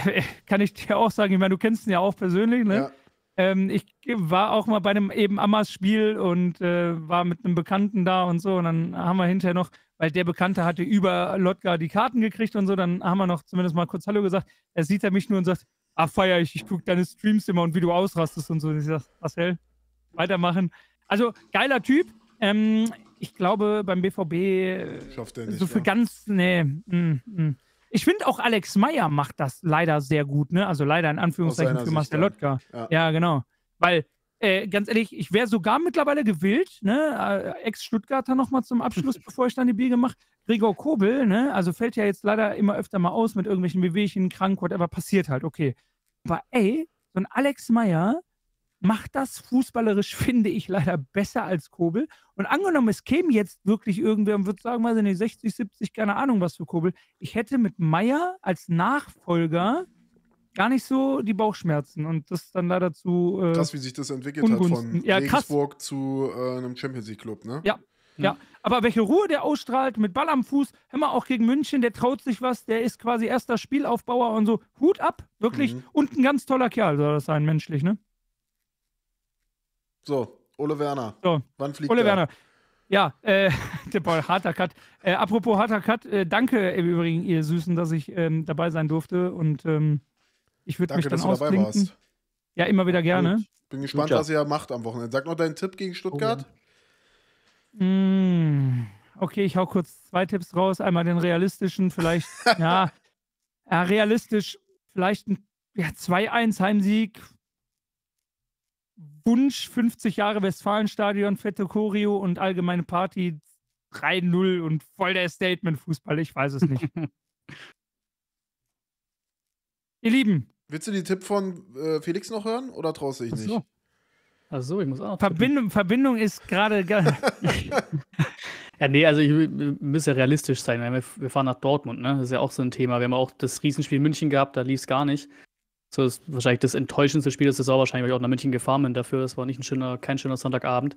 kann ich dir auch sagen. Ich meine, du kennst ihn ja auch persönlich, ne? Ja. Ähm, ich war auch mal bei einem eben amas spiel und äh, war mit einem Bekannten da und so. Und dann haben wir hinterher noch, weil der Bekannte hatte über Lotka die Karten gekriegt und so, dann haben wir noch zumindest mal kurz Hallo gesagt. Er sieht er mich nur und sagt, ah, feier ich, ich gucke deine Streams immer und wie du ausrastest und so. Und ich sage, Marcel, weitermachen. Also, geiler Typ. Ähm, ich glaube, beim BVB Schafft er äh, nicht, so für ja. ganz, nee, mm, mm. Ich finde auch Alex Meyer macht das leider sehr gut, ne? Also leider in Anführungszeichen für Master Lotka. Ja. ja. genau. Weil, äh, ganz ehrlich, ich wäre sogar mittlerweile gewillt, ne? Äh, Ex-Stuttgarter nochmal zum Abschluss, bevor ich dann die Biege mache. Gregor Kobel, ne? Also fällt ja jetzt leider immer öfter mal aus mit irgendwelchen Bewegungen, krank, whatever, passiert halt, okay. Aber ey, so ein Alex Meyer, macht das fußballerisch, finde ich, leider besser als Kobel. Und angenommen, es käme jetzt wirklich irgendwer und würde sagen, weiß ich nicht, 60, 70, keine Ahnung was für Kobel. Ich hätte mit Meier als Nachfolger gar nicht so die Bauchschmerzen und das dann leider zu. Äh, krass, wie sich das entwickelt Ungunsten. hat von ja, Regensburg krass. zu äh, einem Champions League Club, ne? Ja. Hm. Ja, aber welche Ruhe der ausstrahlt mit Ball am Fuß, immer auch gegen München, der traut sich was, der ist quasi erster Spielaufbauer und so. Hut ab, wirklich. Mhm. Und ein ganz toller Kerl soll das sein, menschlich, ne? So, Ole Werner. So. Wann fliegt Ole der? Werner. Ja, äh, der Ball, harter Cut. Äh, apropos harter Cut, äh, danke im Übrigen, ihr Süßen, dass ich ähm, dabei sein durfte und ähm, ich würde mich dann dass du dabei warst. Ja, immer wieder gerne. Gut. Bin gespannt, Gut, was ihr macht am Wochenende. Sag noch deinen Tipp gegen Stuttgart. Oh, mmh, okay, ich hau kurz zwei Tipps raus. Einmal den realistischen, vielleicht, ja, ja, realistisch, vielleicht ein ja, 2-1 Heimsieg, Wunsch 50 Jahre Westfalenstadion, Fette Choreo und allgemeine Party 3-0 und voll der Statement-Fußball. Ich weiß es nicht. Ihr Lieben. Willst du den Tipp von äh, Felix noch hören oder traust du dich nicht? Ach so, ich muss auch. Verbindung, Verbindung ist gerade. ja, nee, also ich, wir müssen ja realistisch sein. Wir fahren nach Dortmund, ne? Das ist ja auch so ein Thema. Wir haben auch das Riesenspiel München gehabt, da lief es gar nicht. So ist wahrscheinlich das enttäuschendste Spiel der Saison, wahrscheinlich, weil ich auch nach München gefahren bin dafür. Es war nicht ein schöner, kein schöner Sonntagabend.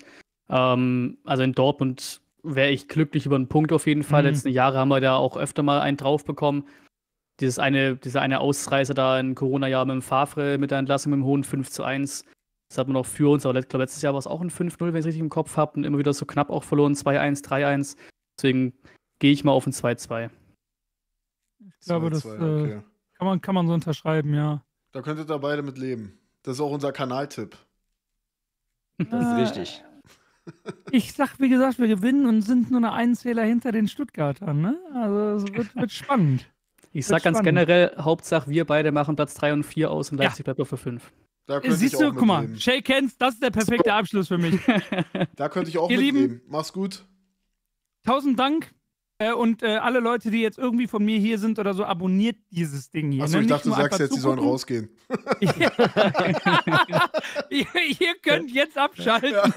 Ähm, also in Dortmund wäre ich glücklich über einen Punkt auf jeden Fall. Mhm. Letzten Jahre haben wir da auch öfter mal einen drauf bekommen. Dieses eine, diese eine Ausreise da in Corona-Jahr mit dem Favre, mit der Entlassung mit dem hohen 5 zu 1. Das hat man auch für uns, aber ich glaube, letztes Jahr war es auch ein 5-0, wenn ich es richtig im Kopf habe. Und immer wieder so knapp auch verloren, 2-1, 3-1. Deswegen gehe ich mal auf ein 2-2. Ich glaube, das äh, okay. äh, kann, man, kann man so unterschreiben, ja. Da könntet ihr beide mit leben. Das ist auch unser Kanaltipp. Das ist richtig. Äh, ich sag, wie gesagt, wir gewinnen und sind nur eine Einzähler hinter den Stuttgartern. Ne? Also es wird, wird spannend. Ich sag ganz generell, Hauptsache wir beide machen Platz 3 und 4 aus und Leipzig ja. bleibt auf für 5. Siehst du, guck mal, Shake Hands, das ist der perfekte Abschluss für mich. Da könnte ich auch Ihr mitleben. Lieben, Mach's gut. Tausend Dank äh, und äh, alle Leute, die jetzt irgendwie von mir hier sind oder so, abonniert dieses Ding hier. Achso, ne? ich dachte, du sagst jetzt, zugucken. die sollen rausgehen. ihr, ihr, könnt jetzt abschalten.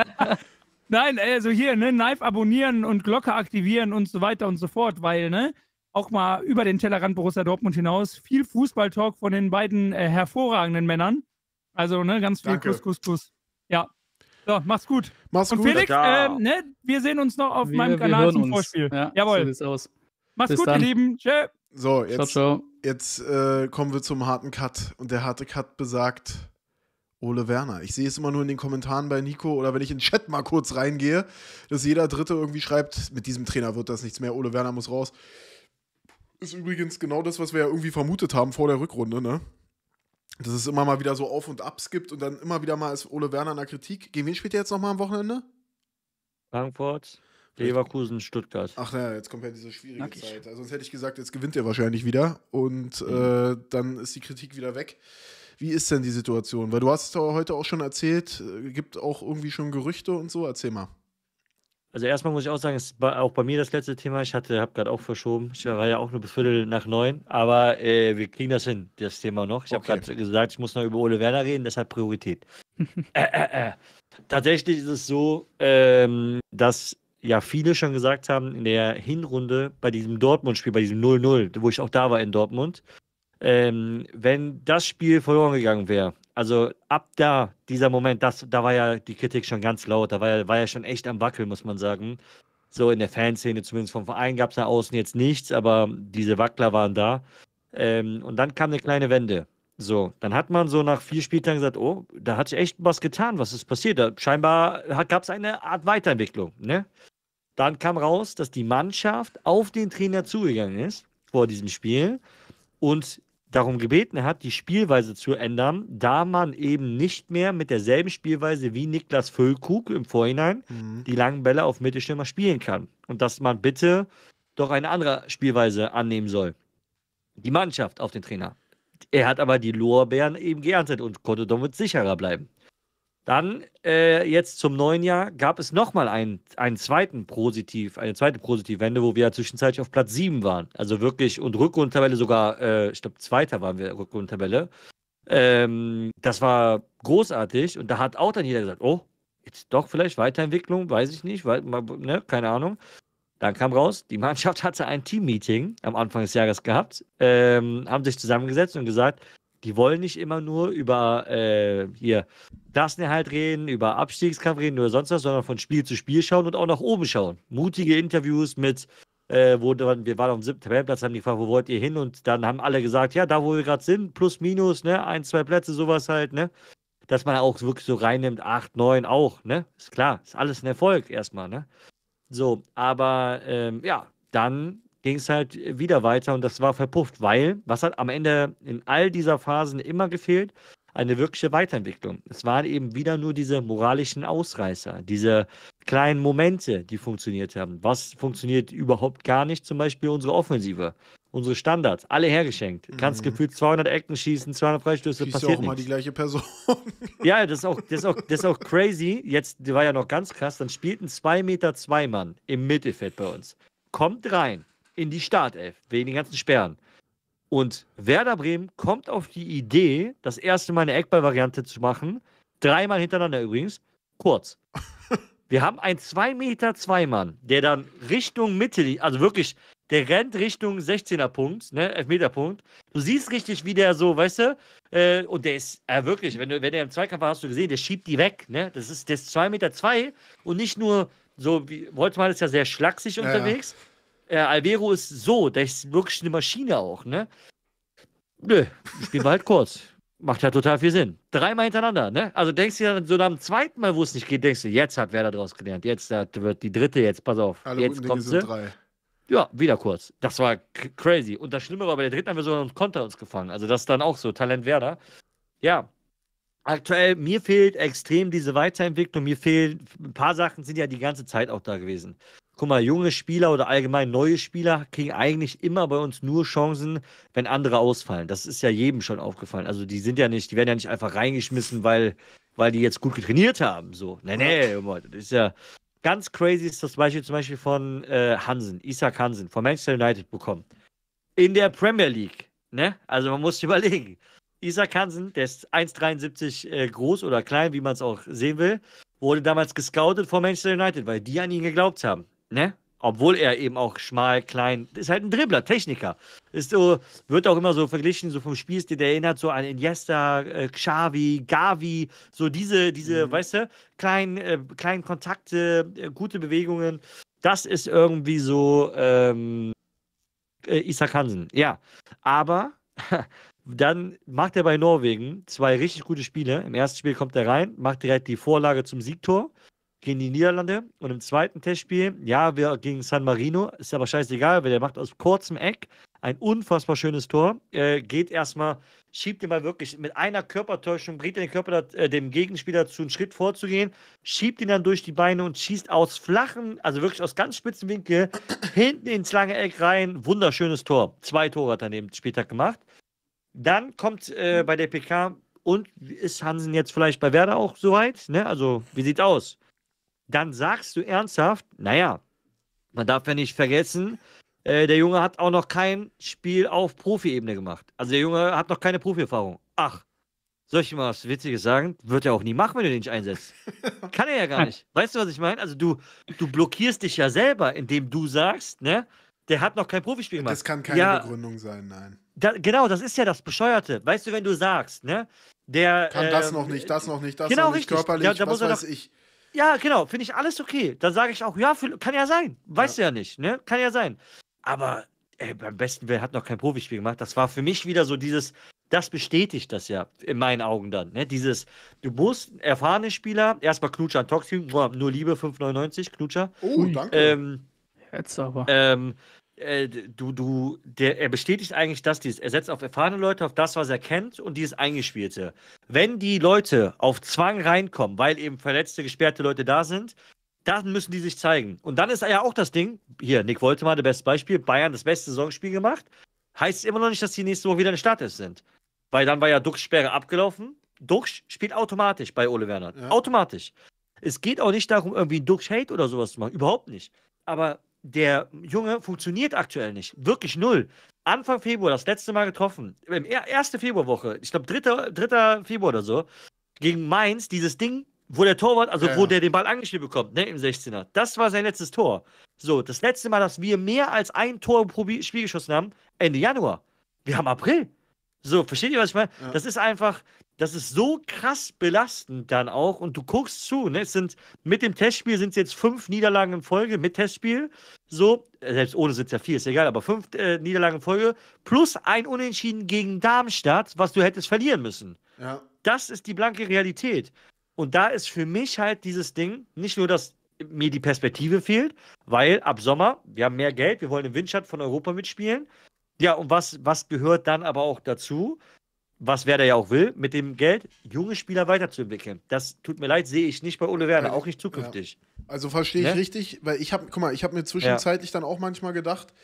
Nein, also hier, ne, Knife abonnieren und Glocke aktivieren und so weiter und so fort, weil, ne, auch mal über den Tellerrand Borussia Dortmund hinaus, viel Fußballtalk von den beiden äh, hervorragenden Männern. Also, ne, ganz viel Danke. Kuss, Kuss, Kuss. Ja. So, mach's gut. Mach's und gut. Felix, äh, ne, wir sehen uns noch auf wir, meinem Kanal zum uns. Vorspiel. Ja, Jawohl. So aus. Mach's Bis gut, dann. ihr Lieben. Tschö. So, jetzt, ciao, ciao. jetzt äh, kommen wir zum harten Cut. Und der harte Cut besagt Ole Werner. Ich sehe es immer nur in den Kommentaren bei Nico oder wenn ich in den Chat mal kurz reingehe, dass jeder Dritte irgendwie schreibt, mit diesem Trainer wird das nichts mehr, Ole Werner muss raus. Ist übrigens genau das, was wir ja irgendwie vermutet haben vor der Rückrunde, ne? dass es immer mal wieder so Auf und Abs gibt und dann immer wieder mal ist Ole Werner in der Kritik. Gegen wen spielt er jetzt nochmal am Wochenende? Frankfurt, Leverkusen, Stuttgart. Ach ja, jetzt kommt ja diese schwierige Nackig. Zeit. Also sonst hätte ich gesagt, jetzt gewinnt er wahrscheinlich wieder und äh, mhm. dann ist die Kritik wieder weg. Wie ist denn die Situation? Weil du hast es heute auch schon erzählt, äh, gibt auch irgendwie schon Gerüchte und so. Erzähl mal also erstmal muss ich auch sagen, es war auch bei mir das letzte Thema. Ich hatte, habe gerade auch verschoben. Ich war ja auch nur bis Viertel nach neun, aber äh, wir kriegen das hin, das Thema noch. Ich okay. habe gerade gesagt, ich muss noch über Ole Werner reden, deshalb Priorität. äh, äh, Tatsächlich ist es so, ähm, dass ja viele schon gesagt haben in der Hinrunde bei diesem Dortmund-Spiel, bei diesem 0-0, wo ich auch da war in Dortmund, ähm, wenn das Spiel verloren gegangen wäre, also ab da, dieser Moment, das, da war ja die Kritik schon ganz laut, da war ja, war ja schon echt am Wackeln, muss man sagen. So in der Fanszene, zumindest vom Verein gab es da außen jetzt nichts, aber diese Wackler waren da. Ähm, und dann kam eine kleine Wende. So, dann hat man so nach vier Spieltagen gesagt, oh, da hat sich echt was getan, was ist passiert? Da, scheinbar gab es eine Art Weiterentwicklung. Ne? Dann kam raus, dass die Mannschaft auf den Trainer zugegangen ist vor diesem Spiel und darum gebeten hat, die Spielweise zu ändern, da man eben nicht mehr mit derselben Spielweise wie Niklas Füllkrug im Vorhinein mhm. die langen Bälle auf Mittelstürmer spielen kann. Und dass man bitte doch eine andere Spielweise annehmen soll. Die Mannschaft auf den Trainer. Er hat aber die Lorbeeren eben geerntet und konnte damit sicherer bleiben. Dann äh, jetzt zum neuen Jahr gab es nochmal einen, einen zweiten Positiv, eine zweite Positivwende, wo wir ja zwischenzeitlich auf Platz 7 waren. Also wirklich und Rückrundtabelle sogar, äh, ich glaube, zweiter waren wir Rückrundtabelle. Ähm, das war großartig und da hat auch dann jeder gesagt, oh, jetzt doch vielleicht Weiterentwicklung, weiß ich nicht, weil, ne, keine Ahnung. Dann kam raus, die Mannschaft hatte ein Teammeeting am Anfang des Jahres gehabt, ähm, haben sich zusammengesetzt und gesagt, die wollen nicht immer nur über äh, hier Klassenerhalt reden, über Abstiegskampf reden oder sonst was, sondern von Spiel zu Spiel schauen und auch nach oben schauen. Mutige Interviews mit, äh, wo dann, wir waren auf dem siebten Tabellenplatz, haben die gefragt, wo wollt ihr hin? Und dann haben alle gesagt, ja, da wo wir gerade sind, plus minus, ne, ein, zwei Plätze, sowas halt, ne? Dass man auch wirklich so reinnimmt, acht, neun auch, ne? Ist klar, ist alles ein Erfolg erstmal, ne? So, aber ähm, ja, dann ging es halt äh, wieder weiter und das war verpufft, weil, was hat am Ende in all dieser Phasen immer gefehlt? Eine wirkliche Weiterentwicklung. Es waren eben wieder nur diese moralischen Ausreißer, diese kleinen Momente, die funktioniert haben. Was funktioniert überhaupt gar nicht? Zum Beispiel unsere Offensive, unsere Standards, alle hergeschenkt. Kannst mhm. gefühlt 200 Ecken schießen, 200 Freistöße, Schießt passiert auch nichts. immer die gleiche Person. ja, das ist, auch, das, ist auch, das ist auch crazy. Jetzt, war ja noch ganz krass, dann spielten 2 Meter zwei Mann im Mittelfeld bei uns. Kommt rein, in die Startelf, wegen den ganzen Sperren. Und Werder Bremen kommt auf die Idee, das erste Mal eine Eckballvariante zu machen. Dreimal hintereinander übrigens. Kurz. Wir haben einen 2 Meter Zweimann, der dann Richtung Mitte, also wirklich, der rennt Richtung 16er Punkt, ne, Punkt. Du siehst richtig, wie der so, weißt du, äh, und der ist, äh, wirklich, wenn du, wenn der im Zweikampf war, hast du gesehen, der schiebt die weg, ne, das ist, der ist 2 Meter 2 und nicht nur so, wie, Woltmann ist ja sehr schlaksig ja, unterwegs, ja äh, Alvero ist so, der ist wirklich eine Maschine auch, ne? Nö, spielen wir halt kurz. Macht ja total viel Sinn. Dreimal hintereinander, ne? Also denkst du dann so nach dem zweiten Mal, wo es nicht geht, denkst du, jetzt hat Werder da draus gelernt. Jetzt wird die dritte, jetzt pass auf. Alle jetzt kommt sie. Ne? Drei. Ja, wieder kurz. Das war crazy. Und das Schlimme war, bei der dritten haben wir so einen Konter uns gefangen. Also das ist dann auch so, Talent Werder. Ja, aktuell, mir fehlt extrem diese Weiterentwicklung. Mir fehlen, ein paar Sachen sind ja die ganze Zeit auch da gewesen guck mal, junge Spieler oder allgemein neue Spieler kriegen eigentlich immer bei uns nur Chancen, wenn andere ausfallen. Das ist ja jedem schon aufgefallen. Also die sind ja nicht, die werden ja nicht einfach reingeschmissen, weil, weil die jetzt gut getrainiert haben. So, nee, nee, das ist ja ganz crazy ist das Beispiel zum Beispiel von äh, Hansen, Isaac Hansen, von Manchester United bekommen. In der Premier League, ne? Also man muss überlegen. Isaac Hansen, der ist 1,73 äh, groß oder klein, wie man es auch sehen will, wurde damals gescoutet von Manchester United, weil die an ihn geglaubt haben ne? Obwohl er eben auch schmal, klein, ist halt ein Dribbler, Techniker. Ist so, wird auch immer so verglichen, so vom Spielstil, der erinnert so an Iniesta, äh, Xavi, Gavi, so diese, diese, mhm. weißt du, kleinen, äh, kleinen Kontakte, äh, gute Bewegungen. Das ist irgendwie so ähm, äh, Isaac Hansen, ja. Aber dann macht er bei Norwegen zwei richtig gute Spiele. Im ersten Spiel kommt er rein, macht direkt die Vorlage zum Siegtor gegen die Niederlande und im zweiten Testspiel, ja, wir gegen San Marino, ist aber scheißegal, weil der macht aus kurzem Eck ein unfassbar schönes Tor, äh, geht erstmal, schiebt ihn mal wirklich mit einer Körpertäuschung, bringt den Körper äh, dem Gegenspieler zu, einen Schritt vorzugehen, schiebt ihn dann durch die Beine und schießt aus flachen, also wirklich aus ganz spitzen Winkel, hinten ins lange Eck rein, wunderschönes Tor. Zwei Tore hat er an dem Spieltag gemacht. Dann kommt äh, bei der PK und ist Hansen jetzt vielleicht bei Werder auch soweit? Ne? Also, wie sieht's aus? dann sagst du ernsthaft, naja, man darf ja nicht vergessen, äh, der Junge hat auch noch kein Spiel auf Profi-Ebene gemacht. Also der Junge hat noch keine Profi-Erfahrung. Ach, soll ich mal was Witziges sagen? Wird er auch nie machen, wenn du den nicht einsetzt. Kann er ja gar nicht. Weißt du, was ich meine? Also du, du blockierst dich ja selber, indem du sagst, ne, der hat noch kein Profispiel gemacht. Das kann keine ja, Begründung sein, nein. Da, genau, das ist ja das Bescheuerte. Weißt du, wenn du sagst, ne, der. Kann äh, das noch ähm, nicht, das noch nicht, das genau noch nicht, richtig. körperlich, ja, da was weiß ich ja, genau, finde ich alles okay. Da sage ich auch, ja, für, kann ja sein. Weißt ja. du ja nicht, ne? Kann ja sein. Aber ey, beim besten Willen hat noch kein Profispiel gemacht. Das war für mich wieder so dieses, das bestätigt das ja in meinen Augen dann. Ne? Dieses, du musst erfahrene Spieler, erstmal Knutscher an Toxin, nur Liebe, 5,99, Knutscher. Oh, danke. Ähm, Jetzt aber. Ähm, äh, du, du, der, er bestätigt eigentlich das, dieses, er setzt auf erfahrene Leute, auf das, was er kennt und dieses Eingespielte. Wenn die Leute auf Zwang reinkommen, weil eben verletzte, gesperrte Leute da sind, dann müssen die sich zeigen. Und dann ist ja auch das Ding, hier, Nick Woltemar, das beste Beispiel, Bayern das beste Saisonspiel gemacht, heißt immer noch nicht, dass die nächste Woche wieder in Startelf sind. Weil dann war ja Duxch abgelaufen. Duxch spielt automatisch bei Ole Werner. Ja. Automatisch. Es geht auch nicht darum, irgendwie Duxch Hate oder sowas zu machen. Überhaupt nicht. Aber der Junge funktioniert aktuell nicht. Wirklich null. Anfang Februar, das letzte Mal getroffen. Erste Februarwoche, ich glaube 3. 3. Februar oder so, gegen Mainz, dieses Ding, wo der Torwart, also ja, wo der den Ball angeschnitten bekommt, ne, im 16er. Das war sein letztes Tor. So, das letzte Mal, dass wir mehr als ein Tor pro Spiel geschossen haben, Ende Januar. Wir haben April. So, versteht ihr, was ich meine? Ja. Das ist einfach, das ist so krass belastend dann auch. Und du guckst zu, ne? Es sind, mit dem Testspiel sind es jetzt fünf Niederlagen in Folge, mit Testspiel. So, äh, selbst ohne sind es ja vier, ist egal, aber fünf äh, Niederlagen in Folge, plus ein Unentschieden gegen Darmstadt, was du hättest verlieren müssen. Ja. Das ist die blanke Realität. Und da ist für mich halt dieses Ding, nicht nur, dass mir die Perspektive fehlt, weil ab Sommer, wir haben mehr Geld, wir wollen im Windschatten von Europa mitspielen. Ja, und was, was gehört dann aber auch dazu, was Werder ja auch will, mit dem Geld, junge Spieler weiterzuentwickeln? Das tut mir leid, sehe ich nicht bei Ole Werner, also, auch nicht zukünftig. Ja. Also verstehe ich ne? richtig, weil ich habe, guck mal, ich habe mir zwischenzeitlich ja. dann auch manchmal gedacht,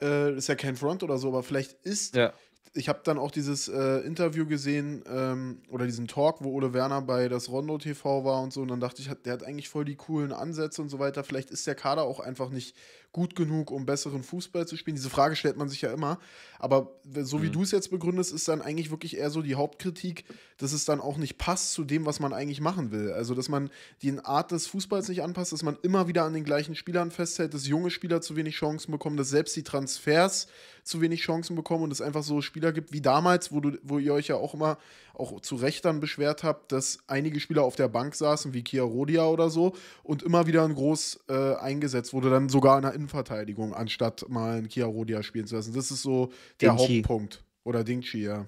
äh, ist ja kein Front oder so, aber vielleicht ist. Ja. Ich habe dann auch dieses äh, Interview gesehen ähm, oder diesen Talk, wo Ole Werner bei das Rondo TV war und so. Und dann dachte ich, der hat eigentlich voll die coolen Ansätze und so weiter. Vielleicht ist der Kader auch einfach nicht gut genug, um besseren Fußball zu spielen? Diese Frage stellt man sich ja immer. Aber so wie mhm. du es jetzt begründest, ist dann eigentlich wirklich eher so die Hauptkritik, dass es dann auch nicht passt zu dem, was man eigentlich machen will. Also, dass man die Art des Fußballs nicht anpasst, dass man immer wieder an den gleichen Spielern festhält, dass junge Spieler zu wenig Chancen bekommen, dass selbst die Transfers zu wenig Chancen bekommen und es einfach so Spieler gibt wie damals, wo, du, wo ihr euch ja auch immer auch zu Recht dann beschwert habe, dass einige Spieler auf der Bank saßen, wie Kia Rodia oder so, und immer wieder ein Groß äh, eingesetzt wurde, dann sogar in der Innenverteidigung, anstatt mal ein Kia Rodia spielen zu lassen. Das ist so der Ding Hauptpunkt. Oder Dingchi, ja.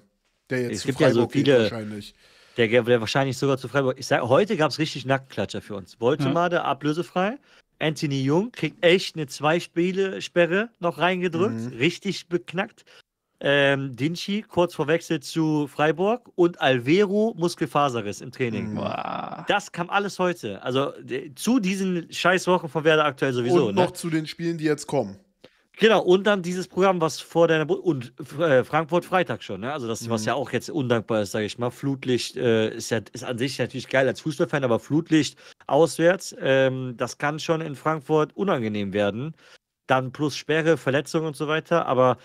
Der jetzt es zu Freiburg ja so viele, wahrscheinlich. Der, der, wahrscheinlich sogar zu Freiburg. Ich sage, heute gab es richtig Nacktklatscher für uns. Woltemade, ja. ablösefrei. Anthony Jung kriegt echt eine Zwei-Spiele-Sperre noch reingedrückt, mhm. richtig beknackt ähm, Dinci kurz vor Wechsel zu Freiburg und Alvero Muskelfaserriss im Training. Wow. Mm, das kam alles heute. Also äh, zu diesen Scheißwochen von Werder aktuell sowieso. Und ne? noch ne? zu den Spielen, die jetzt kommen. Genau, und dann dieses Programm, was vor deiner Bu und äh, Frankfurt Freitag schon, ne? Also das, mhm. was ja auch jetzt undankbar ist, sage ich mal. Flutlicht äh, ist ja ist an sich natürlich geil als Fußballfan, aber Flutlicht auswärts, ähm, das kann schon in Frankfurt unangenehm werden. Dann plus Sperre, Verletzungen und so weiter. Aber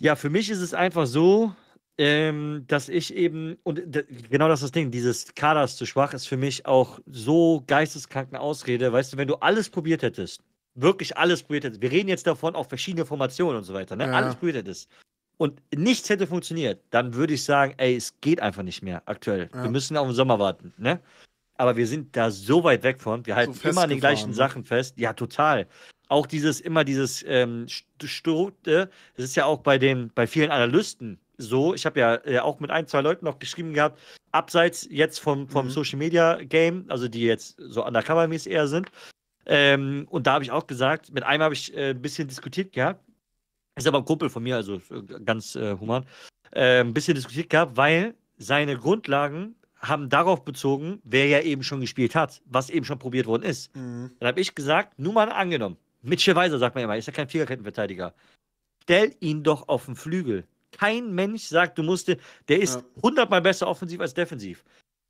ja, für mich ist es einfach so, ähm, dass ich eben, und genau das ist das Ding, dieses Kader ist zu schwach, ist für mich auch so geisteskrank eine Ausrede. Weißt du, wenn du alles probiert hättest, wirklich alles probiert hättest, wir reden jetzt davon auf verschiedene Formationen und so weiter, ne? Ja. alles probiert hättest und nichts hätte funktioniert, dann würde ich sagen, ey, es geht einfach nicht mehr aktuell. Ja. Wir müssen auf den Sommer warten, ne? Aber wir sind da so weit weg von, wir halten so immer an den gleichen ne? Sachen fest. Ja, total auch dieses immer dieses ähm, Strote, ne, das ist ja auch bei den bei vielen Analysten so. Ich habe ja äh, auch mit ein zwei Leuten noch geschrieben gehabt, abseits jetzt vom vom mhm. Social Media Game, also die jetzt so undercover-mäßig eher sind. Ähm, und da habe ich auch gesagt, mit einem habe ich äh, ein bisschen diskutiert gehabt. Ist aber ein Kumpel von mir, also äh, ganz äh, human. Ähm, ein bisschen diskutiert gehabt, weil seine Grundlagen haben darauf bezogen, wer ja eben schon gespielt hat, was eben schon probiert worden ist. Mhm. Dann habe ich gesagt, nur mal angenommen, Mitchell sagt man immer, ist ja kein Viererkettenverteidiger. Stell ihn doch auf den Flügel. Kein Mensch sagt, du musst, der ist hundertmal ja. besser offensiv als defensiv.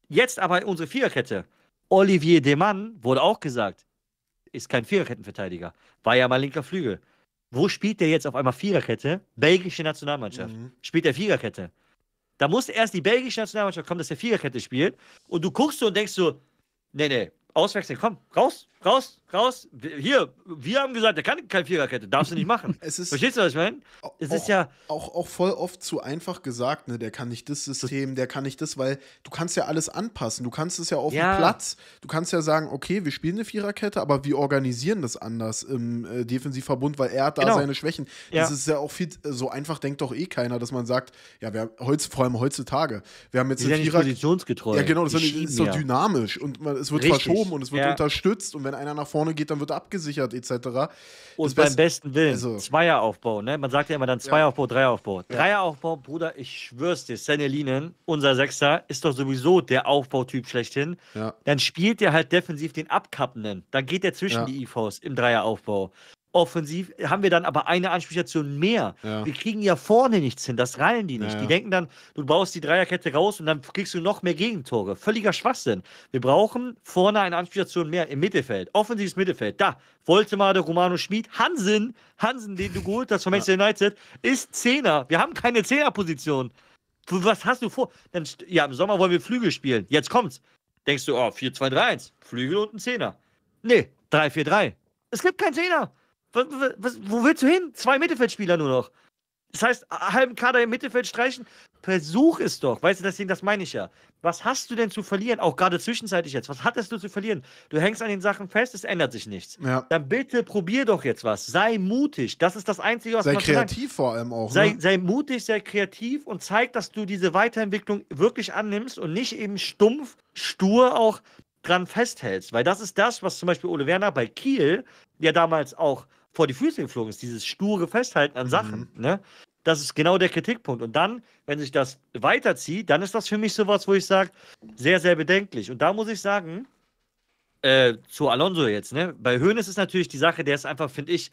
Jetzt aber unsere Viererkette. Olivier Demann wurde auch gesagt, ist kein Viererkettenverteidiger. War ja mal linker Flügel. Wo spielt der jetzt auf einmal Viererkette? Belgische Nationalmannschaft. Mhm. Spielt der Viererkette. Da muss erst die belgische Nationalmannschaft kommen, dass der Viererkette spielt. Und du guckst so und denkst so, nee, nee, auswechseln. Komm, raus, raus, raus. Hier, wir haben gesagt, der kann keine Viererkette, darfst du nicht machen. es ist, Verstehst du, was ich meine? Es auch, ist ja. Auch, auch voll oft zu einfach gesagt, ne? Der kann nicht das System, der kann nicht das, weil du kannst ja alles anpassen. Du kannst es ja auf ja. dem Platz. Du kannst ja sagen, okay, wir spielen eine Viererkette, aber wir organisieren das anders im äh, Defensivverbund, weil er hat da genau. seine Schwächen. Ja. Das ist ja auch viel, äh, so einfach denkt doch eh keiner, dass man sagt, ja, wir heutz, vor allem heutzutage, wir haben jetzt die eine Viererkette. Ja, genau, das ist, ist so ja. dynamisch und man, es wird Richtig. verschoben oben und es wird ja. unterstützt und wenn einer nach vorne geht, dann wird abgesichert etc. Und beim besten Willen, also. Zweieraufbau, ne? Man sagt ja immer dann Zweieraufbau, ja. Dreieraufbau. Ja. Dreieraufbau, Bruder, ich schwör's dir, Senelinen, unser Sechser, ist doch sowieso der Aufbautyp schlechthin. Ja. Dann spielt der halt defensiv den Abkappenden. Dann geht der zwischen die IVs im Dreieraufbau offensiv haben wir dann aber eine Anspielstation mehr. Ja. Wir kriegen ja vorne nichts hin, das reilen die nicht. Ja, ja. Die denken dann, du baust die Dreierkette raus und dann kriegst du noch mehr Gegentore. Völliger Schwachsinn. Wir brauchen vorne eine Anspielstation mehr im Mittelfeld, offensives Mittelfeld. Da, Voltemade, Romano Schmid, Hansen, Hansen, den du geholt hast von Manchester United, ist Zehner. Wir haben keine Zehnerposition. Was hast du vor? Dann, ja, im Sommer wollen wir Flügel spielen. Jetzt kommt's. Denkst du, oh, 4-2-3-1, Flügel und ein Zehner. Nee, 3-4-3. Es gibt keinen Zehner. Was, was, wo willst du hin? Zwei Mittelfeldspieler nur noch. Das heißt, halben Kader im Mittelfeld streichen, versuch es doch. Weißt du, deswegen, das meine ich ja. Was hast du denn zu verlieren? Auch gerade zwischenzeitlich jetzt. Was hattest du zu verlieren? Du hängst an den Sachen fest, es ändert sich nichts. Ja. Dann bitte probier doch jetzt was. Sei mutig. Das ist das Einzige, was sei man Sei kreativ vor allem auch. Sei, ne? sei mutig, sei kreativ und zeig, dass du diese Weiterentwicklung wirklich annimmst und nicht eben stumpf, stur auch dran festhältst. Weil das ist das, was zum Beispiel Ole Werner bei Kiel ja damals auch vor die Füße geflogen ist, dieses sture Festhalten an Sachen. Mhm. Ne? Das ist genau der Kritikpunkt. Und dann, wenn sich das weiterzieht, dann ist das für mich sowas, wo ich sage, sehr, sehr bedenklich. Und da muss ich sagen, äh, zu Alonso jetzt, ne? Bei Höhn ist natürlich die Sache, der ist einfach, finde ich,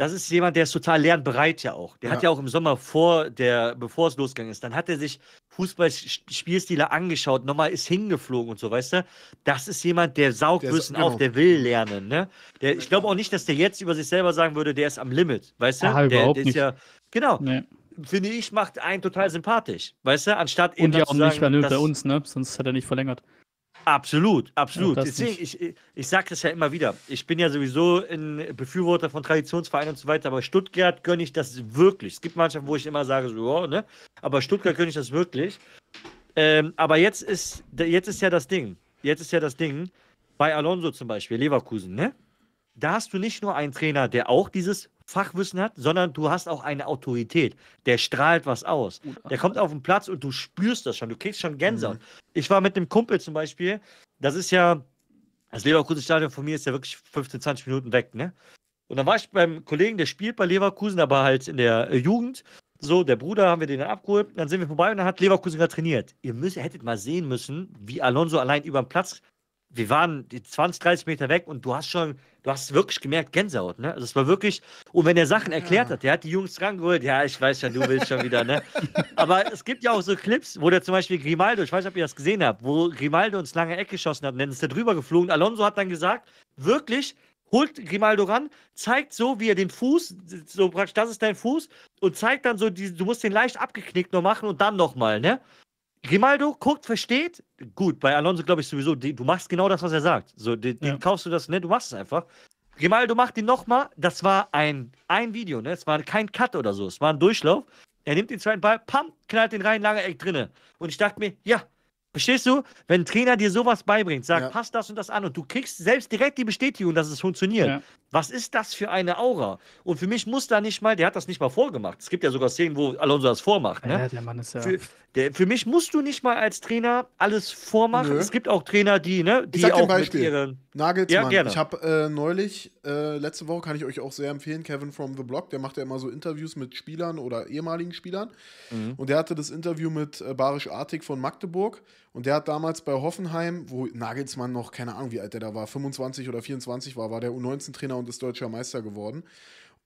das ist jemand, der ist total lernbereit ja auch. Der ja. hat ja auch im Sommer vor der, bevor es losgegangen ist, dann hat er sich Fußballspielstile angeschaut, nochmal ist hingeflogen und so, weißt du? Das ist jemand, der saugt der Wissen genau. auf, der will lernen, ne? Der, ich glaube auch nicht, dass der jetzt über sich selber sagen würde, der ist am Limit, weißt du? Ah, der, der ist ja, genau. Nee finde ich, macht einen total sympathisch. Weißt du, anstatt eben. Und ja auch zu sagen, nicht bei uns, ne? Sonst hat er nicht verlängert. Absolut, absolut. Ja, Deswegen, ich, ich, sage das ja immer wieder. Ich bin ja sowieso ein Befürworter von Traditionsvereinen und so weiter, aber Stuttgart gönne ich das wirklich. Es gibt Mannschaften, wo ich immer sage, so, ja, ne? Aber Stuttgart gönne ich das wirklich. Ähm, aber jetzt ist, jetzt ist ja das Ding. Jetzt ist ja das Ding. Bei Alonso zum Beispiel, Leverkusen, ne? da hast du nicht nur einen Trainer, der auch dieses Fachwissen hat, sondern du hast auch eine Autorität. Der strahlt was aus. Der kommt auf den Platz und du spürst das schon. Du kriegst schon Gänsehaut. Mhm. Ich war mit einem Kumpel zum Beispiel, das ist ja, das Leverkusen Stadion von mir ist ja wirklich 15, 20 Minuten weg, ne? Und dann war ich beim Kollegen, der spielt bei Leverkusen, aber halt in der äh, Jugend. So, der Bruder haben wir den dann abgeholt. Dann sind wir vorbei und dann hat Leverkusen gerade trainiert. Ihr müsst, hättet mal sehen müssen, wie Alonso allein über den Platz wir waren 20, 30 Meter weg und du hast schon, du hast wirklich gemerkt, Gänsehaut, ne? Also es war wirklich, und wenn er Sachen erklärt ja. hat, der hat die Jungs rangeholt, ja, ich weiß schon, du willst schon wieder, ne? Aber es gibt ja auch so Clips, wo der zum Beispiel Grimaldo, ich weiß nicht, ob ihr das gesehen habt, wo Grimaldo uns lange Eck geschossen hat und dann ist er drüber geflogen. Alonso hat dann gesagt, wirklich, holt Grimaldo ran, zeigt so, wie er den Fuß, so praktisch, das ist dein Fuß, und zeigt dann so, die, du musst den leicht abgeknickt nur machen und dann nochmal, ne? Grimaldo guckt, versteht. Gut, bei Alonso glaube ich sowieso, die, du machst genau das, was er sagt. So, den, ja. kaufst du das, ne? Du machst es einfach. Grimaldo macht ihn nochmal. Das war ein, ein Video, ne? Es war kein Cut oder so. Es war ein Durchlauf. Er nimmt den zweiten Ball, pam, knallt den rein, lange Eck drinne. Und ich dachte mir, ja, verstehst du, wenn ein Trainer dir sowas beibringt, sagt, ja. pass das und das an und du kriegst selbst direkt die Bestätigung, dass es funktioniert, ja. Was ist das für eine Aura? Und für mich muss da nicht mal, der hat das nicht mal vorgemacht. Es gibt ja sogar Szenen, wo Alonso das vormacht. Ne? Ja, der Mann ist ja. Für, der, für mich musst du nicht mal als Trainer alles vormachen. Nö. Es gibt auch Trainer, die, ne, die ich sag auch dir ein Beispiel. mit ihren. Nagelsmann. Ja, gerne. Ich habe äh, neulich, äh, letzte Woche kann ich euch auch sehr empfehlen, Kevin from the Block, der macht ja immer so Interviews mit Spielern oder ehemaligen Spielern. Mhm. Und der hatte das Interview mit äh, Barisch Artig von Magdeburg und der hat damals bei Hoffenheim, wo Nagelsmann noch, keine Ahnung, wie alt der da war, 25 oder 24 war, war der U19-Trainer und ist deutscher Meister geworden.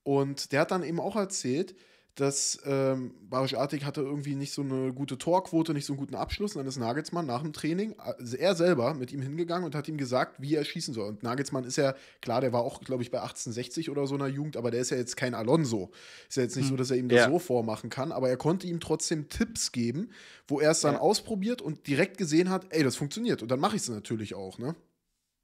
Und der hat dann eben auch erzählt, dass ähm, Barisch Artig hatte irgendwie nicht so eine gute Torquote, nicht so einen guten Abschluss. Und dann ist Nagelsmann nach dem Training, also er selber, mit ihm hingegangen und hat ihm gesagt, wie er schießen soll. Und Nagelsmann ist ja, klar, der war auch, glaube ich, bei 1860 oder so einer Jugend, aber der ist ja jetzt kein Alonso. Ist ja jetzt nicht hm. so, dass er ihm das ja. so vormachen kann, aber er konnte ihm trotzdem Tipps geben, wo er es dann ja. ausprobiert und direkt gesehen hat, ey, das funktioniert. Und dann mache ich es natürlich auch, ne?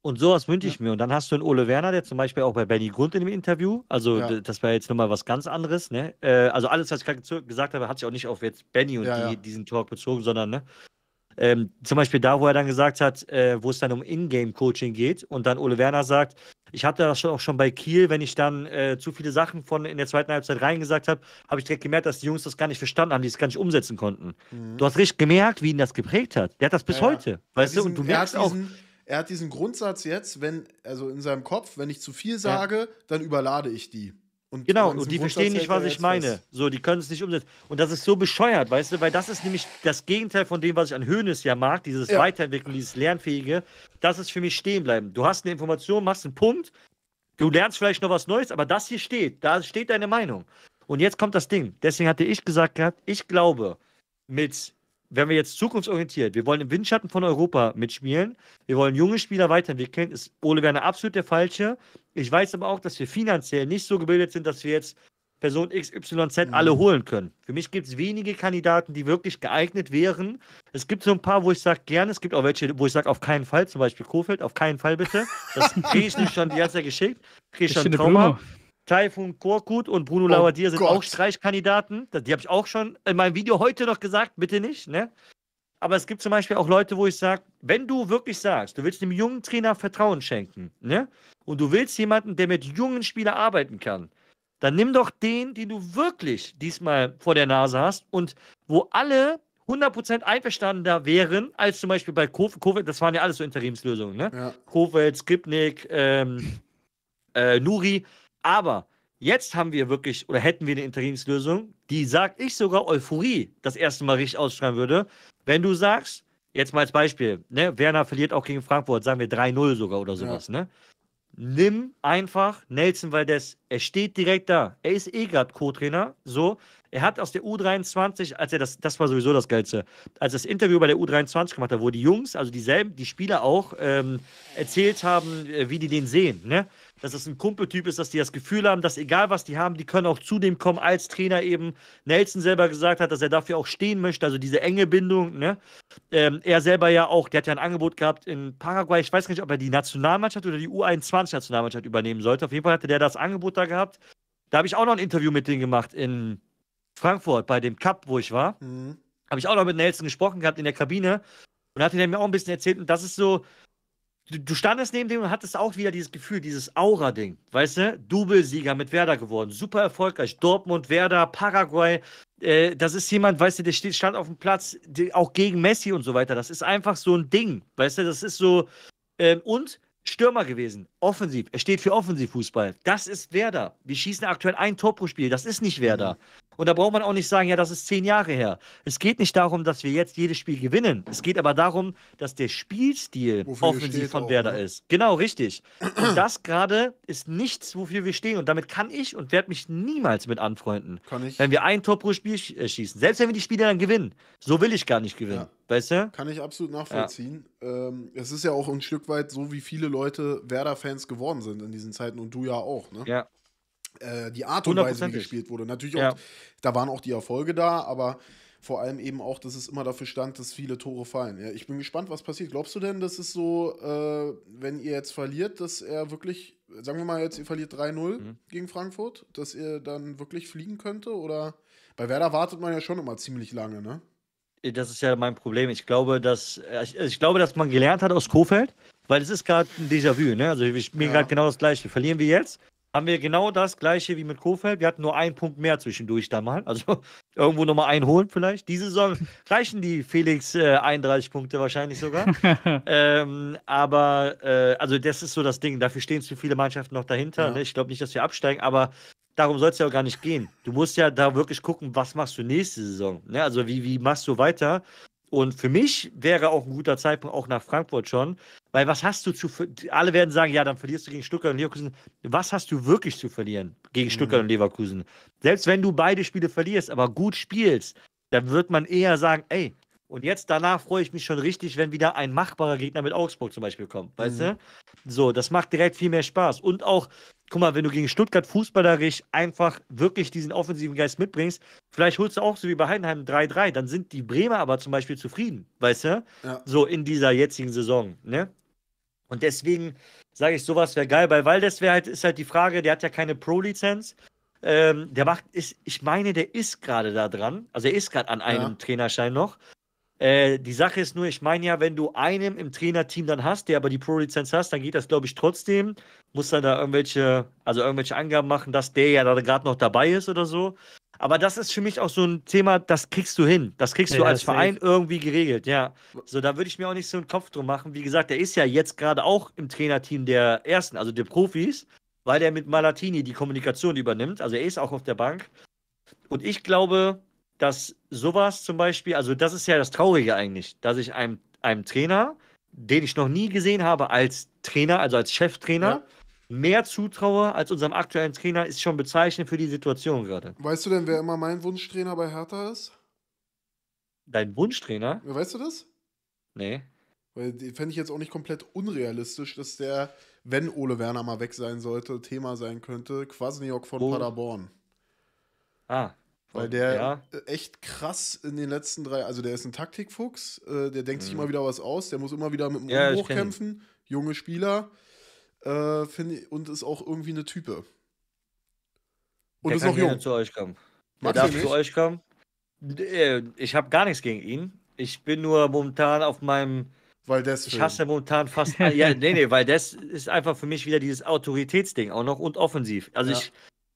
Und sowas wünsche ich ja. mir. Und dann hast du einen Ole Werner, der zum Beispiel auch bei Benny Grund in dem Interview, also ja. das war jetzt nochmal was ganz anderes, ne? Äh, also alles, was ich gerade gesagt habe, hat sich auch nicht auf jetzt Benny und ja, die, diesen Talk bezogen, sondern ne? Ähm, zum Beispiel da, wo er dann gesagt hat, äh, wo es dann um Ingame-Coaching geht und dann Ole Werner sagt, ich hatte das schon, auch schon bei Kiel, wenn ich dann äh, zu viele Sachen von in der zweiten Halbzeit reingesagt habe, habe ich direkt gemerkt, dass die Jungs das gar nicht verstanden haben, die es gar nicht umsetzen konnten. Mhm. Du hast richtig gemerkt, wie ihn das geprägt hat. Der hat das bis ja, heute. Weißt ja, diesen, du, und du merkst auch er hat diesen Grundsatz jetzt, wenn, also in seinem Kopf, wenn ich zu viel sage, ja. dann überlade ich die. Und genau, und die Grundsatz verstehen nicht, was ich meine. Was. So, die können es nicht umsetzen. Und das ist so bescheuert, weißt du, weil das ist nämlich das Gegenteil von dem, was ich an Höhnes ja mag, dieses ja. Weiterentwickeln, dieses Lernfähige. Das ist für mich stehen bleiben. Du hast eine Information, machst einen Punkt, du lernst vielleicht noch was Neues, aber das hier steht, da steht deine Meinung. Und jetzt kommt das Ding. Deswegen hatte ich gesagt gehabt, ich glaube, mit wenn wir jetzt zukunftsorientiert, wir wollen im Windschatten von Europa mitspielen, wir wollen junge Spieler weiterentwickeln, ist Ole Werner absolut der Falsche. Ich weiß aber auch, dass wir finanziell nicht so gebildet sind, dass wir jetzt Person XYZ mhm. alle holen können. Für mich gibt es wenige Kandidaten, die wirklich geeignet wären. Es gibt so ein paar, wo ich sage gerne, es gibt auch welche, wo ich sage auf keinen Fall, zum Beispiel Kofeld, auf keinen Fall bitte. Das kriege ich nicht schon die ganze Zeit geschickt, kriege ich schon Trauma. Blume. Taifun Korkut und Bruno oh Lauadier sind Gott. auch Streichkandidaten. Die habe ich auch schon in meinem Video heute noch gesagt, bitte nicht. Ne? Aber es gibt zum Beispiel auch Leute, wo ich sage, wenn du wirklich sagst, du willst dem jungen Trainer Vertrauen schenken ne? und du willst jemanden, der mit jungen Spielern arbeiten kann, dann nimm doch den, den du wirklich diesmal vor der Nase hast und wo alle 100% einverstandener wären, als zum Beispiel bei Kof das waren ja alles so Interimslösungen, ne? Ja. Kofeld, Skripnik, ähm, äh, Nuri, aber jetzt haben wir wirklich oder hätten wir eine Interimslösung, die, sag ich sogar, Euphorie das erste Mal richtig ausschreiben würde. Wenn du sagst, jetzt mal als Beispiel, ne, Werner verliert auch gegen Frankfurt, sagen wir 3-0 sogar oder sowas, ja. ne? Nimm einfach Nelson Valdez. Er steht direkt da. Er ist eh gerade Co-Trainer. So, er hat aus der U23, als er das, das war sowieso das Geilste, als das Interview bei der U23 gemacht hat, wo die Jungs, also dieselben, die Spieler auch, ähm, erzählt haben, äh, wie die den sehen. Ne? dass es ein Kumpeltyp ist, dass die das Gefühl haben, dass egal was die haben, die können auch zu dem kommen als Trainer eben. Nelson selber gesagt hat, dass er dafür auch stehen möchte, also diese enge Bindung. Ne? Ähm, er selber ja auch, der hat ja ein Angebot gehabt in Paraguay. Ich weiß gar nicht, ob er die Nationalmannschaft oder die U21-Nationalmannschaft übernehmen sollte. Auf jeden Fall hatte der das Angebot da gehabt. Da habe ich auch noch ein Interview mit denen gemacht in Frankfurt bei dem Cup, wo ich war. Mhm. Habe ich auch noch mit Nelson gesprochen gehabt in der Kabine und hat er mir auch ein bisschen erzählt. Und das ist so, du, du standest neben dem und hattest auch wieder dieses Gefühl, dieses Aura-Ding. Weißt du, Doublesieger mit Werder geworden, super erfolgreich. Dortmund, Werder, Paraguay. Äh, das ist jemand, weißt du, der steht, stand auf dem Platz, die, auch gegen Messi und so weiter. Das ist einfach so ein Ding. Weißt du, das ist so. Äh, und Stürmer gewesen, offensiv. Er steht für Offensivfußball. Das ist Werder. Wir schießen aktuell ein Tor pro Spiel. Das ist nicht Werder. Mhm. Und da braucht man auch nicht sagen, ja, das ist zehn Jahre her. Es geht nicht darum, dass wir jetzt jedes Spiel gewinnen. Es geht aber darum, dass der Spielstil wofür offensiv von Werder ne? ist. Genau, richtig. Und das gerade ist nichts, wofür wir stehen. Und damit kann ich und werde mich niemals mit anfreunden. Kann ich? Wenn wir ein Tor pro Spiel äh, schießen. Selbst wenn wir die Spiele dann gewinnen. So will ich gar nicht gewinnen. Ja. Weißt du? Kann ich absolut nachvollziehen. Ja. Ähm, es ist ja auch ein Stück weit so, wie viele Leute Werder-Fans geworden sind in diesen Zeiten und du ja auch, ne? Ja. Äh, die Art und Weise, wie gespielt wurde. Natürlich auch, ja. da waren auch die Erfolge da, aber vor allem eben auch, dass es immer dafür stand, dass viele Tore fallen. Ja, ich bin gespannt, was passiert. Glaubst du denn, dass es so, äh, wenn ihr jetzt verliert, dass er wirklich, sagen wir mal jetzt, ihr verliert 3-0 mhm. gegen Frankfurt, dass er dann wirklich fliegen könnte? Oder bei Werder wartet man ja schon immer ziemlich lange, ne? Äh, das ist ja mein Problem. Ich glaube, dass, äh, ich, ich glaube, dass man gelernt hat aus Kofeld, weil es ist gerade ein Déjà-vu, ne? Also ich, mir ja. gerade genau das gleiche. Verlieren wir jetzt, haben wir genau das gleiche wie mit Kofeld. Wir hatten nur einen Punkt mehr zwischendurch da mal. Also irgendwo nochmal einholen vielleicht. Diese Saison reichen die Felix äh, 31 Punkte wahrscheinlich sogar. ähm, aber äh, also das ist so das Ding. Dafür stehen zu viele Mannschaften noch dahinter. Ja. Ne? Ich glaube nicht, dass wir absteigen, aber darum soll es ja auch gar nicht gehen. Du musst ja da wirklich gucken, was machst du nächste Saison. Ne? Also wie, wie machst du weiter? Und für mich wäre auch ein guter Zeitpunkt auch nach Frankfurt schon, weil was hast du zu alle werden sagen, ja, dann verlierst du gegen Stuttgart und Leverkusen. Was hast du wirklich zu verlieren gegen mhm. Stuttgart und Leverkusen? Selbst wenn du beide Spiele verlierst, aber gut spielst, dann wird man eher sagen, ey, und jetzt danach freue ich mich schon richtig, wenn wieder ein machbarer Gegner mit Augsburg zum Beispiel kommt. Weißt mhm. du? So, das macht direkt viel mehr Spaß. Und auch, guck mal, wenn du gegen Stuttgart fußballerisch einfach wirklich diesen offensiven Geist mitbringst, vielleicht holst du auch so wie bei Heidenheim 3-3, dann sind die Bremer aber zum Beispiel zufrieden. Weißt du? Ja. So in dieser jetzigen Saison. Ne? Und deswegen sage ich, sowas wäre geil. Bei Waldes wäre halt, ist halt die Frage, der hat ja keine Pro-Lizenz. Ähm, der macht, ist, ich meine, der ist gerade da dran. Also er ist gerade an einem ja. Trainerschein noch. Äh, die Sache ist nur, ich meine ja, wenn du einen im Trainerteam dann hast, der aber die Pro-Lizenz hast, dann geht das, glaube ich, trotzdem. Muss dann da irgendwelche, also irgendwelche Angaben machen, dass der ja da gerade noch dabei ist oder so. Aber das ist für mich auch so ein Thema, das kriegst du hin. Das kriegst ja, du als Verein ich. irgendwie geregelt, ja. So, da würde ich mir auch nicht so einen Kopf drum machen. Wie gesagt, der ist ja jetzt gerade auch im Trainerteam der ersten, also der Profis, weil er mit Malatini die Kommunikation übernimmt. Also er ist auch auf der Bank. Und ich glaube, dass sowas zum Beispiel, also das ist ja das Traurige eigentlich, dass ich einem, einem Trainer, den ich noch nie gesehen habe als Trainer, also als Cheftrainer, ja. mehr zutraue als unserem aktuellen Trainer, ist schon bezeichnend für die Situation gerade. Weißt du denn, wer immer mein Wunschtrainer bei Hertha ist? Dein Wunschtrainer? Weißt du das? Nee. Weil fände ich jetzt auch nicht komplett unrealistisch, dass der, wenn Ole Werner mal weg sein sollte, Thema sein könnte, Quasniok von oh. Paderborn. Ah, weil der ja. Äh, echt krass in den letzten drei, also der ist ein Taktikfuchs, äh, der denkt mhm. sich immer wieder was aus, der muss immer wieder mit dem ja, hochkämpfen. Junge Spieler, äh, finde und ist auch irgendwie eine Type. Und der ist auch jung. zu euch kommen. der darf zu euch kommen. Äh, ich habe gar nichts gegen ihn. Ich bin nur momentan auf meinem Weil das. ich hasse momentan fast. ja, nee, nee, weil das ist einfach für mich wieder dieses Autoritätsding auch noch und offensiv. Also ja. ich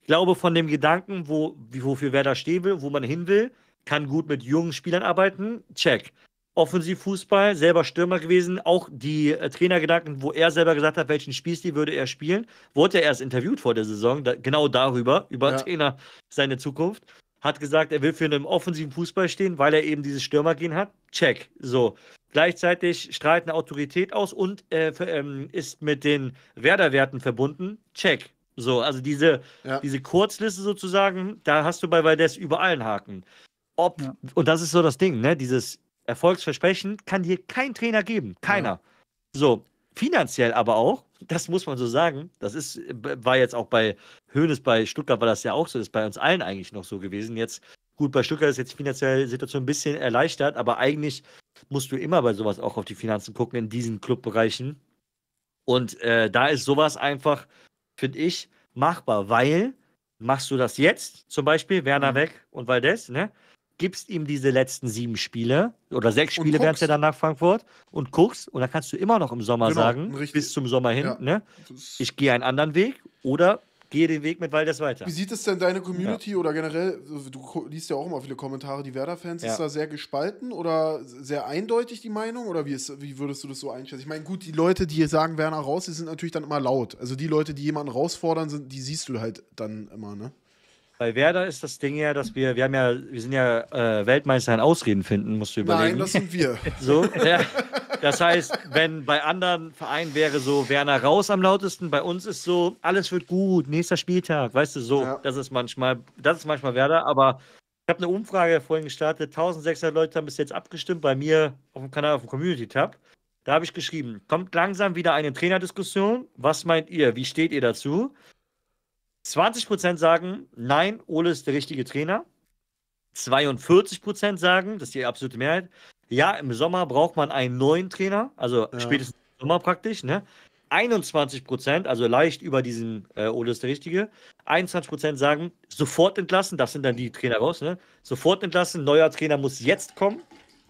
glaube, von dem Gedanken, wo, wofür Werder stehen will, wo man hin will, kann gut mit jungen Spielern arbeiten, check. Offensivfußball, selber Stürmer gewesen, auch die äh, Trainergedanken, wo er selber gesagt hat, welchen Spielstil würde er spielen, wurde er erst interviewt vor der Saison, da, genau darüber, über ja. Trainer seine Zukunft. Hat gesagt, er will für einen offensiven Fußball stehen, weil er eben dieses Stürmergehen hat. Check. So. Gleichzeitig strahlt eine Autorität aus und äh, für, ähm, ist mit den Werderwerten verbunden. Check. So, also diese, ja. diese Kurzliste sozusagen, da hast du bei Valdez überall einen Haken. Ob, ja. und das ist so das Ding, ne? Dieses Erfolgsversprechen kann dir kein Trainer geben. Keiner. Ja. So, finanziell aber auch, das muss man so sagen. Das ist, war jetzt auch bei Hönes bei Stuttgart, war das ja auch so, ist bei uns allen eigentlich noch so gewesen. Jetzt, gut, bei Stuttgart ist jetzt die finanzielle Situation ein bisschen erleichtert, aber eigentlich musst du immer bei sowas auch auf die Finanzen gucken in diesen Clubbereichen. Und äh, da ist sowas einfach finde ich, machbar, weil machst du das jetzt, zum Beispiel Werner mhm. weg und Valdez, ne? Gibst ihm diese letzten sieben Spiele oder sechs Spiele es ja dann nach Frankfurt und guckst und dann kannst du immer noch im Sommer genau, sagen, richtig. bis zum Sommer hin, ja. ne? Ich gehe einen anderen Weg oder gehe den Weg mit Waldes weiter. Wie sieht es denn deine Community ja. oder generell, also du liest ja auch immer viele Kommentare, die Werder-Fans, ja. ist da sehr gespalten oder sehr eindeutig die Meinung oder wie, ist, wie würdest du das so einschätzen? Ich meine, gut, die Leute, die sagen Werner raus, die sind natürlich dann immer laut. Also die Leute, die jemanden rausfordern, sind, die siehst du halt dann immer, ne? Bei Werder ist das Ding ja, dass wir, wir haben ja, wir sind ja äh, Weltmeister in Ausreden finden, musst du überlegen. Nein, das sind wir. so, ja. Das heißt, wenn bei anderen Vereinen wäre so Werner raus am lautesten, bei uns ist so, alles wird gut, nächster Spieltag, weißt du, so, ja. das ist manchmal, das ist manchmal Werder, aber ich habe eine Umfrage vorhin gestartet, 1600 Leute haben bis jetzt abgestimmt bei mir auf dem Kanal, auf dem Community-Tab. Da habe ich geschrieben, kommt langsam wieder eine Trainerdiskussion. Was meint ihr? Wie steht ihr dazu? 20% sagen, nein, Ole ist der richtige Trainer. 42% sagen, das ist die absolute Mehrheit, ja, im Sommer braucht man einen neuen Trainer, also ja. spätestens im Sommer praktisch, ne? 21 Prozent, also leicht über diesen äh, Ole ist der Richtige, 21 Prozent sagen, sofort entlassen, das sind dann die Trainer raus, ne? sofort entlassen, neuer Trainer muss jetzt kommen.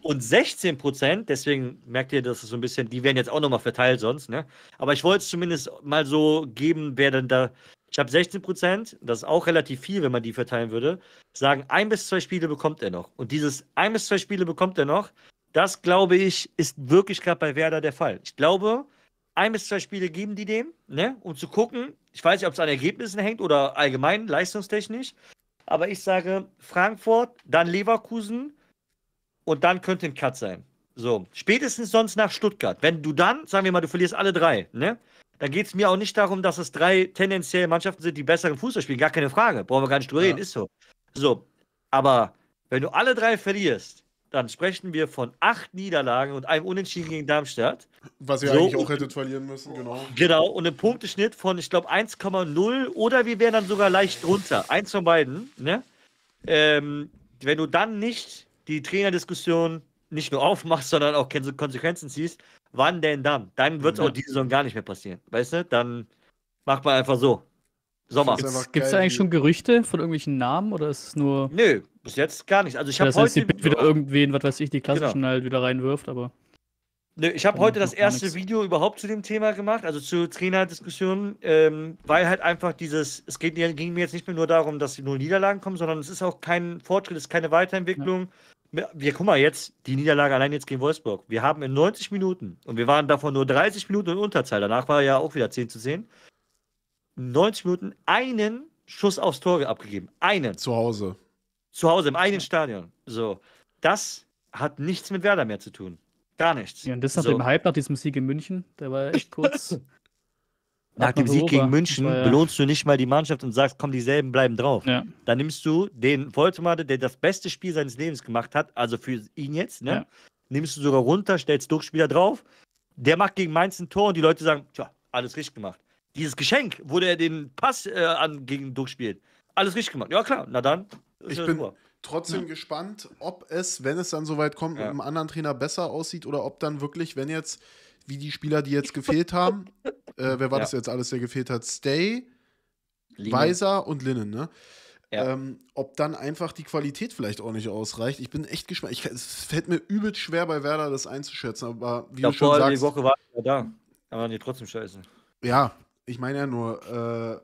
Und 16 Prozent, deswegen merkt ihr, dass es so ein bisschen, die werden jetzt auch nochmal verteilt sonst, ne? aber ich wollte es zumindest mal so geben, wer denn da ich habe 16 Prozent, das ist auch relativ viel, wenn man die verteilen würde, sagen, ein bis zwei Spiele bekommt er noch. Und dieses ein bis zwei Spiele bekommt er noch, das glaube ich, ist wirklich gerade bei Werder der Fall. Ich glaube, ein bis zwei Spiele geben die dem, ne, um zu gucken. Ich weiß nicht, ob es an Ergebnissen hängt oder allgemein leistungstechnisch. Aber ich sage Frankfurt, dann Leverkusen und dann könnte ein Cut sein. So, spätestens sonst nach Stuttgart. Wenn du dann, sagen wir mal, du verlierst alle drei, ne? da geht es mir auch nicht darum, dass es drei tendenziell Mannschaften sind, die besseren Fußball spielen. Gar keine Frage. Brauchen wir gar nicht drüber ja. reden, ist so. So, aber wenn du alle drei verlierst, dann sprechen wir von acht Niederlagen und einem Unentschieden gegen Darmstadt. Was ihr so, eigentlich auch hättet verlieren müssen, genau. Genau, und ein Punkteschnitt von, ich glaube, 1,0 oder wir wären dann sogar leicht drunter. Eins von beiden, ne? Ähm, wenn du dann nicht die Trainerdiskussion nicht nur aufmachst, sondern auch Konsequenzen ziehst, wann denn dann? Dann wird es ja. auch diese Saison gar nicht mehr passieren. Weißt du? Dann macht man einfach so. Sommer. Gibt es da eigentlich schon Gerüchte von irgendwelchen Namen oder ist es nur. Nö, bis jetzt gar nicht. Also ich habe das heißt, Die wieder irgendwen, was weiß ich, die genau. klassischen genau. halt wieder reinwirft, aber. Nö, ich habe heute das erste Video überhaupt zu dem Thema gemacht, also zu Trainerdiskussionen, ähm, weil halt einfach dieses, es geht, ging mir jetzt nicht mehr nur darum, dass nur Niederlagen kommen, sondern es ist auch kein Fortschritt, es ist keine Weiterentwicklung. Ja wir guck mal jetzt, die Niederlage allein jetzt gegen Wolfsburg. Wir haben in 90 Minuten und wir waren davon nur 30 Minuten in Unterzahl. Danach war ja auch wieder 10 zu 10. 90 Minuten einen Schuss aufs Tor abgegeben. Einen. Zu Hause. Zu Hause, im eigenen Stadion. So. Das hat nichts mit Werder mehr zu tun. Gar nichts. Ja, und das nach so. dem Hype nach diesem Sieg in München, der war echt kurz. nach dem Sieg gegen München war, ja. belohnst du nicht mal die Mannschaft und sagst, komm, dieselben bleiben drauf. Ja. Dann nimmst du den Voltemade, der das beste Spiel seines Lebens gemacht hat, also für ihn jetzt, ne? Ja. nimmst du sogar runter, stellst Durchspieler drauf. Der macht gegen Mainz ein Tor und die Leute sagen, tja, alles richtig gemacht. Dieses Geschenk, wo der den Pass äh, an, gegen Duck spielt, alles richtig gemacht. Ja, klar, na dann. Ich bin super. trotzdem gespannt, ob es, wenn es dann soweit kommt, mit einem anderen Trainer besser aussieht oder ob dann wirklich, wenn jetzt wie die Spieler, die jetzt gefehlt haben. Äh, wer war ja. das jetzt alles, der gefehlt hat? Stay, Linen. Weiser und Linnen, ne? Ja. Ähm, ob dann einfach die Qualität vielleicht auch nicht ausreicht. Ich bin echt gespannt. es fällt mir übel schwer bei Werder das einzuschätzen, aber wie Davor, du schon sagst. Die Woche war ich ja da, aber die trotzdem scheiße. Ja, ich meine ja nur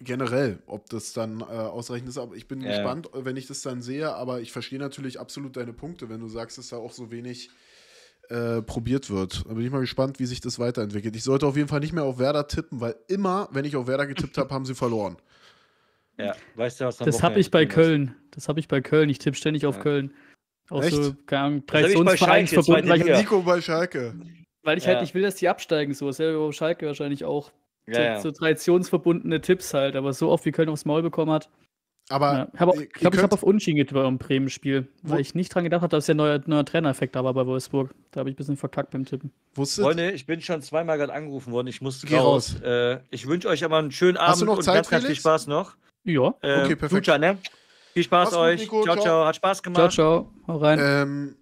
äh, generell, ob das dann äh, ausreichend ist. Aber ich bin ja. gespannt, wenn ich das dann sehe. Aber ich verstehe natürlich absolut deine Punkte, wenn du sagst, dass da auch so wenig äh, probiert wird. Da bin ich mal gespannt, wie sich das weiterentwickelt. Ich sollte auf jeden Fall nicht mehr auf Werder tippen, weil immer, wenn ich auf Werder getippt habe, haben sie verloren. Ja, weißt du, was Das habe ich bei Köln. Das habe ich bei Köln. Ich tippe ständig auf Köln. Auch Echt? so, keine Ahnung, Traditionsvereinsverbunden. Weil ich Nico bei Schalke. Weil ich halt ja. halt nicht will, dass die absteigen. So ist ja über Schalke wahrscheinlich auch. Ja, so, so traditionsverbundene Tipps halt. Aber so oft wie Köln aufs Maul bekommen hat. Aber ja, ich glaube, ich habe auf Unschieden getippt beim Bremen-Spiel, weil ich nicht dran gedacht habe, dass der neue, neue Trainereffekt da war bei Wolfsburg. Da habe ich ein bisschen verkackt beim Tippen. Wusstet? Freunde, ich bin schon zweimal gerade angerufen worden. Ich musste Geh raus. Äh, ich wünsche euch aber einen schönen Abend Hast du noch Zeit, und Zeit, ganz, ganz viel Spaß noch. Ja. Ähm, okay, perfekt. Lucha, ne? Viel Spaß Mach's euch. Nico, ciao, ciao, ciao. Hat Spaß gemacht. Ciao, ciao. Hau rein. Ähm,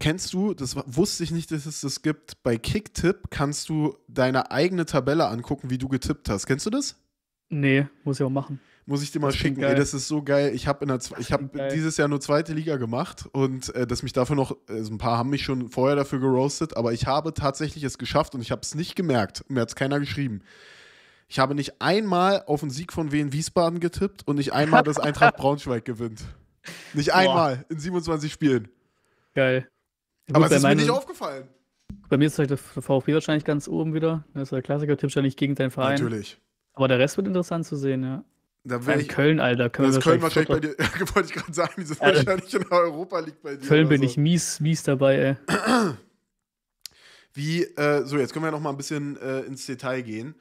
kennst du, das wusste ich nicht, dass es das gibt, bei Kicktipp kannst du deine eigene Tabelle angucken, wie du getippt hast. Kennst du das? Nee, muss ich auch machen. Muss ich dir mal das schicken. Ey, das ist so geil. Ich habe hab dieses Jahr nur zweite Liga gemacht und äh, dass mich dafür noch, also ein paar haben mich schon vorher dafür geroastet, aber ich habe tatsächlich es geschafft und ich habe es nicht gemerkt. Mir hat es keiner geschrieben. Ich habe nicht einmal auf den Sieg von Wien Wiesbaden getippt und nicht einmal, dass Eintracht Braunschweig gewinnt. Nicht einmal Boah. in 27 Spielen. Geil. Gut, aber es ist mir nicht aufgefallen. Bei mir ist halt der VfB wahrscheinlich ganz oben wieder. Das ist der Klassiker, tipp wahrscheinlich gegen deinen Verein. Natürlich. Aber der Rest wird interessant zu sehen, ja. Da wäre ich, Köln, Alter. Können das Köln wahrscheinlich bei dir, wollte ich gerade sagen, die sind Alter. wahrscheinlich in der Europa League bei dir. Köln bin so. ich mies, mies dabei, ey. Wie, äh, so, jetzt können wir noch mal ein bisschen äh, ins Detail gehen.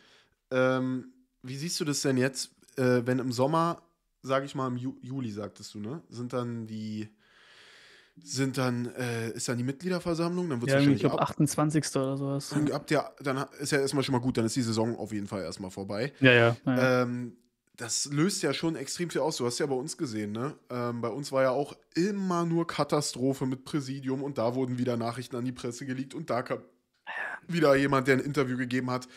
Ähm, wie siehst du das denn jetzt, äh, wenn im Sommer, sage ich mal im Ju Juli, sagtest du, ne? Sind dann die, sind dann, äh, ist dann die Mitgliederversammlung, dann wird ja, wahrscheinlich ich glaube, 28. oder sowas. Ab der, dann ist ja erstmal schon mal gut, dann ist die Saison auf jeden Fall erstmal vorbei. Ja, ja. ja. Ähm, das löst ja schon extrem viel aus. Du hast ja bei uns gesehen, ne? Ähm, bei uns war ja auch immer nur Katastrophe mit Präsidium und da wurden wieder Nachrichten an die Presse geleakt und da kam wieder jemand, der ein Interview gegeben hat,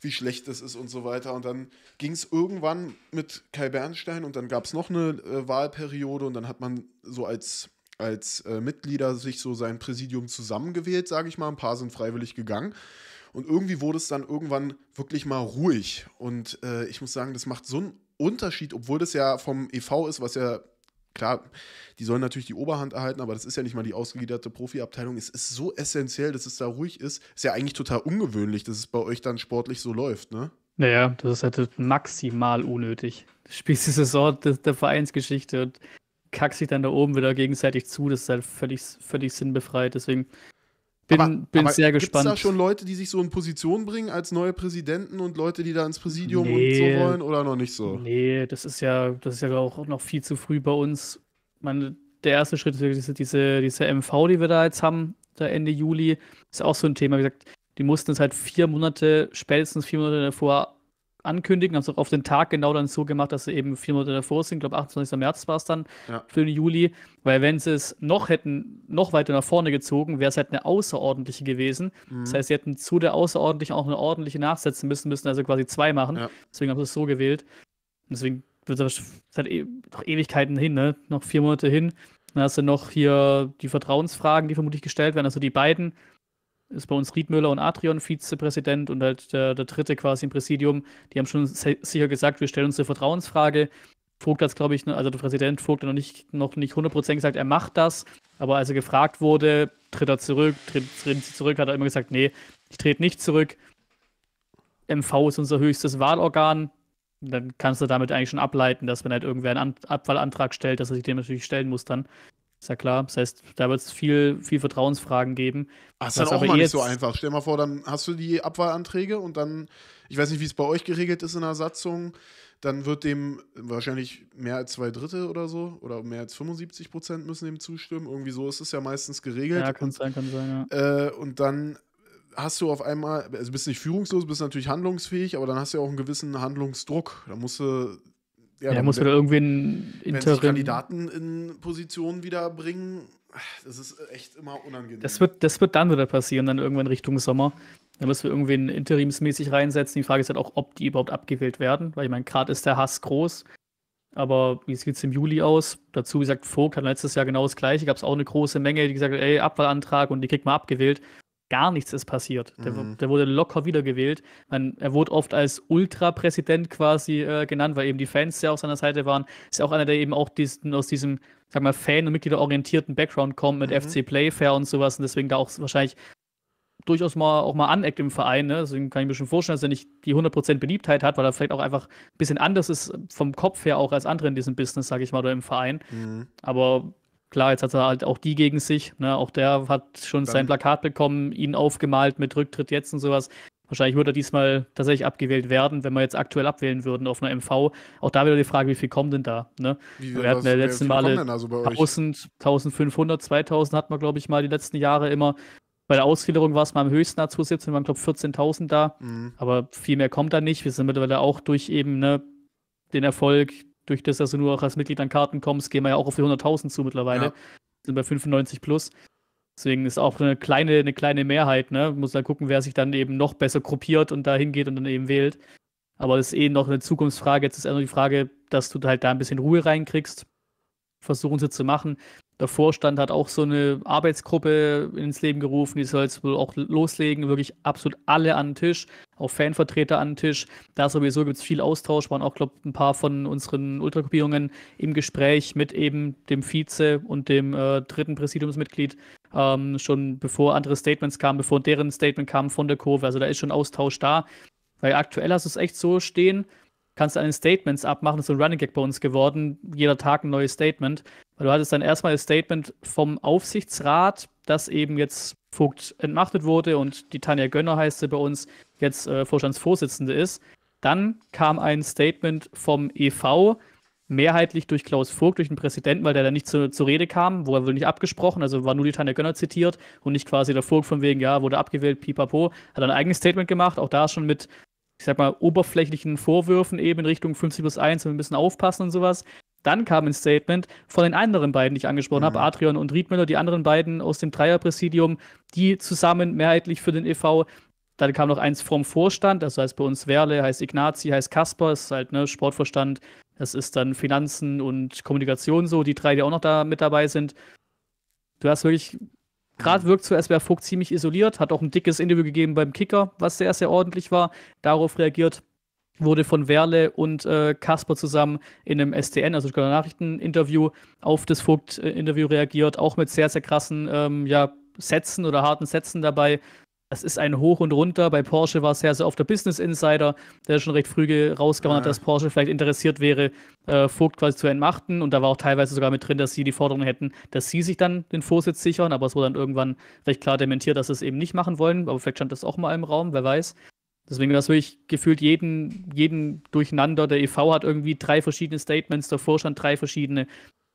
wie schlecht das ist und so weiter. Und dann ging es irgendwann mit Kai Bernstein und dann gab es noch eine äh, Wahlperiode und dann hat man so als, als äh, Mitglieder sich so sein Präsidium zusammengewählt, sage ich mal. Ein paar sind freiwillig gegangen. Und irgendwie wurde es dann irgendwann wirklich mal ruhig. Und äh, ich muss sagen, das macht so einen Unterschied, obwohl das ja vom EV ist, was ja klar, die sollen natürlich die Oberhand erhalten, aber das ist ja nicht mal die ausgegliederte Profiabteilung. Es ist so essentiell, dass es da ruhig ist. Ist ja eigentlich total ungewöhnlich, dass es bei euch dann sportlich so läuft, ne? Naja, das ist halt maximal unnötig. Du spielst die Saison der, Vereinsgeschichte und kackst sich dann da oben wieder gegenseitig zu. Das ist halt völlig, völlig sinnbefreit. Deswegen bin, aber, bin aber sehr gespannt. Gibt es da schon Leute, die sich so in Position bringen als neue Präsidenten und Leute, die da ins Präsidium nee, und so wollen oder noch nicht so? Nee, das ist ja, das ist ja auch noch viel zu früh bei uns. Man, der erste Schritt ist diese, diese, diese MV, die wir da jetzt haben, da Ende Juli, ist auch so ein Thema. Wie gesagt, die mussten es halt vier Monate, spätestens vier Monate davor ankündigen, haben es auch auf den Tag genau dann so gemacht, dass sie eben vier Monate davor sind. Ich glaube, 28. März war es dann ja. für den Juli. Weil wenn sie es noch hätten, noch weiter nach vorne gezogen, wäre es halt eine außerordentliche gewesen. Mhm. Das heißt, sie hätten zu der außerordentlichen auch eine ordentliche nachsetzen müssen, müssen also quasi zwei machen. Ja. Deswegen haben sie es so gewählt. Deswegen wird es halt e-, noch Ewigkeiten hin, ne? Noch vier Monate hin. Dann hast du noch hier die Vertrauensfragen, die vermutlich gestellt werden. Also die beiden ist bei uns Riedmüller und Adrian Vizepräsident und halt der, der dritte quasi im Präsidium. Die haben schon sicher gesagt, wir stellen uns eine Vertrauensfrage. Vogt hat es, glaube ich, ne, also der Präsident Vogt hat noch nicht, noch nicht 100% gesagt, er macht das. Aber als er gefragt wurde, tritt er zurück, tritt, tritt sie zurück, hat er immer gesagt, nee, ich trete nicht zurück. MV ist unser höchstes Wahlorgan. Dann kannst du damit eigentlich schon ableiten, dass wenn halt irgendwer einen An stellt, dass er sich dem natürlich stellen muss dann. Ist ja klar. Das heißt, da wird es viel, viel Vertrauensfragen geben. Ach, ist dann auch mal eh nicht so einfach. Stell mal vor, dann hast du die Abwahlanträge und dann, ich weiß nicht, wie es bei euch geregelt ist in der Satzung, dann wird dem wahrscheinlich mehr als zwei Drittel oder so oder mehr als 75 Prozent müssen dem zustimmen. Irgendwie so ist es ja meistens geregelt. Ja, kann sein, kann sein, ja. Äh, und dann hast du auf einmal, also bist nicht führungslos, bist natürlich handlungsfähig, aber dann hast du ja auch einen gewissen Handlungsdruck. Da musst du ja, er muss wieder irgendwie irgendwen Interim. Wenn Kandidaten in Positionen wieder bringen, das ist echt immer unangenehm. Das wird, das wird dann wieder passieren, dann irgendwann Richtung Sommer. Dann müssen wir irgendwie irgendwen interimsmäßig reinsetzen. Die Frage ist halt auch, ob die überhaupt abgewählt werden, weil ich meine, gerade ist der Hass groß. Aber wie sieht es im Juli aus? Dazu, wie gesagt, Vogt hat letztes Jahr genau das Gleiche. Gab es auch eine große Menge, die gesagt hat, ey, Abwahlantrag und die kriegt man abgewählt gar nichts ist passiert. Der, mhm. der wurde locker wiedergewählt. Man, er wurde oft als Ultra-Präsident quasi äh, genannt, weil eben die Fans sehr auf seiner Seite waren. Ist ja auch einer, der eben auch diesen, aus diesem, sag mal, Fan- und Mitgliederorientierten Background kommt mit mhm. FC Playfair und sowas und deswegen da auch wahrscheinlich durchaus mal auch mal aneckt im Verein. Ne? Deswegen kann ich mir schon vorstellen, dass er nicht die 100% Beliebtheit hat, weil er vielleicht auch einfach ein bisschen anders ist äh, vom Kopf her auch als andere in diesem Business, sage ich mal, oder im Verein. Mhm. Aber Klar, jetzt hat er halt auch die gegen sich. Ne? Auch der hat schon Dann sein Plakat bekommen, ihn aufgemalt mit Rücktritt jetzt und sowas. Wahrscheinlich würde er diesmal tatsächlich abgewählt werden, wenn wir jetzt aktuell abwählen würden auf einer MV. Auch da wieder die Frage, wie viel kommen denn da? Ne? Wie, wir hatten ja letzten Male also 1000, 1500, 2000 hatten wir, glaube ich, mal die letzten Jahre immer. Bei der Ausgliederung war es mal am höchsten A217, waren, glaube ich, 14.000 da. Mhm. Aber viel mehr kommt da nicht. Wir sind mittlerweile auch durch eben ne, den Erfolg, durch das, dass du nur auch als Mitglied an Karten kommst, gehen wir ja auch auf die 100.000 zu mittlerweile. Ja. Sind bei 95 plus. Deswegen ist auch eine kleine, eine kleine Mehrheit, ne? Muss dann gucken, wer sich dann eben noch besser gruppiert und da hingeht und dann eben wählt. Aber das ist eh noch eine Zukunftsfrage. Jetzt ist eher nur die Frage, dass du halt da ein bisschen Ruhe reinkriegst versuchen sie zu machen. Der Vorstand hat auch so eine Arbeitsgruppe ins Leben gerufen, die soll jetzt wohl auch loslegen, wirklich absolut alle an den Tisch, auch Fanvertreter an den Tisch. Da sowieso gibt es viel Austausch, waren auch, glaube ich, ein paar von unseren Ultragruppierungen im Gespräch mit eben dem Vize und dem äh, dritten Präsidiumsmitglied, ähm, schon bevor andere Statements kamen, bevor deren Statement kam von der Kurve. Also da ist schon Austausch da, weil aktuell hast du es echt so stehen, kannst du deine Statements abmachen. Das ist ein Running Gag bei uns geworden. Jeder Tag ein neues Statement. Weil du hattest dann erstmal das Statement vom Aufsichtsrat, das eben jetzt Vogt entmachtet wurde und die Tanja Gönner heißt sie bei uns, jetzt äh, Vorstandsvorsitzende ist. Dann kam ein Statement vom EV, mehrheitlich durch Klaus Vogt, durch den Präsidenten, weil der da nicht zu, zur Rede kam, wo er wohl nicht abgesprochen, also war nur die Tanja Gönner zitiert und nicht quasi der Vogt von wegen, ja, wurde abgewählt, pipapo, hat ein eigenes Statement gemacht, auch da schon mit ich sag mal, oberflächlichen Vorwürfen eben in Richtung 50 plus 1 und wir müssen aufpassen und sowas. Dann kam ein Statement von den anderen beiden, die ich angesprochen mhm. habe, Adrian und Riedmüller, die anderen beiden aus dem Dreierpräsidium, die zusammen mehrheitlich für den e.V. Dann kam noch eins vom Vorstand, das heißt bei uns Werle, heißt Ignazi, heißt Kasper, ist halt ne, Sportvorstand, das ist dann Finanzen und Kommunikation so, die drei, die auch noch da mit dabei sind. Du hast wirklich Gerade mhm. wirkt so, als wäre Vogt ziemlich isoliert, hat auch ein dickes Interview gegeben beim Kicker, was sehr, sehr ordentlich war. Darauf reagiert, wurde von Werle und äh, Kasper zusammen in einem SDN, also Stuttgarter Nachrichten-Interview, auf das Vogt-Interview äh, reagiert, auch mit sehr, sehr krassen ähm, ja, Sätzen oder harten Sätzen dabei, das ist ein Hoch und Runter. Bei Porsche war es ja so oft der Business Insider, der schon recht früh rausgewarnt hat, ah. dass Porsche vielleicht interessiert wäre, äh, Vogt quasi zu entmachten. Und da war auch teilweise sogar mit drin, dass sie die Forderung hätten, dass sie sich dann den Vorsitz sichern. Aber es wurde dann irgendwann recht klar dementiert, dass sie es eben nicht machen wollen. Aber vielleicht stand das auch mal im Raum, wer weiß. Deswegen das es wirklich gefühlt jeden, jeden Durcheinander. Der EV hat irgendwie drei verschiedene Statements, der Vorstand drei verschiedene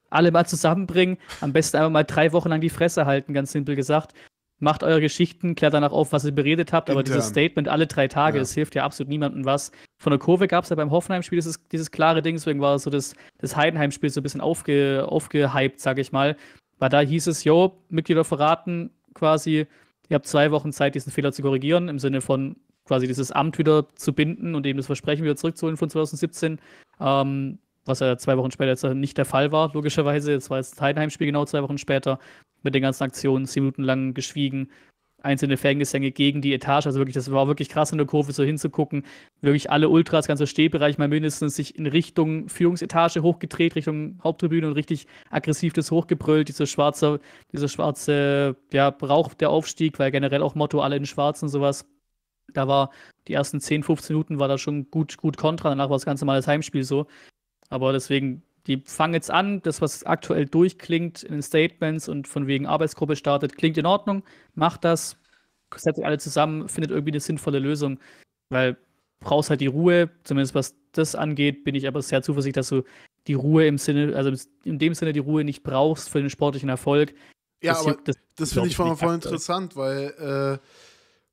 alle mal zusammenbringen, am besten einfach mal drei Wochen lang die Fresse halten, ganz simpel gesagt macht eure Geschichten, klärt danach auf, was ihr beredet habt, aber Intern. dieses Statement alle drei Tage, ja. das hilft ja absolut niemandem was. Von der Kurve gab es ja beim Hoffenheim-Spiel dieses, dieses klare Ding, deswegen war so das, das Heidenheim-Spiel so ein bisschen aufge, aufgehypt, sag ich mal. Weil da hieß es, yo, Mitglieder verraten quasi, ihr habt zwei Wochen Zeit, diesen Fehler zu korrigieren, im Sinne von quasi dieses Amt wieder zu binden und eben das Versprechen wieder zurückzuholen von 2017. Ähm, was ja zwei Wochen später jetzt nicht der Fall war, logischerweise. Jetzt war jetzt das Heidenheim-Spiel genau zwei Wochen später mit den ganzen Aktionen, zehn Minuten lang geschwiegen, einzelne Fangesänge gegen die Etage. Also wirklich, das war wirklich krass in der Kurve so hinzugucken. Wirklich alle Ultras, ganzer Stehbereich mal mindestens sich in Richtung Führungsetage hochgedreht, Richtung Haupttribüne und richtig aggressiv das hochgebrüllt. Dieser schwarze, dieser schwarze, ja, Brauch der Aufstieg, weil generell auch Motto alle in Schwarz und sowas. Da war die ersten 10, 15 Minuten war da schon gut, gut kontra. Danach war das ganze Mal das Heimspiel so. Aber deswegen, die fangen jetzt an, das, was aktuell durchklingt in den Statements und von wegen Arbeitsgruppe startet, klingt in Ordnung, macht das, setzt euch alle zusammen, findet irgendwie eine sinnvolle Lösung. Weil brauchst halt die Ruhe, zumindest was das angeht, bin ich aber sehr zuversichtlich, dass du die Ruhe im Sinne, also in dem Sinne die Ruhe nicht brauchst für den sportlichen Erfolg. Ja, das aber das, das finde ich voll interessant, weil äh,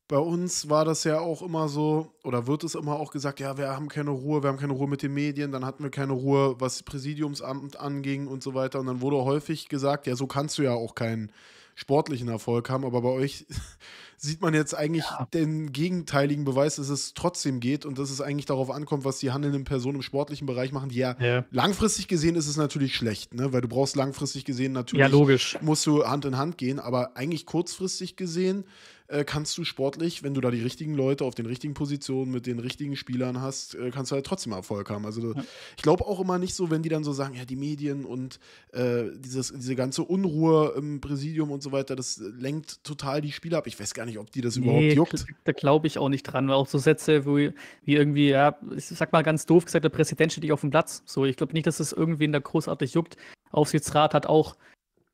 bei uns war das ja auch immer so, oder wird es immer auch gesagt, ja, wir haben keine Ruhe, wir haben keine Ruhe mit den Medien, dann hatten wir keine Ruhe, was das Präsidiumsamt anging und so weiter. Und dann wurde häufig gesagt, ja, so kannst du ja auch keinen sportlichen Erfolg haben. Aber bei euch sieht man jetzt eigentlich ja. den gegenteiligen Beweis, dass es trotzdem geht und dass es eigentlich darauf ankommt, was die handelnden Personen im sportlichen Bereich machen. ja, ja. langfristig gesehen ist es natürlich schlecht, ne? weil du brauchst langfristig gesehen natürlich, ja, logisch. musst du Hand in Hand gehen, aber eigentlich kurzfristig gesehen äh, kannst du sportlich, wenn du da die richtigen Leute auf den richtigen Positionen mit den richtigen Spielern hast, äh, kannst du halt trotzdem Erfolg haben. Also ja. ich glaube auch immer nicht so, wenn die dann so sagen, ja, die Medien und äh, dieses, diese ganze Unruhe im Präsidium und so weiter, das lenkt total die Spieler ab. Ich weiß gar nicht, ob die das nee, überhaupt juckt. Da glaube ich auch nicht dran, auch so Sätze, wo, wie irgendwie, ja, ich sag mal ganz doof gesagt, der Präsident steht nicht auf dem Platz. So, ich glaube nicht, dass es das irgendwen da großartig juckt. Aufsichtsrat hat auch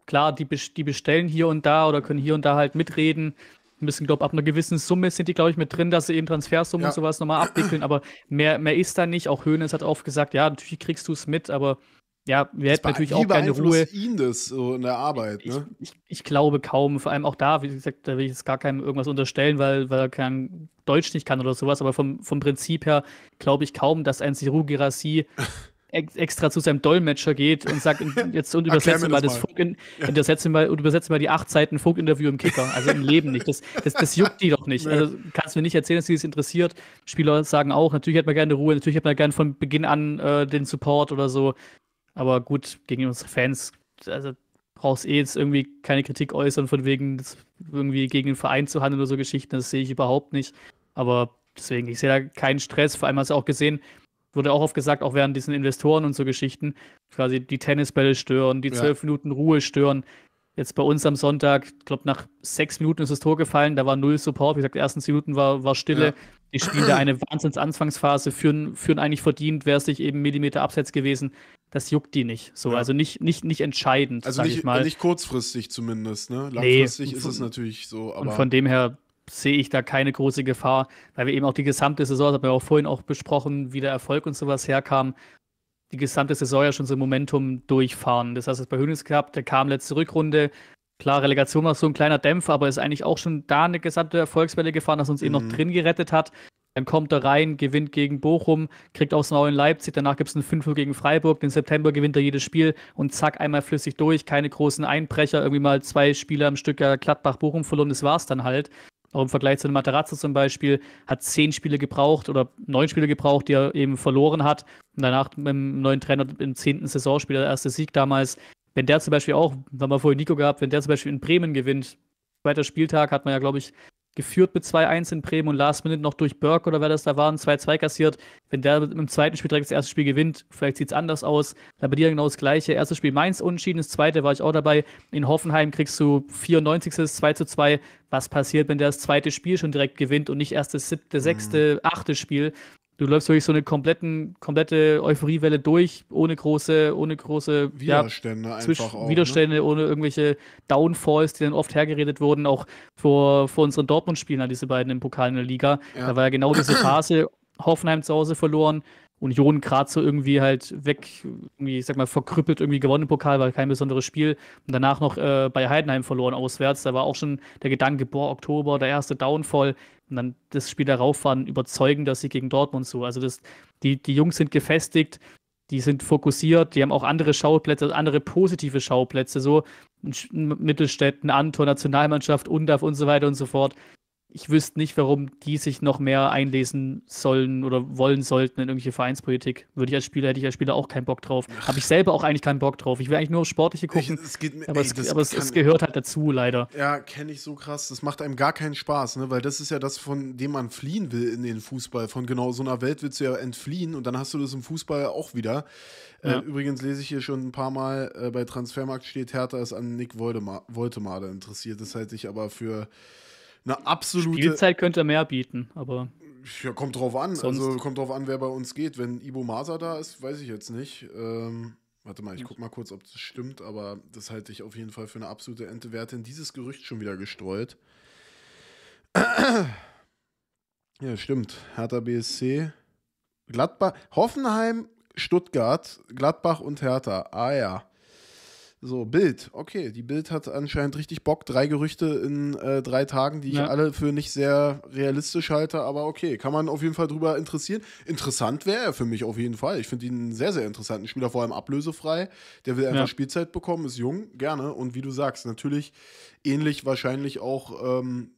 klar, die, die bestellen hier und da oder können hier und da halt mitreden, müssen, glaube ab einer gewissen Summe sind die, glaube ich, mit drin, dass sie eben Transfersummen ja. und sowas nochmal abwickeln, aber mehr, mehr ist da nicht. Auch Höhnes hat oft gesagt, ja, natürlich kriegst du es mit, aber ja, wir hätten natürlich auch keine Ruhe. ihn das so in der Arbeit, ne? Ich, ich, ich, glaube kaum, vor allem auch da, wie gesagt, da will ich jetzt gar keinem irgendwas unterstellen, weil, weil er kein Deutsch nicht kann oder sowas, aber vom, vom Prinzip her glaube ich kaum, dass ein Siru Gerassi extra zu seinem Dolmetscher geht und sagt, jetzt und übersetze mal das, Funk in, ja. übersetze mal, übersetze mal die acht Seiten Funk-Interview im Kicker. Also im Leben nicht. Das, das, das juckt die doch nicht. Nee. Also kannst du mir nicht erzählen, dass sie das interessiert. Spieler sagen auch, natürlich hat man gerne Ruhe, natürlich hat man gerne von Beginn an äh, den Support oder so. Aber gut, gegen unsere Fans, also brauchst eh jetzt irgendwie keine Kritik äußern, von wegen irgendwie gegen den Verein zu handeln oder so Geschichten. Das sehe ich überhaupt nicht. Aber deswegen, ich sehe da keinen Stress. Vor allem hast du auch gesehen, wurde auch oft gesagt, auch während diesen Investoren und so Geschichten, quasi die Tennisbälle stören, die zwölf ja. Minuten Ruhe stören. Jetzt bei uns am Sonntag, ich glaube, nach sechs Minuten ist das Tor gefallen, da war null Support. Wie gesagt, die ersten erstens Minuten war, war Stille. Ja. Die Spiele eine Wahnsinns-Anfangsphase, führen, führen eigentlich verdient, wäre es sich eben Millimeter abseits gewesen. Das juckt die nicht. So, ja. also nicht, nicht, nicht entscheidend. Also ich nicht, nicht kurzfristig zumindest, ne? Langfristig nee, ist von, es natürlich so. und von dem her sehe ich da keine große Gefahr, weil wir eben auch die gesamte Saison, das haben wir auch vorhin auch besprochen, wie der Erfolg und sowas herkam, die gesamte Saison ja schon so ein Momentum durchfahren. Das hast es bei Hönes gehabt, der kam letzte Rückrunde. Klar, Relegation war so ein kleiner Dämpfer, aber ist eigentlich auch schon da eine gesamte Erfolgswelle gefahren, dass uns mhm. eben noch mhm. drin gerettet hat. Dann kommt er rein, gewinnt gegen Bochum, kriegt aufs Maul in Leipzig, danach gibt es einen 5 gegen Freiburg, den September gewinnt er jedes Spiel und zack, einmal flüssig durch, keine großen Einbrecher, irgendwie mal zwei Spieler am Stück äh, Gladbach-Bochum verloren, das war es dann halt. Auch im Vergleich zu einem Materazzo zum Beispiel hat zehn Spiele gebraucht oder neun Spiele gebraucht, die er eben verloren hat. Und danach mit dem neuen Trainer im zehnten Saisonspiel, der erste Sieg damals. Wenn der zum Beispiel auch, haben wir vorhin Nico gehabt, wenn der zum Beispiel in Bremen gewinnt, zweiter Spieltag hat man ja, glaube ich, geführt mit 2-1 in Bremen und Last Minute noch durch Burke oder wer das da war, ein 2-2 kassiert. Wenn der im zweiten Spiel direkt das erste Spiel gewinnt, vielleicht sieht es anders aus. Da bei dir genau das Gleiche. Erstes Spiel Mainz unentschieden, das zweite war ich auch dabei. In Hoffenheim kriegst du 94. 2-2. Was passiert, wenn der das zweite Spiel schon direkt gewinnt und nicht erst das siebte, sechste, achte Spiel? Du läufst wirklich so eine kompletten, komplette Euphoriewelle durch, ohne große, ohne große Widerstände, ja, einfach auch, ne? Widerstände, ne? ohne irgendwelche Downfalls, die dann oft hergeredet wurden, auch vor, vor unseren Dortmund-Spielen, diese beiden im Pokal in der Liga. Ja. Da war ja genau diese Phase, Hoffenheim zu Hause verloren, Union gerade so irgendwie halt weg, irgendwie, ich sag mal, verkrüppelt irgendwie gewonnen im Pokal, war kein besonderes Spiel. Und danach noch äh, bei Heidenheim verloren auswärts. Da war auch schon der Gedanke, boah, Oktober, der erste Downfall. Und dann das Spiel darauf war ein überzeugender Sieg gegen Dortmund so. Also das, die, die Jungs sind gefestigt, die sind fokussiert, die haben auch andere Schauplätze, andere positive Schauplätze, so Mittelstädten, Anton, Nationalmannschaft, UNDAF und so weiter und so fort ich wüsste nicht, warum die sich noch mehr einlesen sollen oder wollen sollten in irgendwelche Vereinspolitik. Würde ich als Spieler, hätte ich als Spieler auch keinen Bock drauf. Habe ich selber auch eigentlich keinen Bock drauf. Ich will eigentlich nur Sportliche gucken. Ich, es geht, aber, ey, es, aber es, es, gehört halt dazu, leider. Ja, kenne ich so krass. Das macht einem gar keinen Spaß, ne? weil das ist ja das, von dem man fliehen will in den Fußball. Von genau so einer Welt willst du ja entfliehen und dann hast du das im Fußball auch wieder. Äh, ja. Äh, übrigens lese ich hier schon ein paar Mal, äh, bei Transfermarkt steht, Hertha ist an Nick Woltemade interessiert. Das halte ich aber für eine absolute. Spielzeit könnte mehr bieten, aber. Ja, kommt drauf an. Also sonst. Also kommt drauf an, wer bei uns geht. Wenn Ibo Masa da ist, weiß ich jetzt nicht. Ähm, warte mal, ich ja. guck mal kurz, ob das stimmt, aber das halte ich auf jeden Fall für eine absolute Ente. Wer hat denn dieses Gerücht schon wieder gestreut? ja, stimmt. Hertha BSC. Gladbach, Hoffenheim, Stuttgart, Gladbach und Hertha. Ah ja. So, Bild. Okay, die Bild hat anscheinend richtig Bock. Drei Gerüchte in äh, drei Tagen, die ja. ich alle für nicht sehr realistisch halte, aber okay, kann man auf jeden Fall drüber interessieren. Interessant wäre er für mich auf jeden Fall. Ich finde ihn einen sehr, sehr interessanten Spieler, vor allem ablösefrei. Der will einfach ja. Spielzeit bekommen, ist jung, gerne. Und wie du sagst, natürlich ähnlich wahrscheinlich auch ähm,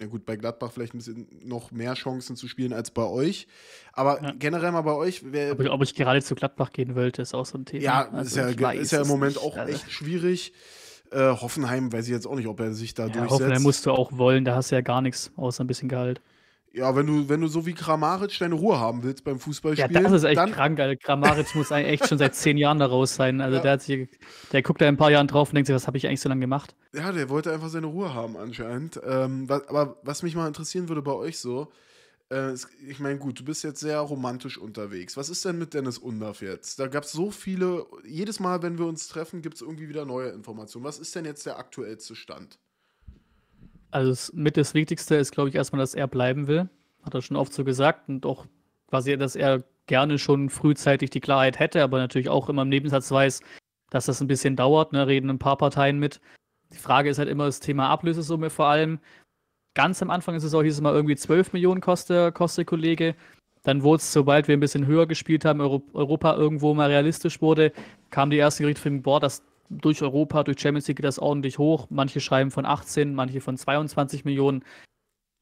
ja gut, bei Gladbach vielleicht ein bisschen noch mehr Chancen zu spielen als bei euch. Aber ja. generell mal bei euch. Ob ich, ob, ich, gerade zu Gladbach gehen wollte, ist auch so ein Thema. Ja, also ist, ja weiß, ist ja, im Moment nicht, auch also. echt schwierig. Äh, Hoffenheim weiß ich jetzt auch nicht, ob er sich da ja, durchsetzt. Hoffenheim musst du auch wollen, da hast du ja gar nichts, außer ein bisschen Gehalt. Ja, wenn du, wenn du so wie Kramaric deine Ruhe haben willst beim Fußballspielen. Ja, das ist echt dann krank, Alter. Kramaric muss eigentlich echt schon seit zehn Jahren da raus sein. Also ja. der, hat sich, der guckt da ein paar Jahren drauf und denkt sich, was habe ich eigentlich so lange gemacht? Ja, der wollte einfach seine Ruhe haben anscheinend. Ähm, was, aber was mich mal interessieren würde bei euch so, äh, ich meine, gut, du bist jetzt sehr romantisch unterwegs. Was ist denn mit Dennis Undorf jetzt? Da gab es so viele, jedes Mal, wenn wir uns treffen, gibt es irgendwie wieder neue Informationen. Was ist denn jetzt der aktuellste Stand? Also das, mit das Wichtigste ist, glaube ich, erstmal, dass er bleiben will. Hat er schon oft so gesagt und auch quasi, dass er gerne schon frühzeitig die Klarheit hätte, aber natürlich auch immer im Nebensatz weiß, dass das ein bisschen dauert. Ne? Reden ein paar Parteien mit. Die Frage ist halt immer das Thema Ablösesumme vor allem. Ganz am Anfang ist es auch, hieß es mal irgendwie 12 Millionen kostet, kostet Kollege. Dann wurde es, sobald wir ein bisschen höher gespielt haben, Europa irgendwo mal realistisch wurde, kam die erste Gerüchte für den Board, durch Europa, durch Champions League geht das ordentlich hoch. Manche schreiben von 18, manche von 22 Millionen.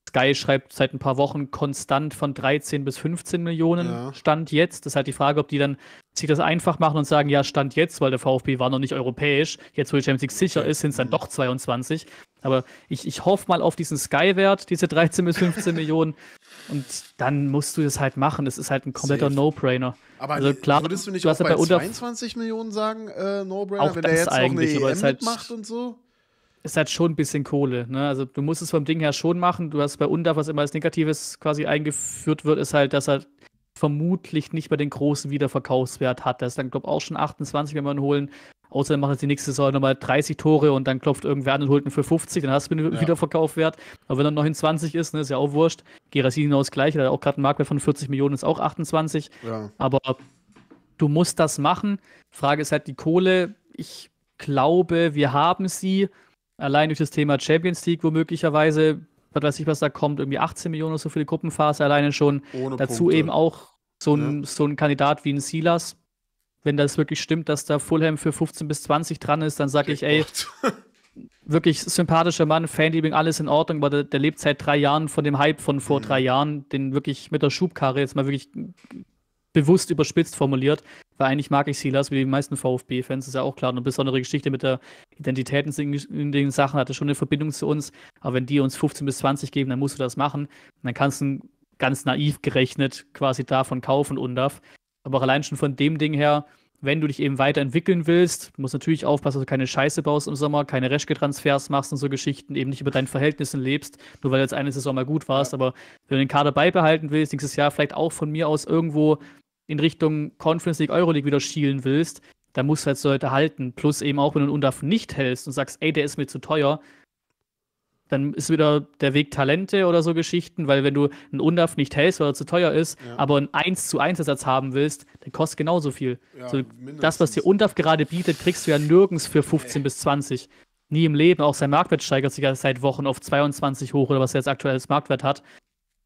Sky schreibt seit ein paar Wochen konstant von 13 bis 15 Millionen ja. Stand jetzt. Das ist halt die Frage, ob die dann sich das einfach machen und sagen, ja, Stand jetzt, weil der VfB war noch nicht europäisch. Jetzt, wo die Champions League sicher ist, sind es dann mhm. doch 22. Aber ich, ich hoffe mal auf diesen Sky-Wert, diese 13 bis 15 Millionen. Und dann musst du das halt machen. Es ist halt ein kompletter No-Brainer. Aber also klar, würdest du nicht du auch bei, bei 22 Millionen sagen, äh, No-Brainer, wenn der jetzt eigentlich, noch eine EM e halt, macht und so? Ist halt schon ein bisschen Kohle. Ne? Also du musst es vom Ding her schon machen. Du hast bei UNDAF, was immer als Negatives quasi eingeführt wird, ist halt, dass er vermutlich nicht mehr den großen Wiederverkaufswert hat. Das ist dann, glaube ich, auch schon 28, wenn man holen. Außerdem macht er die nächste Saison nochmal 30 Tore und dann klopft irgendwer an und holt ihn für 50, dann hast du den ja. Wiederverkaufwert. Aber wenn er 29 ist, ne, ist ja auch wurscht. Gerasino genau ist gleich, er hat auch gerade einen Marktwert von 40 Millionen, ist auch 28. Ja. Aber du musst das machen. Frage ist halt die Kohle. Ich glaube, wir haben sie. Allein durch das Thema Champions League, wo möglicherweise, was weiß ich, was da kommt, irgendwie 18 Millionen oder so für die Gruppenphase alleine schon. Ohne Dazu Punkte. eben auch so ein, ja. so ein Kandidat wie ein Silas, wenn das wirklich stimmt, dass da Fulham für 15 bis 20 dran ist, dann sage ich, ey, wirklich sympathischer Mann, Fanliebling, alles in Ordnung, aber der, der, lebt seit drei Jahren von dem Hype von vor mhm. drei Jahren, den wirklich mit der Schubkarre jetzt mal wirklich bewusst überspitzt formuliert, weil eigentlich mag ich Silas, wie die meisten VfB-Fans, ist ja auch klar. Eine besondere Geschichte mit der Identität in den Sachen, hatte schon eine Verbindung zu uns, aber wenn die uns 15 bis 20 geben, dann musst du das machen. Und dann kannst du ganz naiv gerechnet quasi davon kaufen, UNDAF. Aber auch allein schon von dem Ding her, wenn du dich eben weiterentwickeln willst, musst natürlich aufpassen, dass du keine Scheiße baust im Sommer, keine Reschke-Transfers machst und so Geschichten, eben nicht über deinen Verhältnissen lebst, nur weil du jetzt eine Saison mal gut warst. Ja. Aber wenn du den Kader beibehalten willst, nächstes Jahr vielleicht auch von mir aus irgendwo in Richtung Conference League, Euroleague wieder schielen willst, dann musst du halt so Leute halten. Plus eben auch, wenn du einen Undaf nicht hältst und sagst, ey, der ist mir zu teuer, dann ist wieder der Weg Talente oder so Geschichten, weil wenn du einen UNDAF nicht hältst, weil er zu teuer ist, ja. aber einen 1 zu 1 Ersatz haben willst, dann kostet genauso viel. Ja, so, das, was dir UNDAF gerade bietet, kriegst du ja nirgends für 15 Ey. bis 20. Nie im Leben. Auch sein Marktwert steigert sich ja seit Wochen auf 22 hoch oder was er jetzt aktuell als Marktwert hat.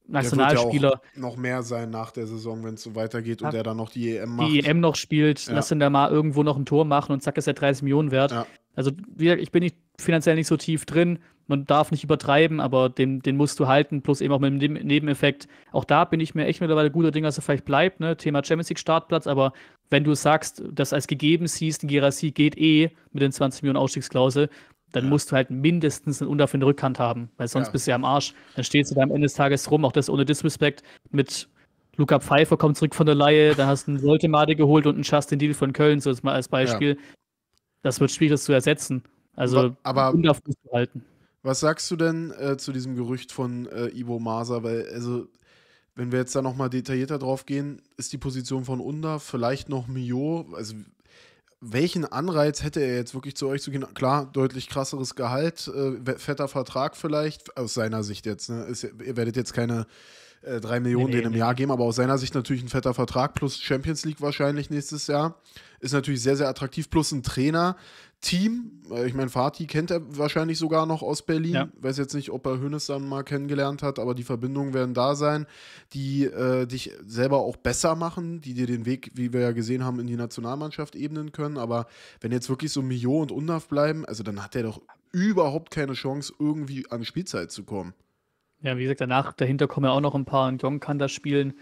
Nationalspieler. Ja noch mehr sein nach der Saison, wenn es so weitergeht ja, und er dann noch die EM macht. Die EM noch spielt, ja. lass ihn da mal irgendwo noch ein Tor machen und zack ist er 30 Millionen wert. Also, wie gesagt, ich bin nicht finanziell nicht so tief drin man darf nicht übertreiben, aber den, den musst du halten, plus eben auch mit dem Nebeneffekt. Auch da bin ich mir echt mittlerweile guter Ding, dass er vielleicht bleibt, ne? Thema Champions League Startplatz, aber wenn du sagst, dass als gegeben siehst, ein Gerassi geht eh mit den 20 Millionen Ausstiegsklausel, dann ja. musst du halt mindestens einen Unter für den Rückhand haben, weil sonst ja. bist du ja am Arsch. Dann stehst du da am Ende des Tages rum, auch das ohne Disrespect mit Luca Pfeiffer kommt zurück von der Laie, dann hast du einen Soltemade geholt und einen Justin Deal von Köln, so jetzt mal als Beispiel. Ja. Das wird schwierig, das zu ersetzen. Also aber, aber halten. Was sagst du denn äh, zu diesem Gerücht von äh, Ivo Masa? Weil, also, wenn wir jetzt da nochmal detaillierter drauf gehen, ist die Position von Unda vielleicht noch Mio? Also, welchen Anreiz hätte er jetzt wirklich zu euch zu gehen? Klar, deutlich krasseres Gehalt, äh, fetter Vertrag vielleicht, aus seiner Sicht jetzt. Ne? Ist, ihr werdet jetzt keine äh, 3 Millionen nee, denen im nee. Jahr geben, aber aus seiner Sicht natürlich ein fetter Vertrag plus Champions League wahrscheinlich nächstes Jahr. Ist natürlich sehr, sehr attraktiv. Plus ein Trainer, Team. Äh, ich meine, Fatih kennt er wahrscheinlich sogar noch aus Berlin. Ja. Weiß jetzt nicht, ob er Hönes dann mal kennengelernt hat, aber die Verbindungen werden da sein, die äh, dich selber auch besser machen, die dir den Weg, wie wir ja gesehen haben, in die Nationalmannschaft ebnen können. Aber wenn jetzt wirklich so Mio und Undav bleiben, also dann hat er doch überhaupt keine Chance, irgendwie an Spielzeit zu kommen. Ja, wie gesagt, danach, dahinter kommen ja auch noch ein paar und Jong kann das spielen.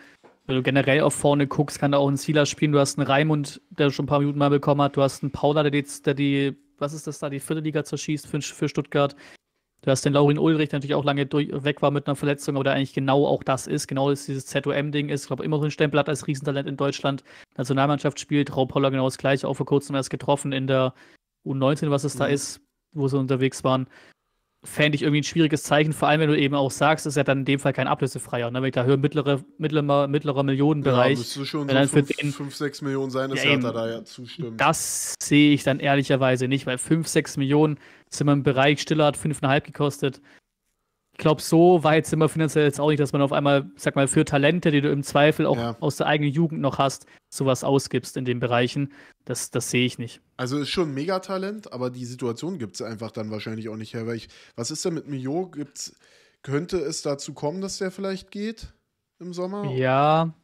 Wenn du generell auf vorne guckst, kann da auch ein Silas spielen. Du hast einen Raimund, der schon ein paar Minuten mal bekommen hat. Du hast einen Paula, der die, der die was ist das da, die vierte Liga zerschießt für, für Stuttgart. Du hast den Laurin Ulrich, der natürlich auch lange durch, weg war mit einer Verletzung, aber der eigentlich genau auch das ist, genau ist dieses ZOM-Ding ist. Ich glaube, immer so ein Stempel hat als Riesentalent in Deutschland. Nationalmannschaft spielt, Raub Holler genau das gleiche, auch vor kurzem erst getroffen in der U19, was es mhm. da ist, wo sie unterwegs waren fände ich irgendwie ein schwieriges Zeichen, vor allem wenn du eben auch sagst, ist ja dann in dem Fall kein ablösefreier. Ne? Wenn ich da höre, mittlere, mittlerer, mittlerer Millionenbereich. Ja, müsste schon wenn so fünf, den, fünf, sechs Millionen sein, dass ja, er da ja zustimmt. Das sehe ich dann ehrlicherweise nicht, weil fünf, sechs Millionen sind wir im Bereich, Stiller hat fünfeinhalb gekostet ich glaube, so weit sind wir finanziell jetzt auch nicht, dass man auf einmal, sag mal, für Talente, die du im Zweifel auch ja. aus der eigenen Jugend noch hast, sowas ausgibst in den Bereichen. Das, das sehe ich nicht. Also ist schon ein Megatalent, aber die Situation gibt es einfach dann wahrscheinlich auch nicht her. Weil ich, was ist denn mit Mio? Gibt's, könnte es dazu kommen, dass der vielleicht geht im Sommer? Ja,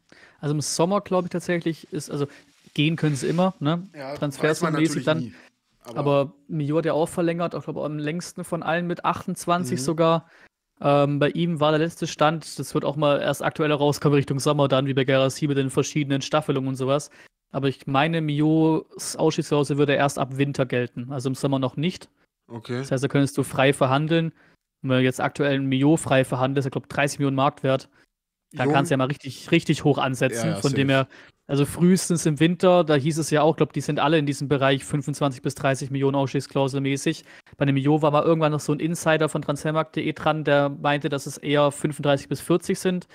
also im Sommer glaube ich tatsächlich ist, also gehen können sie immer, ne? Ja, Transfersummäßig dann. Nie. Aber, aber Mio hat ja auch verlängert, auch glaube am längsten von allen mit 28 mhm. sogar. Ähm, bei ihm war der letzte Stand, das wird auch mal erst aktuell rauskommen Richtung Sommer, dann wie bei Garasi mit den verschiedenen Staffelungen und sowas. Aber ich meine, Mios Ausstiegsklausel würde erst ab Winter gelten, also im Sommer noch nicht. Okay. Das heißt, da könntest du frei verhandeln. wenn du jetzt aktuell einen Mio frei verhandelst, ich glaube 30 Millionen Marktwert, da kannst du ja mal richtig, richtig hoch ansetzen. ja, von safe. dem her, also frühestens im Winter, da hieß es ja auch, glaube die sind alle in diesem Bereich 25 bis 30 Millionen Ausstiegsklausel mäßig. Bei dem Jo war mal irgendwann noch so ein Insider von transfermarkt.de dran, der meinte, dass es eher 35 bis 40 sind.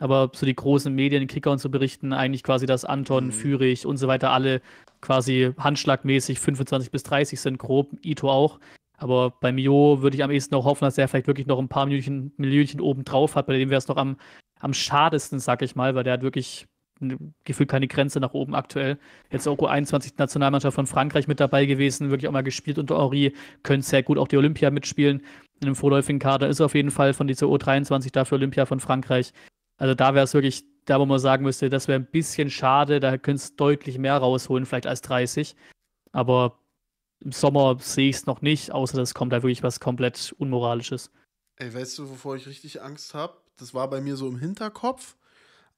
Aber so die großen Medien, Kicker und so berichten eigentlich quasi, dass Anton, mhm. und so weiter alle quasi handschlagmäßig 25 bis 30 sind, grob, Ito auch. Aber bei Mio würde ich am ehesten noch hoffen, dass er vielleicht wirklich noch ein paar Millionchen, Millionchen oben drauf hat. Bei dem wäre es noch am, am schadesten, sag ich mal, weil der hat wirklich Ne, gefühlt keine Grenze nach oben aktuell. Jetzt auch U21 Nationalmannschaft von Frankreich mit dabei gewesen, wirklich auch mal gespielt unter Henri, können sehr gut auch die Olympia mitspielen. In einem vorläufigen Kader ist auf jeden Fall von dieser U23 da für Olympia von Frankreich. Also da wäre es wirklich, da wo man sagen müsste, das wäre ein bisschen schade, da könntest es deutlich mehr rausholen, vielleicht als 30. Aber im Sommer sehe ich es noch nicht, außer das kommt da wirklich was komplett Unmoralisches. Ey, weißt du, wovor ich richtig Angst habe? Das war bei mir so im Hinterkopf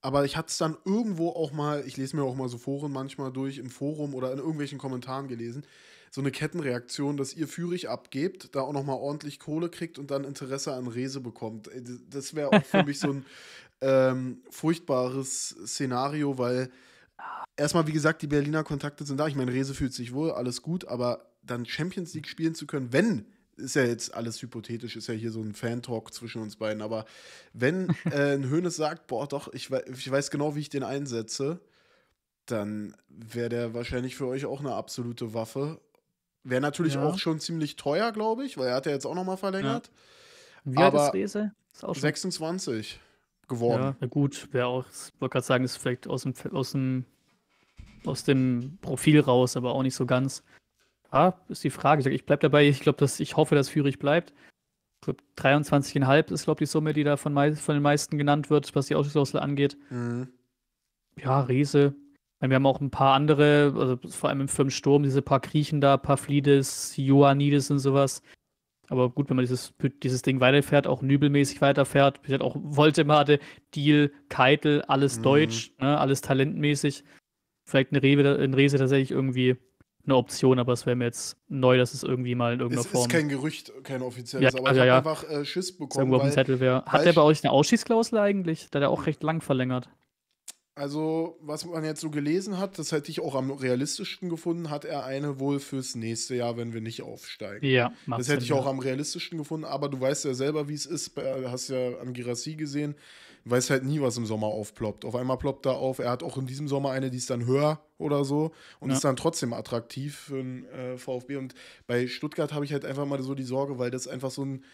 aber ich hatte es dann irgendwo auch mal, ich lese mir auch mal so Foren manchmal durch, im Forum oder in irgendwelchen Kommentaren gelesen, so eine Kettenreaktion, dass ihr Führig abgebt, da auch nochmal ordentlich Kohle kriegt und dann Interesse an Rese bekommt. Äh, das wäre auch für mich so ein ähm, furchtbares Szenario, weil erstmal, wie gesagt, die Berliner Kontakte sind da. Ich meine, Rese fühlt sich wohl, alles gut, aber dann Champions League spielen zu können, wenn ist ja jetzt alles hypothetisch, ist ja hier so ein Fan-Talk zwischen uns beiden, aber wenn äh, ein Hönes sagt, boah, doch, ich, we ich weiß genau, wie ich den einsetze, dann wäre der wahrscheinlich für euch auch eine absolute Waffe. Wäre natürlich ja. auch schon ziemlich teuer, glaube ich, weil er hat ja jetzt auch nochmal verlängert. Ja. Wie aber alt ist Rese? Ist auch 26 geworden. Ja, na gut, wäre auch, ich wollte gerade sagen, ist vielleicht aus dem, aus dem aus dem Profil raus, aber auch nicht so ganz. Ja, ist die Frage. Ich, sag, ich bleib dabei. Ich glaube, dass ich hoffe, dass Führig bleibt. 23,5 ist, glaube ich, die Summe, die da von, von, den meisten genannt wird, was die Ausschussklausel angeht. Mhm. Ja, Riese. Meine, wir haben auch ein paar andere, also vor allem im Firmensturm, diese paar Griechen da, Paflidis, Ioannidis und sowas. Aber gut, wenn man dieses, dieses Ding weiterfährt, auch nübelmäßig weiterfährt, bis auch Voltemade, Deal, Keitel, alles mhm. deutsch, ne, alles talentmäßig. Vielleicht eine Rewe, ein Rese tatsächlich irgendwie eine Option, aber es wäre mir jetzt neu, dass es irgendwie mal in irgendeiner es Form. Es ist kein Gerücht, kein offizielles, ja, aber ja, ich ja. einfach äh, Schiss bekommen. Weil, Zettel wäre. Hat der bei euch eine Ausschießklausel eigentlich? Da der auch recht lang verlängert. Also, was man jetzt so gelesen hat, das hätte ich auch am realistischsten gefunden, hat er eine wohl fürs nächste Jahr, wenn wir nicht aufsteigen. Ja, Das hätte Sinn, ich auch am realistischsten gefunden, aber du weißt ja selber, wie es ist. Hast ja an Girassi gesehen weiß halt nie, was im Sommer aufploppt. Auf einmal ploppt da auf, er hat auch in diesem Sommer eine, die ist dann höher oder so und ja. ist dann trotzdem attraktiv für den äh, VfB. Und bei Stuttgart habe ich halt einfach mal so die Sorge, weil das einfach so ein,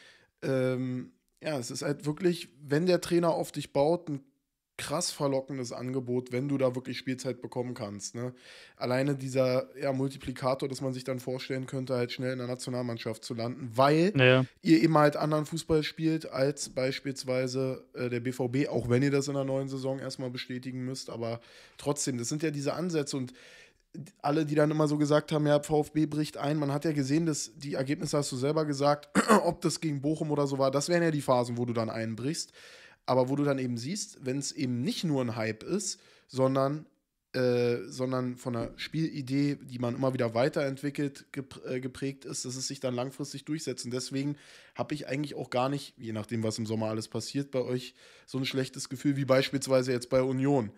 ähm, ja, es ist halt wirklich, wenn der Trainer auf dich baut, ein krass verlockendes Angebot, wenn du da wirklich Spielzeit bekommen kannst. Ne? Alleine dieser ja, Multiplikator, dass man sich dann vorstellen könnte, halt schnell in der Nationalmannschaft zu landen, weil ja. ihr eben halt anderen Fußball spielt als beispielsweise äh, der BVB, auch wenn ihr das in der neuen Saison erstmal bestätigen müsst. Aber trotzdem, das sind ja diese Ansätze und alle, die dann immer so gesagt haben, ja, VfB bricht ein, man hat ja gesehen, dass die Ergebnisse hast du selber gesagt, ob das gegen Bochum oder so war, das wären ja die Phasen, wo du dann einbrichst. Aber wo du dann eben siehst, wenn es eben nicht nur ein Hype ist, sondern, äh, sondern von einer Spielidee, die man immer wieder weiterentwickelt, äh, geprägt ist, dass es sich dann langfristig durchsetzt. Und deswegen habe ich eigentlich auch gar nicht, je nachdem, was im Sommer alles passiert, bei euch so ein schlechtes Gefühl wie beispielsweise jetzt bei Union.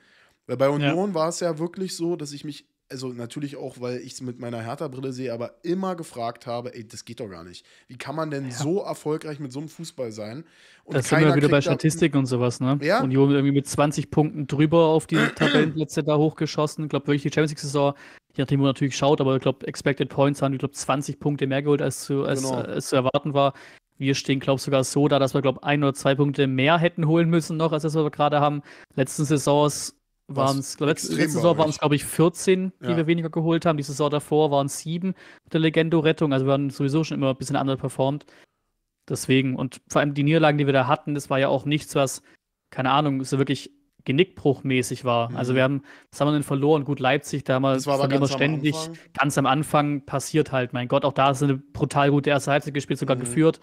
Weil bei Union ja. war es ja wirklich so, dass ich mich also natürlich auch, weil ich es mit meiner Hertha-Brille sehe, aber immer gefragt habe, ey, das geht doch gar nicht. Wie kann man denn ja. so erfolgreich mit so einem Fußball sein? Und das sind wir wieder bei Statistiken und sowas, ne? Ja? Union irgendwie mit 20 Punkten drüber auf die Tabellenplätze da hochgeschossen. Ich glaube wirklich, die Champions League-Saison, je nachdem, wo man natürlich schaut, aber ich glaube, Expected Points haben, ich glaube, 20 Punkte mehr geholt, als zu, als, genau. Äh, als zu erwarten war. Wir stehen, glaube ich, sogar so da, dass wir, glaube ich, ein oder zwei Punkte mehr hätten holen müssen noch, als das, was wir gerade haben. Letzten Saisons waren es, letzte, letzte Saison es, glaube ich, 14, die ja. wir weniger geholt haben. Die Saison davor waren es 7 mit der Legendo-Rettung. Also wir haben sowieso schon immer ein bisschen anders performt. Deswegen, und vor allem die Niederlagen, die wir da hatten, das war ja auch nichts, was, keine Ahnung, so wirklich genickbruchmäßig war. Mhm. Also wir haben, was haben wir denn verloren? Gut, Leipzig, damals, haben wir das war immer ständig, am ganz am Anfang passiert halt, mein Gott, auch da ist eine brutal gute erste Halbzeit gespielt, sogar mhm. geführt.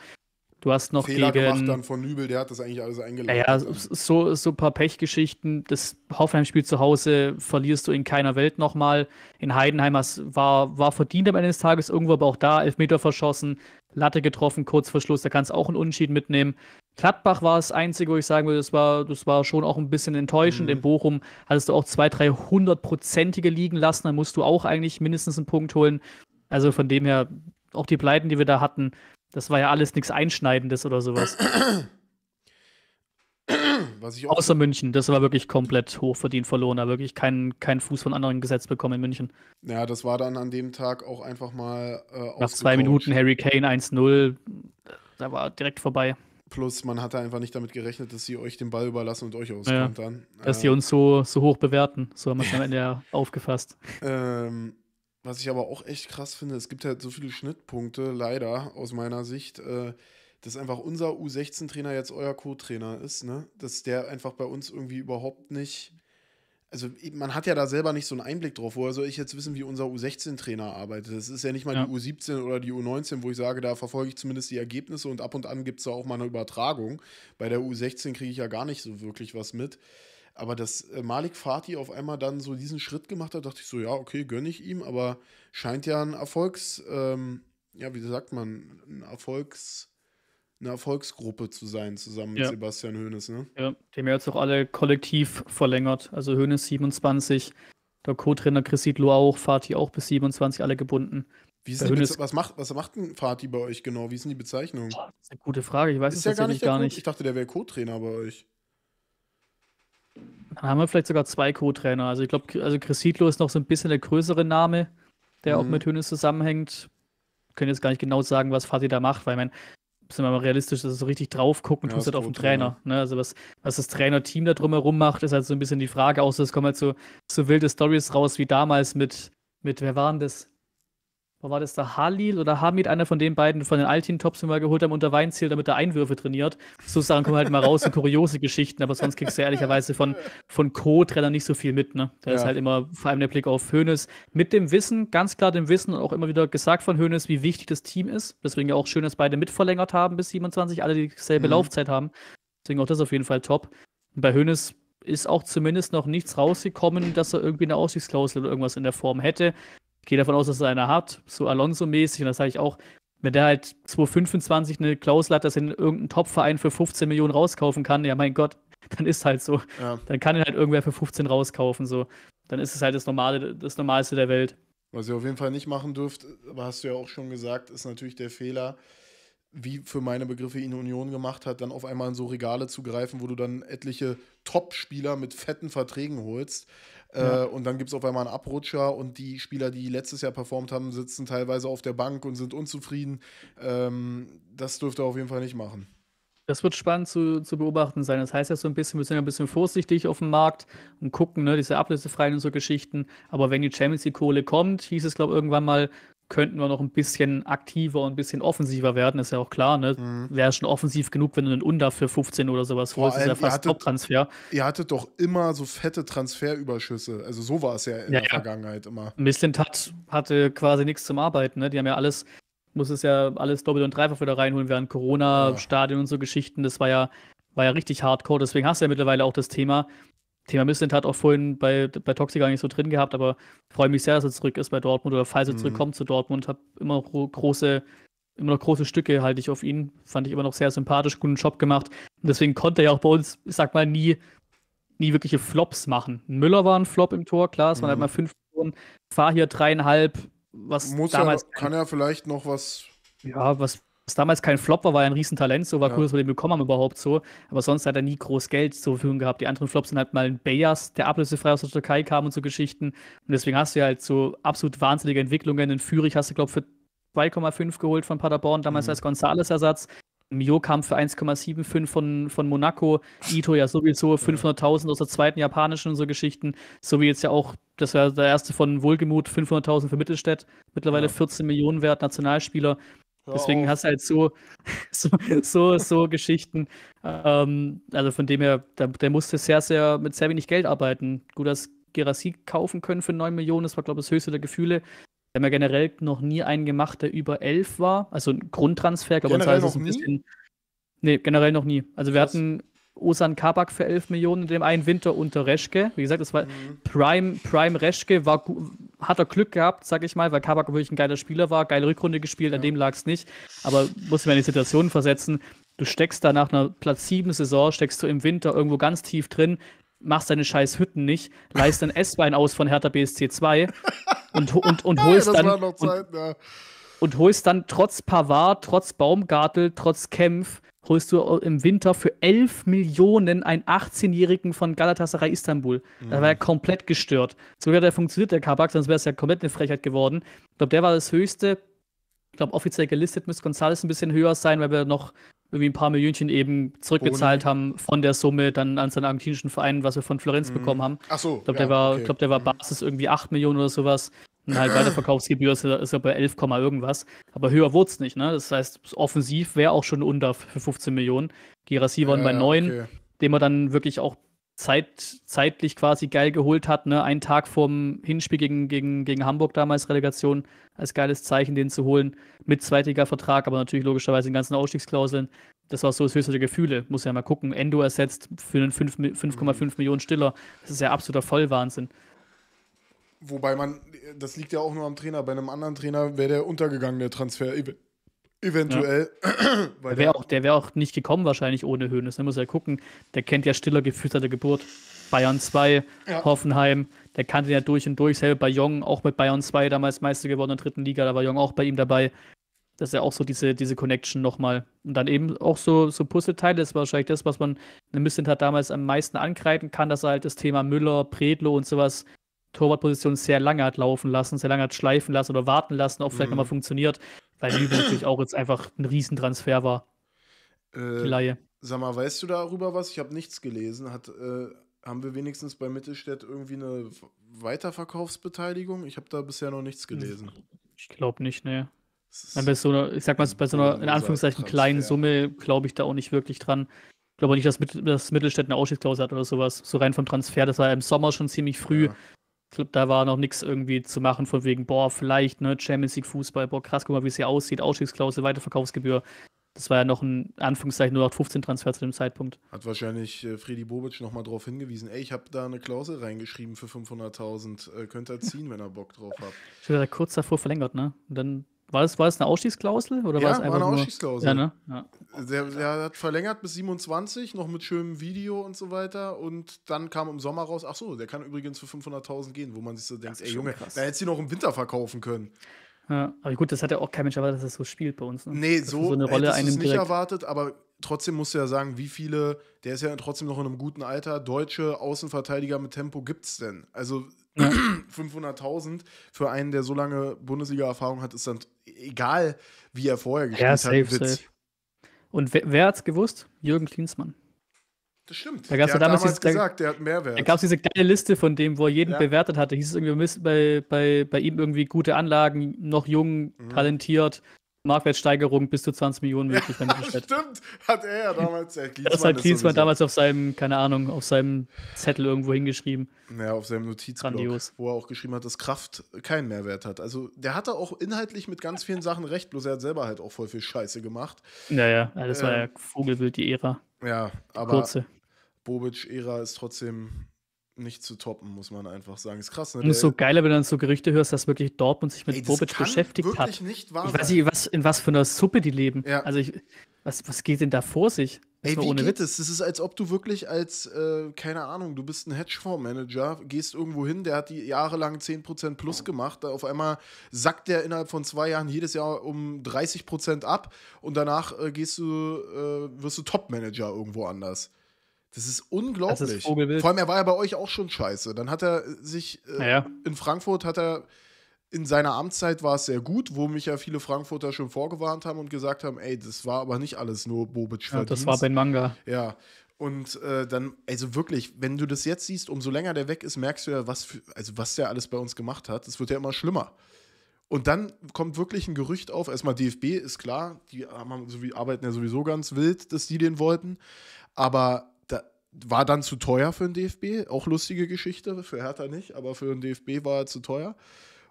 Du hast noch Fehler gegen, gemacht dann von Nübel, der hat das eigentlich alles eingeleitet. Ja, so, so ein paar Pechgeschichten. Das Hoffenheim-Spiel zu Hause verlierst du in keiner Welt nochmal. In Heidenheim war, war verdient am Ende des Tages irgendwo, aber auch da Elfmeter verschossen, Latte getroffen, kurz vor Schluss, da kannst du auch einen Unschied mitnehmen. Gladbach war das Einzige, wo ich sagen würde, das war, das war schon auch ein bisschen enttäuschend. Mhm. In Bochum hattest du auch zwei, drei hundertprozentige liegen lassen, dann musst du auch eigentlich mindestens einen Punkt holen. Also von dem her, auch die Pleiten, die wir da hatten, das war ja alles nichts Einschneidendes oder sowas. Außer München, das war wirklich komplett hochverdient verloren. Da wirklich keinen kein Fuß von anderen gesetzt bekommen in München. Ja, das war dann an dem Tag auch einfach mal äh, Nach zwei Minuten Harry Kane 1-0, da war direkt vorbei. Plus, man hatte einfach nicht damit gerechnet, dass sie euch den Ball überlassen und euch auskommt Ja, dass sie ähm. uns so, so hoch bewerten. So haben wir es am Ende aufgefasst. Ähm, was ich aber auch echt krass finde, es gibt halt so viele Schnittpunkte, leider aus meiner Sicht, äh, dass einfach unser U16-Trainer jetzt euer Co-Trainer ist, ne? Dass der einfach bei uns irgendwie überhaupt nicht. Also man hat ja da selber nicht so einen Einblick drauf, woher soll ich jetzt wissen, wie unser U16-Trainer arbeitet. Das ist ja nicht mal ja. die U17 oder die U19, wo ich sage, da verfolge ich zumindest die Ergebnisse und ab und an gibt es da auch mal eine Übertragung. Bei der U16 kriege ich ja gar nicht so wirklich was mit. Aber dass äh, Malik Fatih auf einmal dann so diesen Schritt gemacht hat, dachte ich so, ja, okay, gönne ich ihm, aber scheint ja ein Erfolgs, ähm, ja, wie sagt man, ein Erfolgs, eine Erfolgsgruppe zu sein, zusammen mit Sebastian Hoeneß, ne? Ja, dem jetzt auch alle kollektiv verlängert. Also Hoeneß 27, der Co-Trainer Chris Lo auch, Fatih auch bis 27, alle gebunden. Wie ist Hoeneß... was, macht, was macht ein Fatih bei euch genau? Wie ist denn die Bezeichnung? das ist eine gute Frage, ich weiß es ja gar nicht, gar nicht. Ich dachte, der wäre Co-Trainer bei euch. Dann haben wir vielleicht sogar zwei Co-Trainer. Also ich glaube, also Chris Siedlow ist noch so ein bisschen der größere Name, der mhm. auch mit Hönes zusammenhängt. Können jetzt gar nicht genau sagen, was Fatih da macht, weil ich meine, sind wir mal realistisch, dass es so richtig drauf gucken ja, tust halt auf den genau. Trainer. Ne? Also was, was das Trainerteam da drumherum macht, ist halt so ein bisschen die Frage. Außer es kommen halt so, so wilde Stories raus wie damals mit, mit wer waren das? war das der Halil oder Hamid, einer von den beiden von den Altin-Tops, die wir geholt haben, unter Weinziel, damit er Einwürfe trainiert. So Sachen kommen halt mal raus, so kuriose Geschichten, aber sonst kriegst du ehrlicherweise von, von co trainer nicht so viel mit. Ne? Da ja. ist halt immer vor allem der Blick auf Hönes mit dem Wissen, ganz klar dem Wissen und auch immer wieder gesagt von Hönes, wie wichtig das Team ist. Deswegen ja auch schön, dass beide mitverlängert haben bis 27, alle dieselbe mhm. Laufzeit haben. Deswegen auch das auf jeden Fall top. Und bei Hönes ist auch zumindest noch nichts rausgekommen, dass er irgendwie eine Aussichtsklausel oder irgendwas in der Form hätte gehe davon aus, dass er einer hat, so Alonso-mäßig. Und das sage ich auch, wenn der halt 2025 eine Klausel hat, dass er irgendeinen Top-Verein für 15 Millionen rauskaufen kann, ja mein Gott, dann ist halt so. Ja. Dann kann ihn halt irgendwer für 15 rauskaufen. So. Dann ist es halt das Normale, das Normalste der Welt. Was ihr auf jeden Fall nicht machen dürft, aber hast du ja auch schon gesagt, ist natürlich der Fehler, wie für meine Begriffe ihn Union gemacht hat, dann auf einmal in so Regale zu greifen, wo du dann etliche Top-Spieler mit fetten Verträgen holst. Ja. Äh, und dann gibt es auf einmal einen Abrutscher und die Spieler, die letztes Jahr performt haben, sitzen teilweise auf der Bank und sind unzufrieden. Ähm, das dürfte er auf jeden Fall nicht machen. Das wird spannend zu, zu beobachten sein. Das heißt ja so ein bisschen, wir sind ja ein bisschen vorsichtig auf dem Markt und gucken, ne, diese ablösefreien und so Geschichten. Aber wenn die Champions League Kohle kommt, hieß es, glaube ich, irgendwann mal, könnten wir noch ein bisschen aktiver und ein bisschen offensiver werden, ist ja auch klar. Ne? Mhm. Wäre schon offensiv genug, wenn du einen Unter für 15 oder sowas holst. Ist ja fast Top-Transfer. Ihr hattet doch immer so fette Transferüberschüsse. Also so war es ja in ja, der ja. Vergangenheit immer. Mislint Tat hatte quasi nichts zum Arbeiten. Ne? Die haben ja alles, muss es ja alles doppelt und dreifach wieder reinholen während Corona, ja. Stadion und so Geschichten. Das war ja, war ja richtig hardcore. Deswegen hast du ja mittlerweile auch das Thema, Thema Missland hat auch vorhin bei, bei Toxi gar nicht so drin gehabt, aber freue mich sehr, dass er zurück ist bei Dortmund oder falls er mhm. zurückkommt zu Dortmund. Habe immer noch große, immer noch große Stücke halte ich auf ihn. Fand ich immer noch sehr sympathisch, guten Job gemacht. Und deswegen konnte er ja auch bei uns, ich sag mal, nie, nie wirkliche Flops machen. Müller war ein Flop im Tor, klar, es mhm. waren halt mhm. mal fünf Toren. Fahr hier dreieinhalb, was Muss damals. Er, kann er vielleicht noch was ja, was was damals kein Flop war, war ja ein Riesentalent, so war ja. cool, dass wir den bekommen haben überhaupt so. Aber sonst hat er nie groß Geld zur Verfügung gehabt. Die anderen Flops sind halt mal ein Bayas, der ablösefrei aus der Türkei kam und so Geschichten. Und deswegen hast du ja halt so absolut wahnsinnige Entwicklungen. In Fürich hast du, glaube ich, für 2,5 geholt von Paderborn, damals mhm. als Gonzales-Ersatz. Mio kam für 1,75 von, von Monaco, Ito ja sowieso 500.000 aus der zweiten japanischen und so Geschichten, so wie jetzt ja auch, das war der erste von Wohlgemut, 500.000 für Mittelstädt, mittlerweile ja. 14 Millionen wert, Nationalspieler. Deswegen hast du halt so, so, so, so Geschichten. Ähm, also von dem her, der, der, musste sehr, sehr mit sehr wenig Geld arbeiten. Gut, dass Gerassi kaufen können für 9 Millionen, das war, glaube ich, das höchste der Gefühle. Wir haben ja generell noch nie einen gemacht, der über 11 war. Also ein Grundtransfer, glaube ich, also ist ein nie? bisschen. Nee, generell noch nie. Also wir Was? hatten Osan Kabak für 11 Millionen in dem einen Winter unter Reschke. Wie gesagt, das war mhm. Prime, Prime Reschke war hat er Glück gehabt, sag ich mal, weil Kabak wirklich ein geiler Spieler war, geile Rückrunde gespielt, ja. an dem lag es nicht. Aber muss man in die Situation versetzen, du steckst da nach einer Platz 7 Saison, steckst du im Winter irgendwo ganz tief drin, machst deine scheiß Hütten nicht, leist ein S-Bein aus von Hertha BSC 2 und, und, und holst ja, dann. Zeit, und, ja. und holst dann trotz Pavard, trotz Baumgartel, trotz Kempf holst du im Winter für 11 Millionen einen 18-Jährigen von Galatasaray Istanbul. Mhm. Da war er mhm. komplett gestört. So Sogar der funktioniert, der Kabak, sonst wäre es ja komplett eine Frechheit geworden. Ich glaube, der war das höchste. Ich glaube, offiziell gelistet müsste González ein bisschen höher sein, weil wir noch irgendwie ein paar Millionchen eben zurückgezahlt Boni. haben von der Summe dann an seinen argentinischen Verein, was wir von Florenz mhm. bekommen haben. Ach so. Ich glaube, ja, der, war, okay. glaub, der war Basis irgendwie 8 Millionen oder sowas. Und halt bei der Verkaufsgebühr ist, er bei 11, irgendwas. Aber höher wurde es nicht, ne? Das heißt, offensiv wäre auch schon unter für 15 Millionen. Gerasivon äh, bei 9, okay. den man dann wirklich auch zeit, zeitlich quasi geil geholt hat, ne? Einen Tag vorm Hinspiel gegen, gegen, gegen Hamburg damals, Relegation, als geiles Zeichen, den zu holen. Mit zweitiger Vertrag, aber natürlich logischerweise in ganzen Ausstiegsklauseln. Das war so das höchste der Gefühle. Muss ja mal gucken. Endo ersetzt für einen 5,5 mhm. Millionen Stiller. Das ist ja absoluter Vollwahnsinn. Wobei man, das liegt ja auch nur am Trainer. Bei einem anderen Trainer wäre der untergegangen, der Transfer. Ev eventuell. Ja. der wäre auch, wär auch nicht gekommen, wahrscheinlich ohne Höhnes. Da muss er ja gucken. Der kennt ja stiller gefütterte Geburt. Bayern 2, ja. Hoffenheim. Der kannte ja durch und durch. Selber bei Jong, auch mit Bayern 2 damals Meister geworden in der dritten Liga. Da war Jong auch bei ihm dabei. Das ist ja auch so diese, diese Connection nochmal. Und dann eben auch so, so Puzzleteile. Das war wahrscheinlich das, was man ein bisschen hat damals am meisten angreifen kann, dass er halt das Thema Müller, Predlo und sowas Torwartposition sehr lange hat laufen lassen, sehr lange hat schleifen lassen oder warten lassen, ob vielleicht mhm. nochmal funktioniert, weil Nübel natürlich auch jetzt einfach ein Riesentransfer war. Äh, die Laie. Sag mal, weißt du darüber was? Ich habe nichts gelesen. Hat, äh, haben wir wenigstens bei Mittelstädt irgendwie eine Weiterverkaufsbeteiligung? Ich habe da bisher noch nichts hm. gelesen. Ich glaube nicht, ne. Bei so einer, ich sag mal, bei so einer in Anführungszeichen kleinen Summe glaube ich da auch nicht wirklich dran. Ich glaube nicht, dass, dass Mittelstädt eine Ausstiegsklausel hat oder sowas. So rein vom Transfer, das war im Sommer schon ziemlich früh. Ja. Ich glaube, da war noch nichts irgendwie zu machen, von wegen, boah, vielleicht, ne, Champions League Fußball, boah, krass, guck mal, wie es hier aussieht, Ausstiegsklausel, Weiterverkaufsgebühr. Das war ja noch ein Anführungszeichen 0815 Transfer zu dem Zeitpunkt. Hat wahrscheinlich äh, Freddy Bobic nochmal drauf hingewiesen. Ey, ich habe da eine Klausel reingeschrieben für 500.000. Äh, könnt ihr ziehen, wenn ihr Bock drauf habt. Ich wäre kurz davor verlängert, ne? Und dann war das, war das eine Ausstiegsklausel oder ja, war es einfach war eine Ausstiegsklausel. ja, ne? Ja. Der, der, hat verlängert bis 27, noch mit schönem Video und so weiter. Und dann kam im Sommer raus, ach so, der kann übrigens für 500.000 gehen, wo man sich so denkt, ey Junge, krass. da hättest du noch im Winter verkaufen können. Ja, aber gut, das hat ja auch kein Mensch erwartet, dass das so spielt bei uns. Ne? Nee, so, so eine Rolle hättest nicht erwartet, aber trotzdem musst du ja sagen, wie viele, der ist ja trotzdem noch in einem guten Alter, deutsche Außenverteidiger mit Tempo gibt es denn? Also ja. 500.000 für einen, der so lange Bundesliga-Erfahrung hat, ist dann egal, wie er vorher gespielt ja, safe, hat. Safe. Und wer, wer es gewusst? Jürgen Klinsmann. Das stimmt. Da gab's der ja damals, damals gesagt, der hat Mehrwert. Da gab es diese geile Liste von dem, wo er jeden ja. bewertet hatte. Hieß es irgendwie bei, bei, bei ihm irgendwie gute Anlagen, noch jung, mhm. talentiert, Marktwertsteigerung bis zu 20 Millionen möglich. Ja, stimmt, hat er ja damals. Ja, das hat Klinsmann damals auf seinem, keine Ahnung, auf seinem Zettel irgendwo hingeschrieben. Naja, auf seinem Notizblock, wo er auch geschrieben hat, dass Kraft keinen Mehrwert hat. Also der hatte auch inhaltlich mit ganz vielen Sachen recht, bloß er hat selber halt auch voll viel Scheiße gemacht. Naja, das äh, war ja ähm. Vogelwild, die Ära. Ja, aber Kurze. Bobic-Ära ist trotzdem nicht zu toppen, muss man einfach sagen. Ist krass, ne? Und so geil, wenn du dann so Gerüchte hörst, dass wirklich Dortmund sich mit Ey, Bobic beschäftigt hat. ich weiß nicht, was, in was für einer Suppe die leben. Ja. Also ich, was, was geht denn da vor sich? Das Ey, wie geht Witz. es? Das ist, als ob du wirklich als, äh, keine Ahnung, du bist ein Hedgefondsmanager, gehst irgendwo hin, der hat die jahrelang 10% plus gemacht, auf einmal sackt der innerhalb von zwei Jahren jedes Jahr um 30% ab und danach äh, gehst du, äh, wirst du Topmanager irgendwo anders. Das ist unglaublich. Das ist Vor allem, er war ja bei euch auch schon scheiße. Dann hat er sich äh, ja. in Frankfurt hat er in seiner Amtszeit war es sehr gut, wo mich ja viele Frankfurter schon vorgewarnt haben und gesagt haben, ey, das war aber nicht alles nur Bobic ja, das war Ben Manga. Ja. Und äh, dann, also wirklich, wenn du das jetzt siehst, umso länger der weg ist, merkst du ja, was, für, also was der alles bei uns gemacht hat. Es wird ja immer schlimmer. Und dann kommt wirklich ein Gerücht auf. Erstmal DFB ist klar, die haben, arbeiten ja sowieso ganz wild, dass die den wollten. Aber war dann zu teuer für den DFB. Auch lustige Geschichte, für Hertha nicht, aber für den DFB war er zu teuer.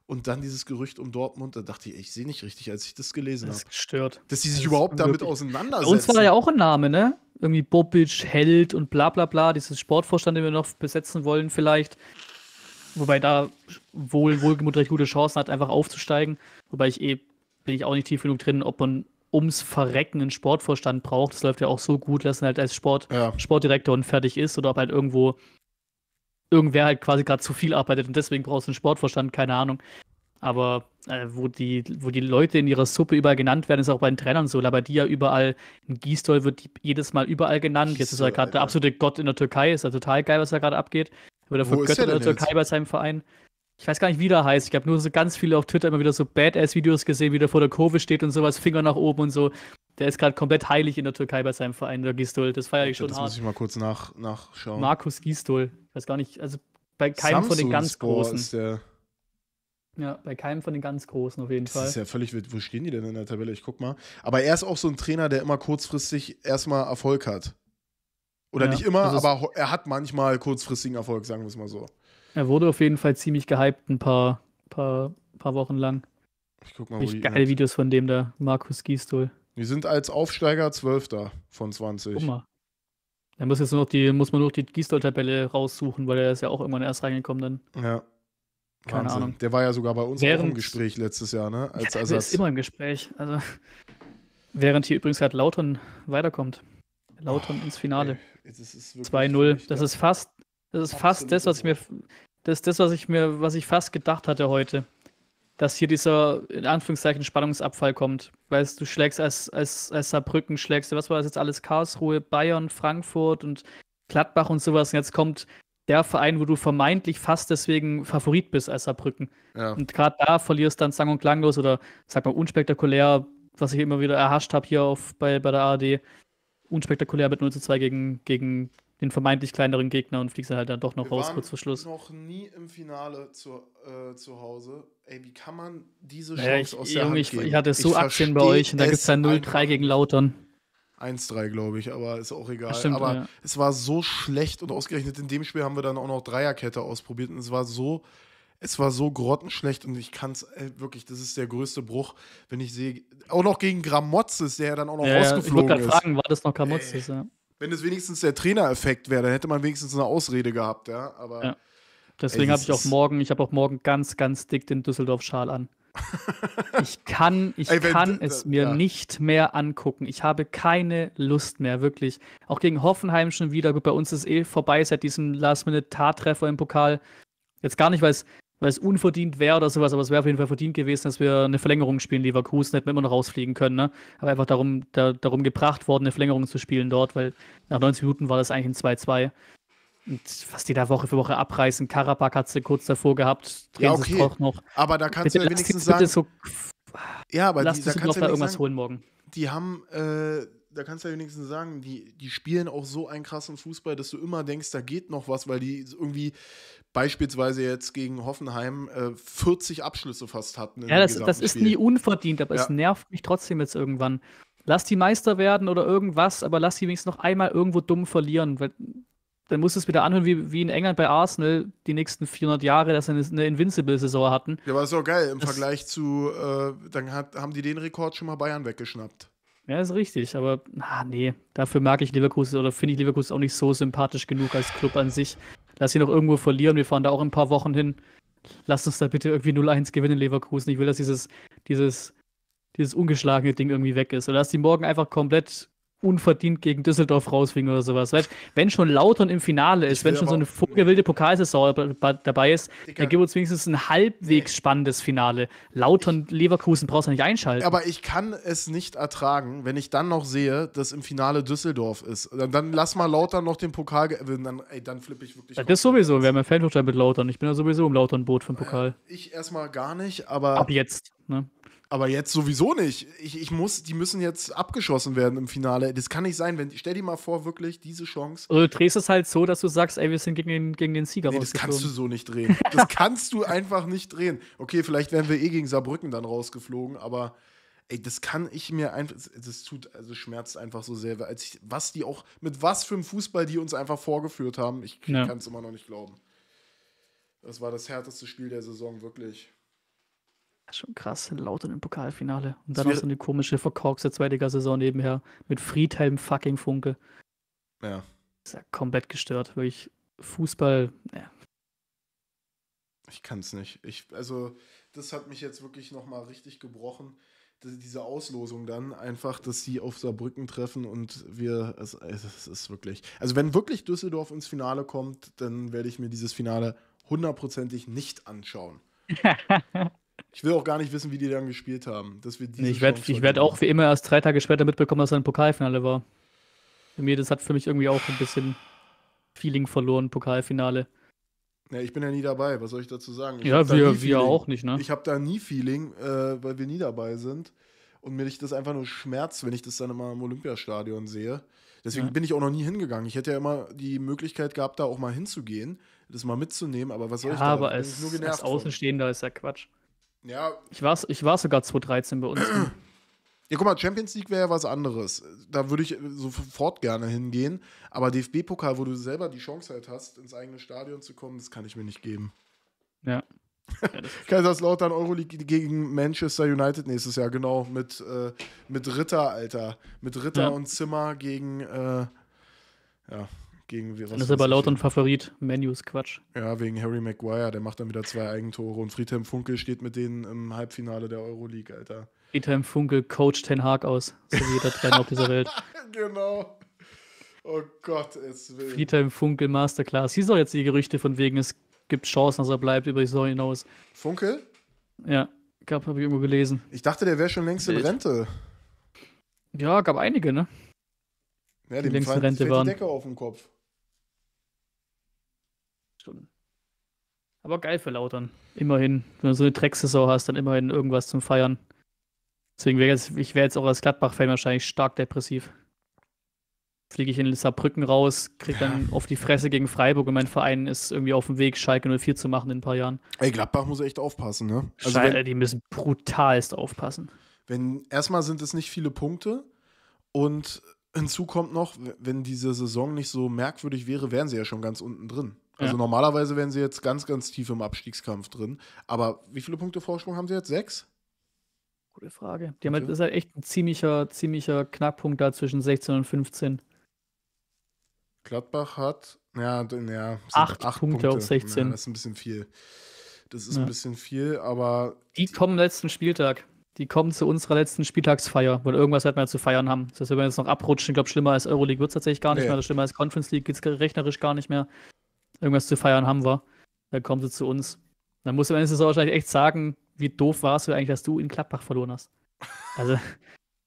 Und dann dieses Gerücht um Dortmund, da dachte ich, ich sehe nicht richtig, als ich das gelesen habe. Das ist gestört. Dass die sich das überhaupt damit auseinandersetzen. Bei uns war da ja auch ein Name, ne? Irgendwie Bobic, Held und bla bla bla, dieses Sportvorstand, den wir noch besetzen wollen, vielleicht. Wobei da wohl wohlgemut recht gute Chancen hat, einfach aufzusteigen. Wobei ich eh, bin ich auch nicht tief genug drin, ob man ums Verrecken einen Sportvorstand braucht. Das läuft ja auch so gut, dass er halt als Sport, ja. Sportdirektor und fertig ist oder ob halt irgendwo irgendwer halt quasi gerade zu viel arbeitet und deswegen brauchst du einen Sportvorstand, keine Ahnung. Aber äh, wo, die, wo die Leute in ihrer Suppe überall genannt werden, ist auch bei den Trainern so. Labadia überall, in Gistol wird jedes Mal überall genannt. Jetzt ist er gerade der absolute Gott in der Türkei, ist ja total geil, was da gerade abgeht. Wird er Götter in der Türkei bei seinem Verein ich weiß gar nicht, wie der heißt. Ich habe nur so ganz viele auf Twitter immer wieder so Badass-Videos gesehen, wie der vor der Kurve steht und sowas, Finger nach oben und so. Der ist gerade komplett heilig in der Türkei bei seinem Verein, der Gistol. Das feiere ich schon das hart. Das muss ich mal kurz nach, nachschauen. Markus Gistol. Ich weiß gar nicht, also bei keinem Samsung von den ganz Sport Großen. Ist der ja, bei keinem von den ganz Großen auf jeden das Fall. Das ist ja völlig wild. Wo stehen die denn in der Tabelle? Ich guck mal. Aber er ist auch so ein Trainer, der immer kurzfristig erstmal Erfolg hat. Oder ja, nicht immer, also aber er hat manchmal kurzfristigen Erfolg, sagen wir es mal so. Er wurde auf jeden Fall ziemlich gehypt ein paar, paar, paar Wochen lang. Ich guck mal, Richtig wo geile Videos von dem da, Markus Giestol. Die sind als Aufsteiger Zwölfter von 20. Guck mal. Dann muss, jetzt nur noch die, muss man nur noch die Giestol-Tabelle raussuchen, weil er ist ja auch irgendwann erst reingekommen dann. Ja. Keine Wahnsinn. Ahnung. Der war ja sogar bei uns während, auch im Gespräch letztes Jahr, ne? Als ja, der ist immer im Gespräch. Also, während hier übrigens halt Lautern weiterkommt. Lautern oh, ins Finale. 2-0. Das ist fast das ist fast das, was ich mir, das ist das, was ich mir, was ich fast gedacht hatte heute. Dass hier dieser, in Anführungszeichen, Spannungsabfall kommt. Weißt du, schlägst als, als, als Saarbrücken, schlägst du, was war das jetzt alles? Karlsruhe, Bayern, Frankfurt und Gladbach und sowas. Und jetzt kommt der Verein, wo du vermeintlich fast deswegen Favorit bist als Saarbrücken. Ja. Und gerade da verlierst dann sang- und klanglos oder, sag mal, unspektakulär, was ich immer wieder erhascht habe hier auf, bei, bei der ARD, unspektakulär mit 0 zu 2 gegen, gegen den vermeintlich kleineren Gegner und fliegst dann halt dann doch noch Wir raus kurz vor Schluss. noch nie im Finale zu, äh, zu Hause. Ey, wie kann man diese Chance naja, ich, aus der Hand ich, geben? ich hatte so ich Aktien bei euch und da gibt es dann 0-3 gegen Lautern. 1-3, glaube ich, aber ist auch egal. Stimmt, aber ja. es war so schlecht und ausgerechnet in dem Spiel haben wir dann auch noch Dreierkette ausprobiert und es war so, es war so grottenschlecht und ich kann es wirklich, das ist der größte Bruch, wenn ich sehe, auch noch gegen Gramotzes, der ja dann auch noch ja, rausgeflogen ich ist. Fragen, war das noch Gramotzes, ja. Wenn es wenigstens der Trainereffekt wäre, dann hätte man wenigstens eine Ausrede gehabt, ja. Aber ja. deswegen habe ich auch morgen, ich habe auch morgen ganz, ganz dick den Düsseldorf-Schal an. ich kann, ich ey, kann es mir ja. nicht mehr angucken. Ich habe keine Lust mehr, wirklich. Auch gegen Hoffenheim schon wieder. Gut, bei uns ist eh vorbei seit diesem Last-Minute-Tat-Treffer im Pokal. Jetzt gar nicht, weil es weil es unverdient wäre oder sowas, aber es wäre auf jeden Fall verdient gewesen, dass wir eine Verlängerung spielen, Leverkusen hätten wir immer noch rausfliegen können, ne? aber einfach darum, da, darum gebracht worden, eine Verlängerung zu spielen dort, weil nach 90 Minuten war das eigentlich ein 2-2. Und was die da Woche für Woche abreißen, Karabak hat sie kurz davor gehabt, drehen ja, okay. sie noch. Aber da kannst bitte, du ja wenigstens sagen. So, ja, aber lass die, da kannst du ja da irgendwas sagen, holen morgen. Die haben äh, da kannst du ja wenigstens sagen, die, die spielen auch so einen krassen Fußball, dass du immer denkst, da geht noch was, weil die irgendwie beispielsweise jetzt gegen Hoffenheim äh, 40 Abschlüsse fast hatten. Ja, das, das ist nie unverdient, aber ja. es nervt mich trotzdem jetzt irgendwann. Lass die Meister werden oder irgendwas, aber lass die wenigstens noch einmal irgendwo dumm verlieren, weil dann muss es wieder anhören, wie, wie in England bei Arsenal die nächsten 400 Jahre, dass sie eine, eine Invincible-Saison hatten. Ja, war ist auch geil im das Vergleich zu, äh, dann hat, haben die den Rekord schon mal Bayern weggeschnappt. Ja, ist richtig, aber ah, nee, dafür mag ich Leverkusen oder finde ich Leverkusen auch nicht so sympathisch genug als Club an sich. Lass sie noch irgendwo verlieren, wir fahren da auch in ein paar Wochen hin. Lass uns da bitte irgendwie 0-1 gewinnen, Leverkusen. Ich will, dass dieses, dieses, dieses ungeschlagene Ding irgendwie weg ist. Oder lass die morgen einfach komplett unverdient gegen Düsseldorf rausfliegen oder sowas. Weißt, wenn schon Lautern im Finale ist, wenn schon so eine vogelwilde Pokalsaison dabei ist, Dicker. dann gibt uns wenigstens ein halbwegs nee. spannendes Finale. Lautern, ich, Leverkusen brauchst du nicht einschalten. Aber ich kann es nicht ertragen, wenn ich dann noch sehe, dass im Finale Düsseldorf ist. Dann, dann lass mal Lautern noch den Pokal gewinnen. Dann, dann flippe ich wirklich. Ja, das sowieso. Wir haben ja Fanverstand mit Lautern. Ich bin ja sowieso im Lautern-Boot für Pokal. Ich erstmal gar nicht, aber. Ab jetzt, ne? Aber jetzt sowieso nicht. Ich, ich muss, die müssen jetzt abgeschossen werden im Finale. Das kann nicht sein. Wenn, stell dir mal vor, wirklich diese Chance. Also, du drehst es halt so, dass du sagst, ey, wir sind gegen den, gegen den Sieger nee, Das kannst du so nicht drehen. Das kannst du einfach nicht drehen. Okay, vielleicht wären wir eh gegen Saarbrücken dann rausgeflogen, aber ey, das kann ich mir einfach, das tut, also schmerzt einfach so sehr, als ich, was die auch, mit was für einem Fußball die uns einfach vorgeführt haben, ich ja. kann es immer noch nicht glauben. Das war das härteste Spiel der Saison, wirklich. Schon krass, Lautern im Pokalfinale. Und dann noch so eine komische, verkorkste Zweitliga-Saison nebenher mit Friedhelm fucking Funke. Ja. Ist ja komplett gestört. Wirklich Fußball, ja. Ich kann's nicht. Ich, also, das hat mich jetzt wirklich nochmal richtig gebrochen. Diese Auslosung dann einfach, dass sie auf Saarbrücken treffen und wir, es, es ist wirklich. Also, wenn wirklich Düsseldorf ins Finale kommt, dann werde ich mir dieses Finale hundertprozentig nicht anschauen. Ich will auch gar nicht wissen, wie die dann gespielt haben. Dass wir diese nee, ich werde werd auch wie immer erst drei Tage später mitbekommen, dass er im Pokalfinale war. Für mich, das hat für mich irgendwie auch ein bisschen Feeling verloren, Pokalfinale. Ja, ich bin ja nie dabei, was soll ich dazu sagen? Ich ja, wir, wir auch nicht, ne? Ich habe da nie Feeling, äh, weil wir nie dabei sind. Und mir das einfach nur schmerzt, wenn ich das dann immer im Olympiastadion sehe. Deswegen ja. bin ich auch noch nie hingegangen. Ich hätte ja immer die Möglichkeit gehabt, da auch mal hinzugehen, das mal mitzunehmen, aber was soll ja, ich da? aber als, als Außenstehender ist ja Quatsch. Ja. Ich war, ich war sogar 2013 bei uns. Ja, guck mal, Champions League wäre ja was anderes. Da würde ich sofort gerne hingehen. Aber DFB-Pokal, wo du selber die Chance halt hast, ins eigene Stadion zu kommen, das kann ich mir nicht geben. Ja. ja das Kaiserslautern Euroleague gegen Manchester United nächstes Jahr, genau. Mit, äh, mit Ritter, Alter. Mit Ritter ja. und Zimmer gegen. Äh, ja gegen wie, was Dann ist aber laut ein Favorit. Menus Quatsch. Ja, wegen Harry Maguire. Der macht dann wieder zwei Eigentore. Und Friedhelm Funkel steht mit denen im Halbfinale der Euroleague, Alter. Friedhelm Funkel coacht Ten Hag aus. So wie jeder Trainer auf dieser Welt. Genau. Oh Gott, es will. Friedhelm Funkel Masterclass. Hieß soll jetzt die Gerüchte von wegen, es gibt Chancen, dass er bleibt über die Saison hinaus. Funkel? Ja, gab, habe ich irgendwo gelesen. Ich dachte, der wäre schon längst Bild. in Rente. Ja, gab einige, ne? Ja, die längsten Rente waren. Die Decke auf dem Kopf. Aber geil für Lautern. Immerhin. Wenn du so eine Drecksaison hast, dann immerhin irgendwas zum Feiern. Deswegen wäre ich wäre jetzt auch als Gladbach-Fan wahrscheinlich stark depressiv. Fliege ich in Saarbrücken raus, kriege dann auf die Fresse gegen Freiburg und mein Verein ist irgendwie auf dem Weg, Schalke 04 zu machen in ein paar Jahren. Ey, Gladbach muss echt aufpassen, ne? Also Schalke, wenn, die müssen brutalst aufpassen. Wenn erstmal sind es nicht viele Punkte und hinzu kommt noch, wenn diese Saison nicht so merkwürdig wäre, wären sie ja schon ganz unten drin. Also ja. normalerweise wären sie jetzt ganz, ganz tief im Abstiegskampf drin. Aber wie viele Punkte Vorsprung haben sie jetzt? Sechs? Gute Frage. Die okay. halt, das ist halt echt ein ziemlicher, ziemlicher Knackpunkt da zwischen 16 und 15. Gladbach hat, ja, ja acht, acht Punkte, Punkte, auf 16. Ja, das ist ein bisschen viel. Das ist ja. ein bisschen viel, aber. Die kommen letzten Spieltag. Die kommen zu unserer letzten Spieltagsfeier, weil irgendwas halt wir zu feiern haben. Das heißt, wenn wir jetzt noch abrutschen, ich glaube, schlimmer als Euroleague wird es tatsächlich gar nicht nee. mehr. Oder schlimmer als Conference League geht es rechnerisch gar nicht mehr irgendwas zu feiern haben wir. Dann kommen sie zu uns. Dann musst du am Ende wahrscheinlich echt sagen, wie doof warst du eigentlich, dass du in Gladbach verloren hast. Also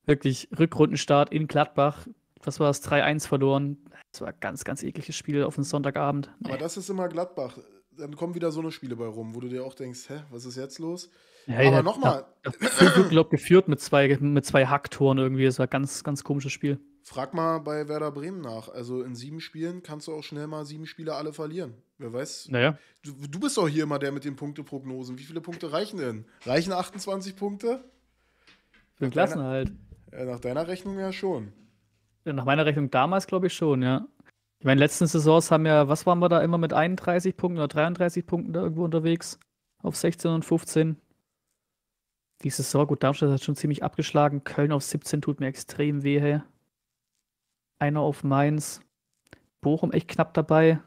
wirklich Rückrundenstart in Gladbach. Was war das? 3-1 verloren. Das war ein ganz, ganz ekliges Spiel auf den Sonntagabend. Nee. Aber das ist immer Gladbach. Dann kommen wieder so eine Spiele bei rum, wo du dir auch denkst, hä, was ist jetzt los? Ja, Aber nochmal. Ich glaube, geführt mit zwei, mit zwei Hacktoren irgendwie. Das war ein ganz, ganz komisches Spiel. Frag mal bei Werder Bremen nach. Also in sieben Spielen kannst du auch schnell mal sieben Spiele alle verlieren. Wer weiß. Naja. Du, du bist doch hier immer der mit den Punkteprognosen. Wie viele Punkte reichen denn? Reichen 28 Punkte? Für den Klassenhalt. Deiner, nach deiner Rechnung ja schon. Ja, nach meiner Rechnung damals glaube ich schon, ja. Ich meine, letzten Saisons haben ja, was waren wir da immer mit 31 Punkten oder 33 Punkten da irgendwo unterwegs? Auf 16 und 15. Die Saison, gut, Darmstadt hat schon ziemlich abgeschlagen. Köln auf 17 tut mir extrem weh, hey einer auf Mainz. Bochum echt knapp dabei.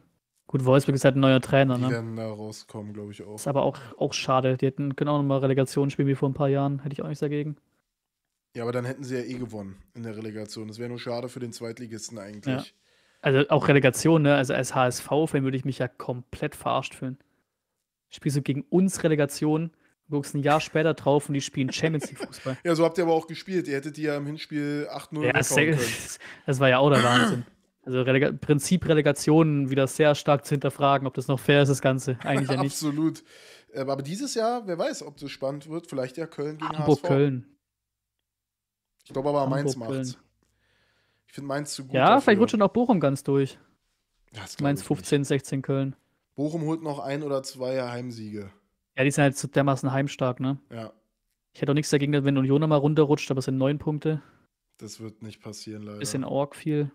Gut, Wolfsburg ist halt ein neuer Trainer, die ne? Die werden da rauskommen, glaube ich auch. Ist aber auch, auch schade. Die hätten, können auch nochmal Relegation spielen wie vor ein paar Jahren. Hätte ich auch nichts dagegen. Ja, aber dann hätten sie ja eh gewonnen in der Relegation. Das wäre nur schade für den Zweitligisten eigentlich. Ja. Also auch Relegation, ne? Also als HSV-Fan würde ich mich ja komplett verarscht fühlen. Spielst du gegen uns Relegation? Du guckst ein Jahr später drauf und die spielen Champions League Fußball. ja, so habt ihr aber auch gespielt. Ihr hättet die ja im Hinspiel 8-0 ja, Das war ja auch der Wahnsinn. Also Relega Prinzip Relegationen wieder sehr stark zu hinterfragen, ob das noch fair ist, das Ganze. Eigentlich ja nicht. Absolut. Ähm, aber dieses Jahr, wer weiß, ob das spannend wird. Vielleicht ja Köln gegen Hamburg, HSV. Köln. Ich glaube aber, Mainz macht Köln. Ich finde Mainz zu gut. Ja, dafür. vielleicht rutscht dann auch Bochum ganz durch. Mainz 15, nicht. 16 Köln. Bochum holt noch ein oder zwei Heimsiege. Ja, die sind halt so dermaßen heimstark, ne? Ja. Ich hätte auch nichts dagegen, wenn Union nochmal runterrutscht, aber es sind neun Punkte. Das wird nicht passieren, leider. Bisschen Org viel.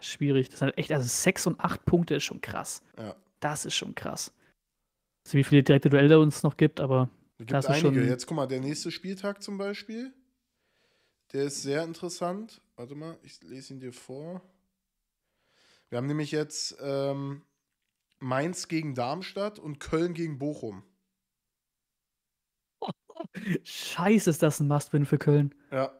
Schwierig. Das sind halt echt, also sechs und acht Punkte ist schon krass. Ja. Das ist schon krass. Also wie viele direkte Duelle uns noch gibt, aber. Es gibt das einige. Ist schon... Jetzt guck mal, der nächste Spieltag zum Beispiel, der ist sehr interessant. Warte mal, ich lese ihn dir vor. Wir haben nämlich jetzt ähm, Mainz gegen Darmstadt und Köln gegen Bochum. Scheiße, ist das ein Must-Win für Köln. Ja.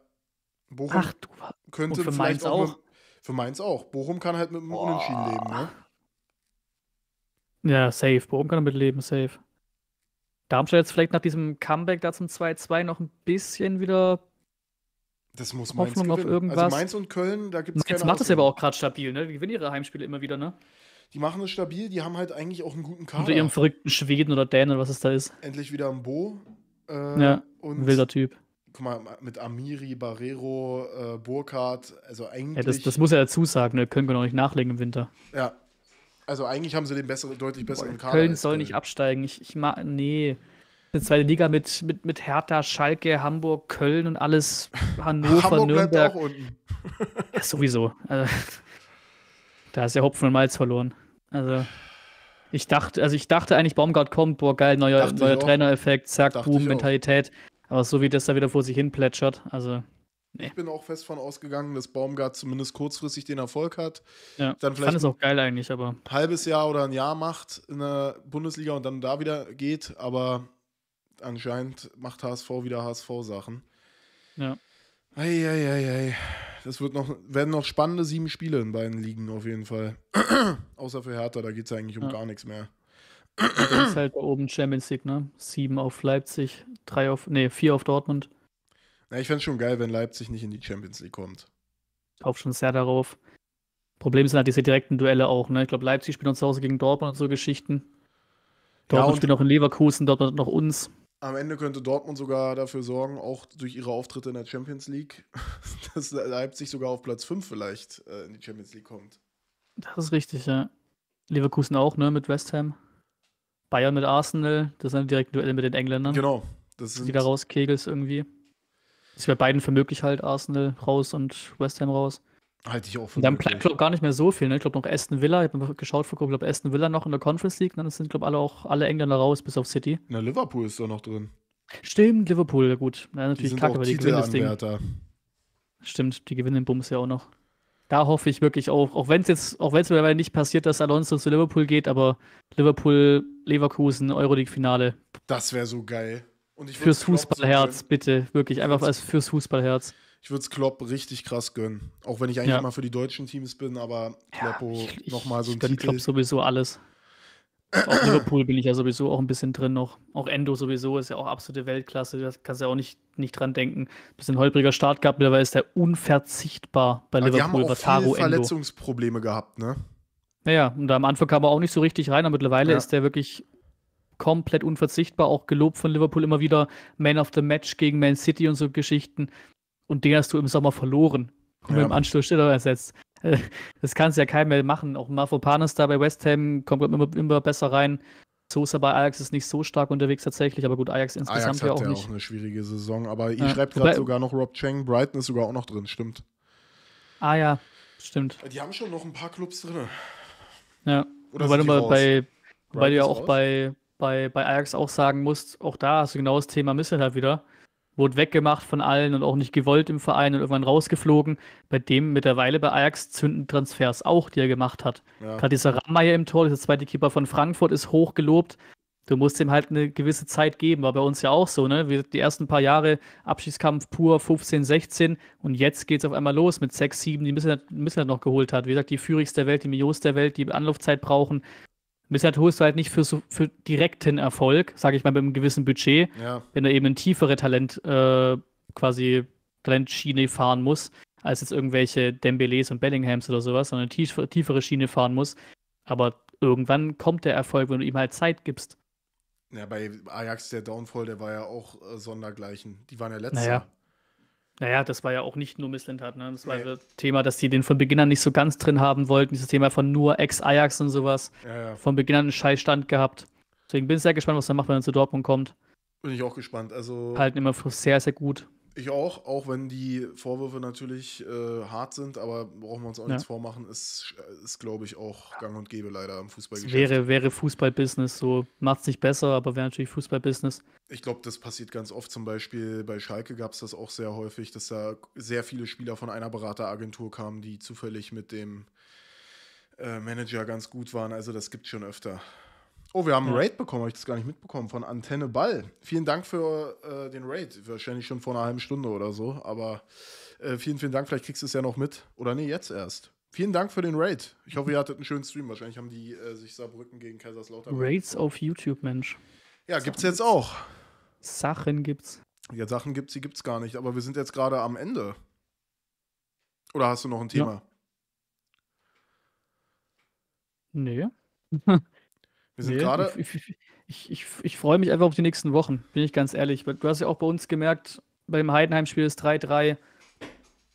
Bochum Ach, du, könnte und für Mainz auch. Mit, für Mainz auch. Bochum kann halt mit einem Boah. Unentschieden leben, ne? Ja, safe. Bochum kann damit leben, safe. Darmstadt jetzt vielleicht nach diesem Comeback da zum 2-2 noch ein bisschen wieder das muss Mainz Hoffnung gewinnen. auf also irgendwas. Also Mainz und Köln, da gibt es Mainz macht Ausgaben. das aber auch gerade stabil, ne? Die gewinnen ihre Heimspiele immer wieder, ne? Die machen es stabil, die haben halt eigentlich auch einen guten Kader. Unter ihrem verrückten Schweden oder Dänen was es da ist. Endlich wieder ein Bo. Äh, ja, ein wilder Typ. Guck mal, mit Amiri, Barrero, äh, Burkhardt, also eigentlich. Ja, das, das, muss er dazu sagen, ne? können wir noch nicht nachlegen im Winter. Ja. Also eigentlich haben sie den besseren, deutlich besseren Boah, Kader. Köln soll Köln. nicht absteigen. Ich, ich mag. Nee eine zweite Liga mit, mit, mit Hertha, Schalke, Hamburg, Köln und alles. Hannover, Hamburg Nürnberg. Bleibt auch unten. ja, sowieso. Also, da ist ja Hopfen und Malz verloren. Also. Ich dachte, also ich dachte eigentlich, Baumgart kommt, boah, geil, neuer, dachte neuer Trainereffekt, zack, dachte Boom, Mentalität. Aber so wie das da wieder vor sich hin plätschert, also. Nee. Ich bin auch fest von ausgegangen, dass Baumgart zumindest kurzfristig den Erfolg hat. Ja, dann vielleicht fand es auch geil eigentlich, aber. Ein halbes Jahr oder ein Jahr macht in der Bundesliga und dann da wieder geht, aber anscheinend macht HSV wieder HSV-Sachen. Ja. Eieiei. Das wird noch, werden noch spannende sieben Spiele in beiden Ligen auf jeden Fall. Außer für Hertha, da geht es ja eigentlich um ja. gar nichts mehr. das ist halt da oben Champions League, ne? Sieben auf Leipzig, drei auf, nee, vier auf Dortmund. Na, ich fände schon geil, wenn Leipzig nicht in die Champions League kommt. Ich hoffe schon sehr darauf. Problem sind halt diese direkten Duelle auch, ne? Ich glaube, Leipzig spielt noch zu Hause gegen Dortmund und so Geschichten. Dortmund ja, spielt noch in Leverkusen, Dortmund noch uns am Ende könnte Dortmund sogar dafür sorgen, auch durch ihre Auftritte in der Champions League, dass Leipzig sogar auf Platz 5 vielleicht äh, in die Champions League kommt. Das ist richtig, ja. Leverkusen auch, ne, mit West Ham. Bayern mit Arsenal, das sind direkt Duelle mit den Engländern. Genau. Das sind die da rauskegelst irgendwie. Ist bei beiden für möglich halt, Arsenal raus und West Ham raus. Halte ich auch von. Dann bleibt, glaube gar nicht mehr so viel. Ne? Ich glaube noch Aston Villa. Ich habe geschaut vor kurzem, glaube Aston Villa noch in der Conference League. Ne? Das sind, glaube alle auch alle Engländer raus, bis auf City. Na, Liverpool ist doch noch drin. Stimmt, Liverpool, ja gut. Ja, natürlich die sind kacke, weil die gewinnen das Ding. Stimmt, die gewinnen den Bums ja auch noch. Da hoffe ich wirklich auch, auch wenn es jetzt, auch wenn es mittlerweile nicht passiert, dass Alonso zu Liverpool geht, aber Liverpool, Leverkusen, Euroleague-Finale. Das wäre so geil. fürs Fußballherz, bitte, wirklich, einfach als fürs Fußballherz ich würde es Klopp richtig krass gönnen. Auch wenn ich eigentlich ja. immer für die deutschen Teams bin, aber Kloppo ja, nochmal so ein Titel. Klopp sowieso alles. Auch Liverpool bin ich ja sowieso auch ein bisschen drin noch. Auch Endo sowieso ist ja auch absolute Weltklasse. Da kannst du ja auch nicht, nicht dran denken. Bisschen holpriger Start gehabt, mittlerweile ist der unverzichtbar bei aber Liverpool. Die haben auch Vataro, viele Verletzungsprobleme Endo. gehabt, ne? Naja, und am Anfang kam er auch nicht so richtig rein, aber mittlerweile ja. ist der wirklich komplett unverzichtbar, auch gelobt von Liverpool immer wieder. Man of the Match gegen Man City und so Geschichten und den hast du im Sommer verloren und ja. mit dem Anschluss Stiller ersetzt. Das kannst du ja kein mehr machen. Auch Mafropanis da bei West Ham kommt immer, immer besser rein. Sosa bei Ajax ist nicht so stark unterwegs tatsächlich, aber gut, Ajax insgesamt Ajax hat ja auch ja nicht. auch eine schwierige Saison, aber ihr ja. schreibt gerade sogar noch Rob Chang, Brighton ist sogar auch noch drin, stimmt. Ah ja, stimmt. Die haben schon noch ein paar Clubs drin. Ja. Oder wobei, du, mal bei, weil du ja auch bei, bei, bei Ajax auch sagen musst, auch da hast du genau das Thema Missile halt wieder wurde weggemacht von allen und auch nicht gewollt im Verein und irgendwann rausgeflogen. Bei dem mittlerweile bei Ajax zünden Transfers auch, die er gemacht hat. Ja. Gerade dieser Rammeier im Tor, dieser zweite Keeper von Frankfurt, ist hoch gelobt. Du musst ihm halt eine gewisse Zeit geben, war bei uns ja auch so, ne? Wir, die ersten paar Jahre Abschiedskampf pur, 15, 16 und jetzt geht es auf einmal los mit 6, 7, die Misseln noch geholt hat. Wie gesagt, die Führigste der Welt, die Millions der Welt, die Anlaufzeit brauchen bisher holst du halt nicht für, so, für direkten Erfolg, sage ich mal, mit einem gewissen Budget, ja. wenn du eben ein tiefere Talent äh, quasi Talentschiene fahren muss, als jetzt irgendwelche Dembélés und Bellinghams oder sowas, sondern eine tiefere Schiene fahren muss. Aber irgendwann kommt der Erfolg, wenn du ihm halt Zeit gibst. Ja, bei Ajax der Downfall, der war ja auch äh, sondergleichen. Die waren ja letzter. Naja. Naja, das war ja auch nicht nur Misslintat, ne? Das war nee. das Thema, dass die den von Beginn an nicht so ganz drin haben wollten. Dieses Thema von nur Ex-Ajax und sowas. Ja, ja. Von Beginn an einen Scheißstand gehabt. Deswegen bin ich sehr gespannt, was er macht, wenn er zu Dortmund kommt. Bin ich auch gespannt. Also. Halten immer für sehr, sehr gut. Ich auch, auch wenn die Vorwürfe natürlich äh, hart sind, aber brauchen wir uns auch ja. nichts vormachen, ist, äh, ist glaube ich, auch gang und gäbe leider im Fußballgeschäft. Wäre, wäre Fußballbusiness so, macht es nicht besser, aber wäre natürlich Fußballbusiness. Ich glaube, das passiert ganz oft. Zum Beispiel bei Schalke gab es das auch sehr häufig, dass da sehr viele Spieler von einer Berateragentur kamen, die zufällig mit dem äh, Manager ganz gut waren. Also, das gibt es schon öfter. Oh, wir haben einen Raid bekommen, habe ich das gar nicht mitbekommen, von Antenne Ball. Vielen Dank für äh, den Raid. Wahrscheinlich schon vor einer halben Stunde oder so, aber äh, vielen, vielen Dank. Vielleicht kriegst du es ja noch mit. Oder nee, jetzt erst. Vielen Dank für den Raid. Ich hoffe, ihr hattet einen schönen Stream. Wahrscheinlich haben die äh, sich Saarbrücken gegen Kaiserslautern. Raids auf YouTube, Mensch. Ja, gibt's jetzt auch. Sachen gibt's. Ja, Sachen gibt's, die gibt's gar nicht, aber wir sind jetzt gerade am Ende. Oder hast du noch ein Thema? Ja. Nee. Wir sind nee, gerade. Ich, ich, ich, ich freue mich einfach auf die nächsten Wochen, bin ich ganz ehrlich. Du hast ja auch bei uns gemerkt, beim Heidenheim-Spiel ist 3-3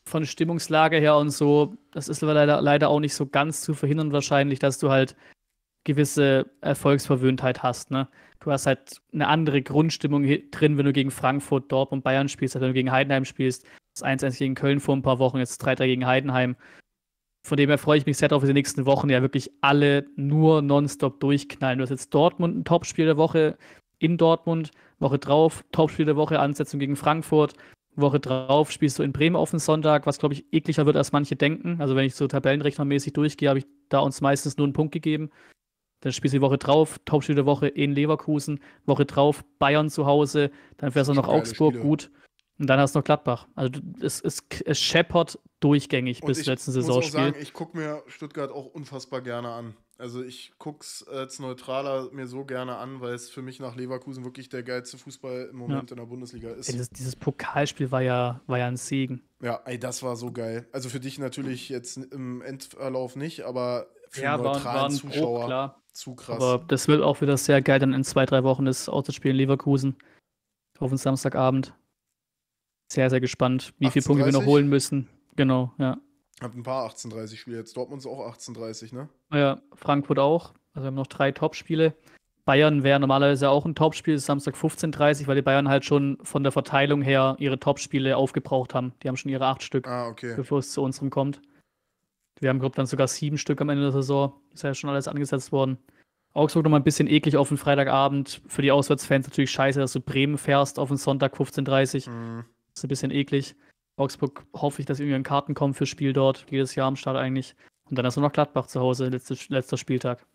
von Stimmungslage her und so, das ist leider, leider auch nicht so ganz zu verhindern, wahrscheinlich, dass du halt gewisse Erfolgsverwöhntheit hast. Ne? Du hast halt eine andere Grundstimmung drin, wenn du gegen Frankfurt, Dortmund, Bayern spielst, als wenn du gegen Heidenheim spielst. Das 1-1 gegen Köln vor ein paar Wochen, jetzt 3-3 gegen Heidenheim. Von dem her freue ich mich sehr darauf, dass die nächsten Wochen ja wirklich alle nur nonstop durchknallen. Du hast jetzt Dortmund ein Topspiel der Woche in Dortmund, Woche drauf, Topspiel der Woche, Ansetzung gegen Frankfurt, Woche drauf spielst du in Bremen auf den Sonntag, was glaube ich ekliger wird, als manche denken. Also wenn ich so tabellenrechnermäßig durchgehe, habe ich da uns meistens nur einen Punkt gegeben. Dann spielst du die Woche drauf, Topspiel der Woche in Leverkusen, Woche drauf Bayern zu Hause, dann fährst du noch Augsburg Spiele. gut. Und dann hast du noch Gladbach. Also es, es, es scheppert durchgängig und bis zur letzten Ich Muss auch sagen, ich gucke mir Stuttgart auch unfassbar gerne an. Also ich gucke es als Neutraler mir so gerne an, weil es für mich nach Leverkusen wirklich der geilste Fußball im Moment ja. in der Bundesliga ist. Ey, das, dieses Pokalspiel war ja, war ja ein Segen. Ja, ey, das war so geil. Also für dich natürlich jetzt im Endverlauf nicht, aber für ja, neutralen war, war ein Zuschauer Pro, klar. zu krass. Aber das wird auch wieder sehr geil dann in zwei, drei Wochen das Auswärtsspiel in Leverkusen auf den Samstagabend sehr, sehr gespannt, wie viele Punkte wir noch holen müssen. Genau, ja. Hat ein paar 18:30 Spiele jetzt. Dortmund ist auch 18:30, ne? Ja, Frankfurt auch. Also wir haben noch drei Topspiele. Bayern wäre normalerweise auch ein Topspiel, ist Samstag 15:30, weil die Bayern halt schon von der Verteilung her ihre Topspiele aufgebraucht haben. Die haben schon ihre acht Stück, ah, okay. bevor es zu unserem kommt. Wir haben, glaube ich, dann sogar sieben Stück am Ende der Saison. Ist ja schon alles angesetzt worden. Augsburg nochmal ein bisschen eklig auf den Freitagabend. Für die Auswärtsfans natürlich scheiße, dass du Bremen fährst auf den Sonntag 15:30. Mhm. Ist ein bisschen eklig. Augsburg hoffe ich, dass irgendwie an Karten kommen fürs Spiel dort. Jedes Jahr am Start eigentlich. Und dann hast du noch Gladbach zu Hause, letzte, letzter Spieltag.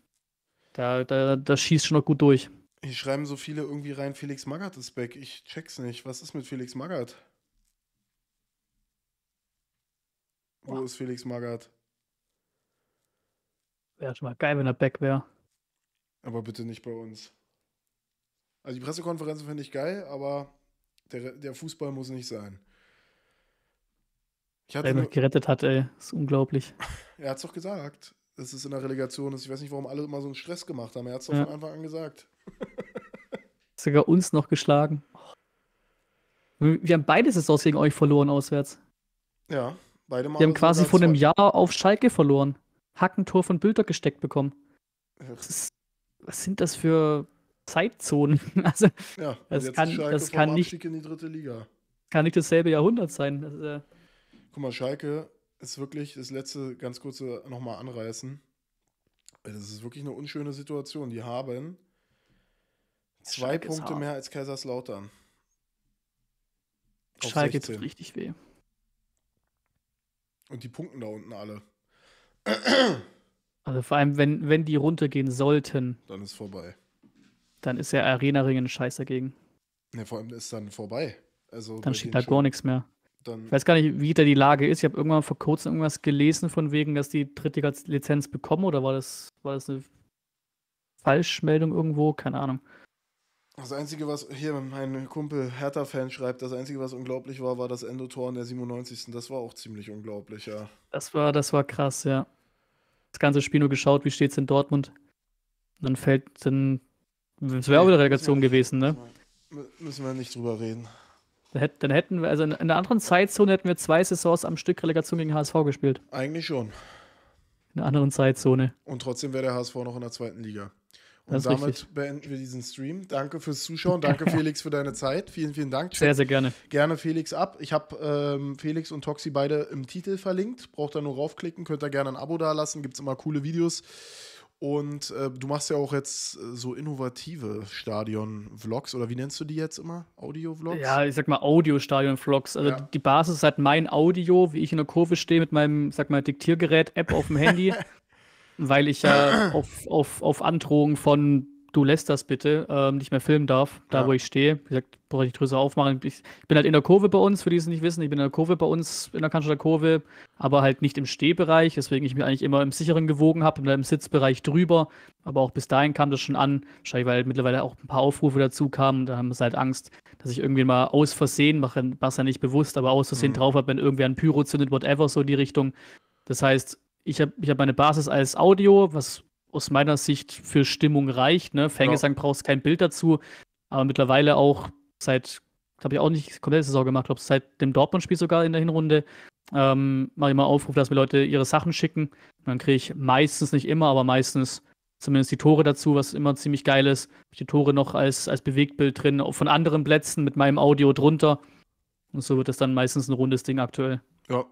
Da, da, da schießt schon noch gut durch. Hier schreiben so viele irgendwie rein, Felix Magath ist back. Ich check's nicht. Was ist mit Felix Magath? Wo Boah. ist Felix Magath? Wäre schon mal geil, wenn er back wäre. Aber bitte nicht bei uns. Also die Pressekonferenzen finde ich geil, aber der, der Fußball muss nicht sein. Ich hatte, Wer mich gerettet hat, ey, ist unglaublich. er hat es doch gesagt, dass ist in der Relegation Ich weiß nicht, warum alle immer so einen Stress gemacht haben. Er hat es doch ja. von Anfang an gesagt. Sogar uns noch geschlagen. Wir haben beide Saisons gegen euch verloren auswärts. Ja, beide Mal. Wir haben quasi vor einem Jahr auf Schalke verloren. Hackentor von Bülter gesteckt bekommen. Ist, was sind das für Zeitzonen. Also, ja, das kann, Schalke das kann nicht. in die dritte Liga. Kann nicht dasselbe Jahrhundert sein. Das, äh Guck mal, Schalke ist wirklich das letzte ganz kurze nochmal anreißen. Äh, das ist wirklich eine unschöne Situation. Die haben zwei Schalke Punkte mehr als Kaiserslautern. Auf Schalke tut richtig weh. Und die punkten da unten alle. Also vor allem, wenn, wenn die runtergehen sollten. Dann ist vorbei dann ist der Arena-Ring ein Scheiß dagegen. Ja, vor allem ist dann vorbei. Also dann steht da gar nichts mehr. ich weiß gar nicht, wie da die Lage ist. Ich habe irgendwann vor kurzem irgendwas gelesen, von wegen, dass die Drittliga-Lizenz bekommen oder war das, war das eine Falschmeldung irgendwo? Keine Ahnung. Das Einzige, was hier mein Kumpel Hertha-Fan schreibt, das Einzige, was unglaublich war, war das Endotor in der 97. Das war auch ziemlich unglaublich, ja. Das war, das war krass, ja. Das ganze Spiel nur geschaut, wie steht es in Dortmund. Und dann fällt, dann das wäre auch wieder Relegation gewesen, ne? Müssen wir nicht drüber reden. Dann hätten wir, also in einer anderen Zeitzone hätten wir zwei Saisons am Stück Relegation gegen HSV gespielt. Eigentlich schon. In einer anderen Zeitzone. Und trotzdem wäre der HSV noch in der zweiten Liga. Und damit richtig. beenden wir diesen Stream. Danke fürs Zuschauen. Danke, Felix, für deine Zeit. Vielen, vielen Dank. sehr, sehr gerne. Gerne Felix ab. Ich habe ähm, Felix und Toxi beide im Titel verlinkt. Braucht da nur raufklicken. Könnt ihr gerne ein Abo dalassen. Gibt es immer coole Videos. Und äh, du machst ja auch jetzt äh, so innovative Stadion-Vlogs oder wie nennst du die jetzt immer? Audio-Vlogs? Ja, ich sag mal Audio-Stadion-Vlogs. Also ja. die Basis ist halt mein Audio, wie ich in der Kurve stehe mit meinem, sag mal, Diktiergerät-App auf dem Handy, weil ich ja auf, auf, auf Androhung von du lässt das bitte, ähm, nicht mehr filmen darf, da ja. wo ich stehe. Wie gesagt, brauche ich die Drüse aufmachen. Ich bin halt in der Kurve bei uns, für die es nicht wissen. Ich bin in der Kurve bei uns, in der Cannstatter Kurve, aber halt nicht im Stehbereich, deswegen ich mich eigentlich immer im sicheren gewogen habe, im Sitzbereich drüber. Aber auch bis dahin kam das schon an, wahrscheinlich weil halt mittlerweile auch ein paar Aufrufe dazu kamen. Da haben sie halt Angst, dass ich irgendwie mal aus Versehen, mache was ja nicht bewusst, aber aus Versehen mhm. drauf habe, wenn irgendwer ein Pyro zündet, whatever, so in die Richtung. Das heißt, ich habe ich hab meine Basis als Audio, was aus meiner Sicht für Stimmung reicht. Ne? Fangesang ja. brauchst kein Bild dazu, aber mittlerweile auch seit, habe ich auch nicht komplette Saison gemacht, glaube seit dem Dortmund-Spiel sogar in der Hinrunde, ähm, mache ich mal Aufruf, dass mir Leute ihre Sachen schicken. dann kriege ich meistens, nicht immer, aber meistens zumindest die Tore dazu, was immer ziemlich geil ist. die Tore noch als, als Bewegtbild drin, von anderen Plätzen mit meinem Audio drunter. Und so wird das dann meistens ein rundes Ding aktuell. Ja.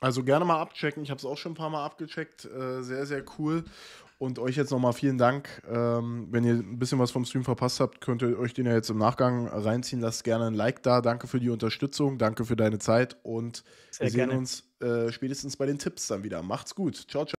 Also gerne mal abchecken. Ich habe es auch schon ein paar Mal abgecheckt. Äh, sehr, sehr cool. Und euch jetzt nochmal vielen Dank. Ähm, wenn ihr ein bisschen was vom Stream verpasst habt, könnt ihr euch den ja jetzt im Nachgang reinziehen. Lasst gerne ein Like da. Danke für die Unterstützung. Danke für deine Zeit. Und Sehr wir sehen gerne. uns äh, spätestens bei den Tipps dann wieder. Macht's gut. Ciao, ciao.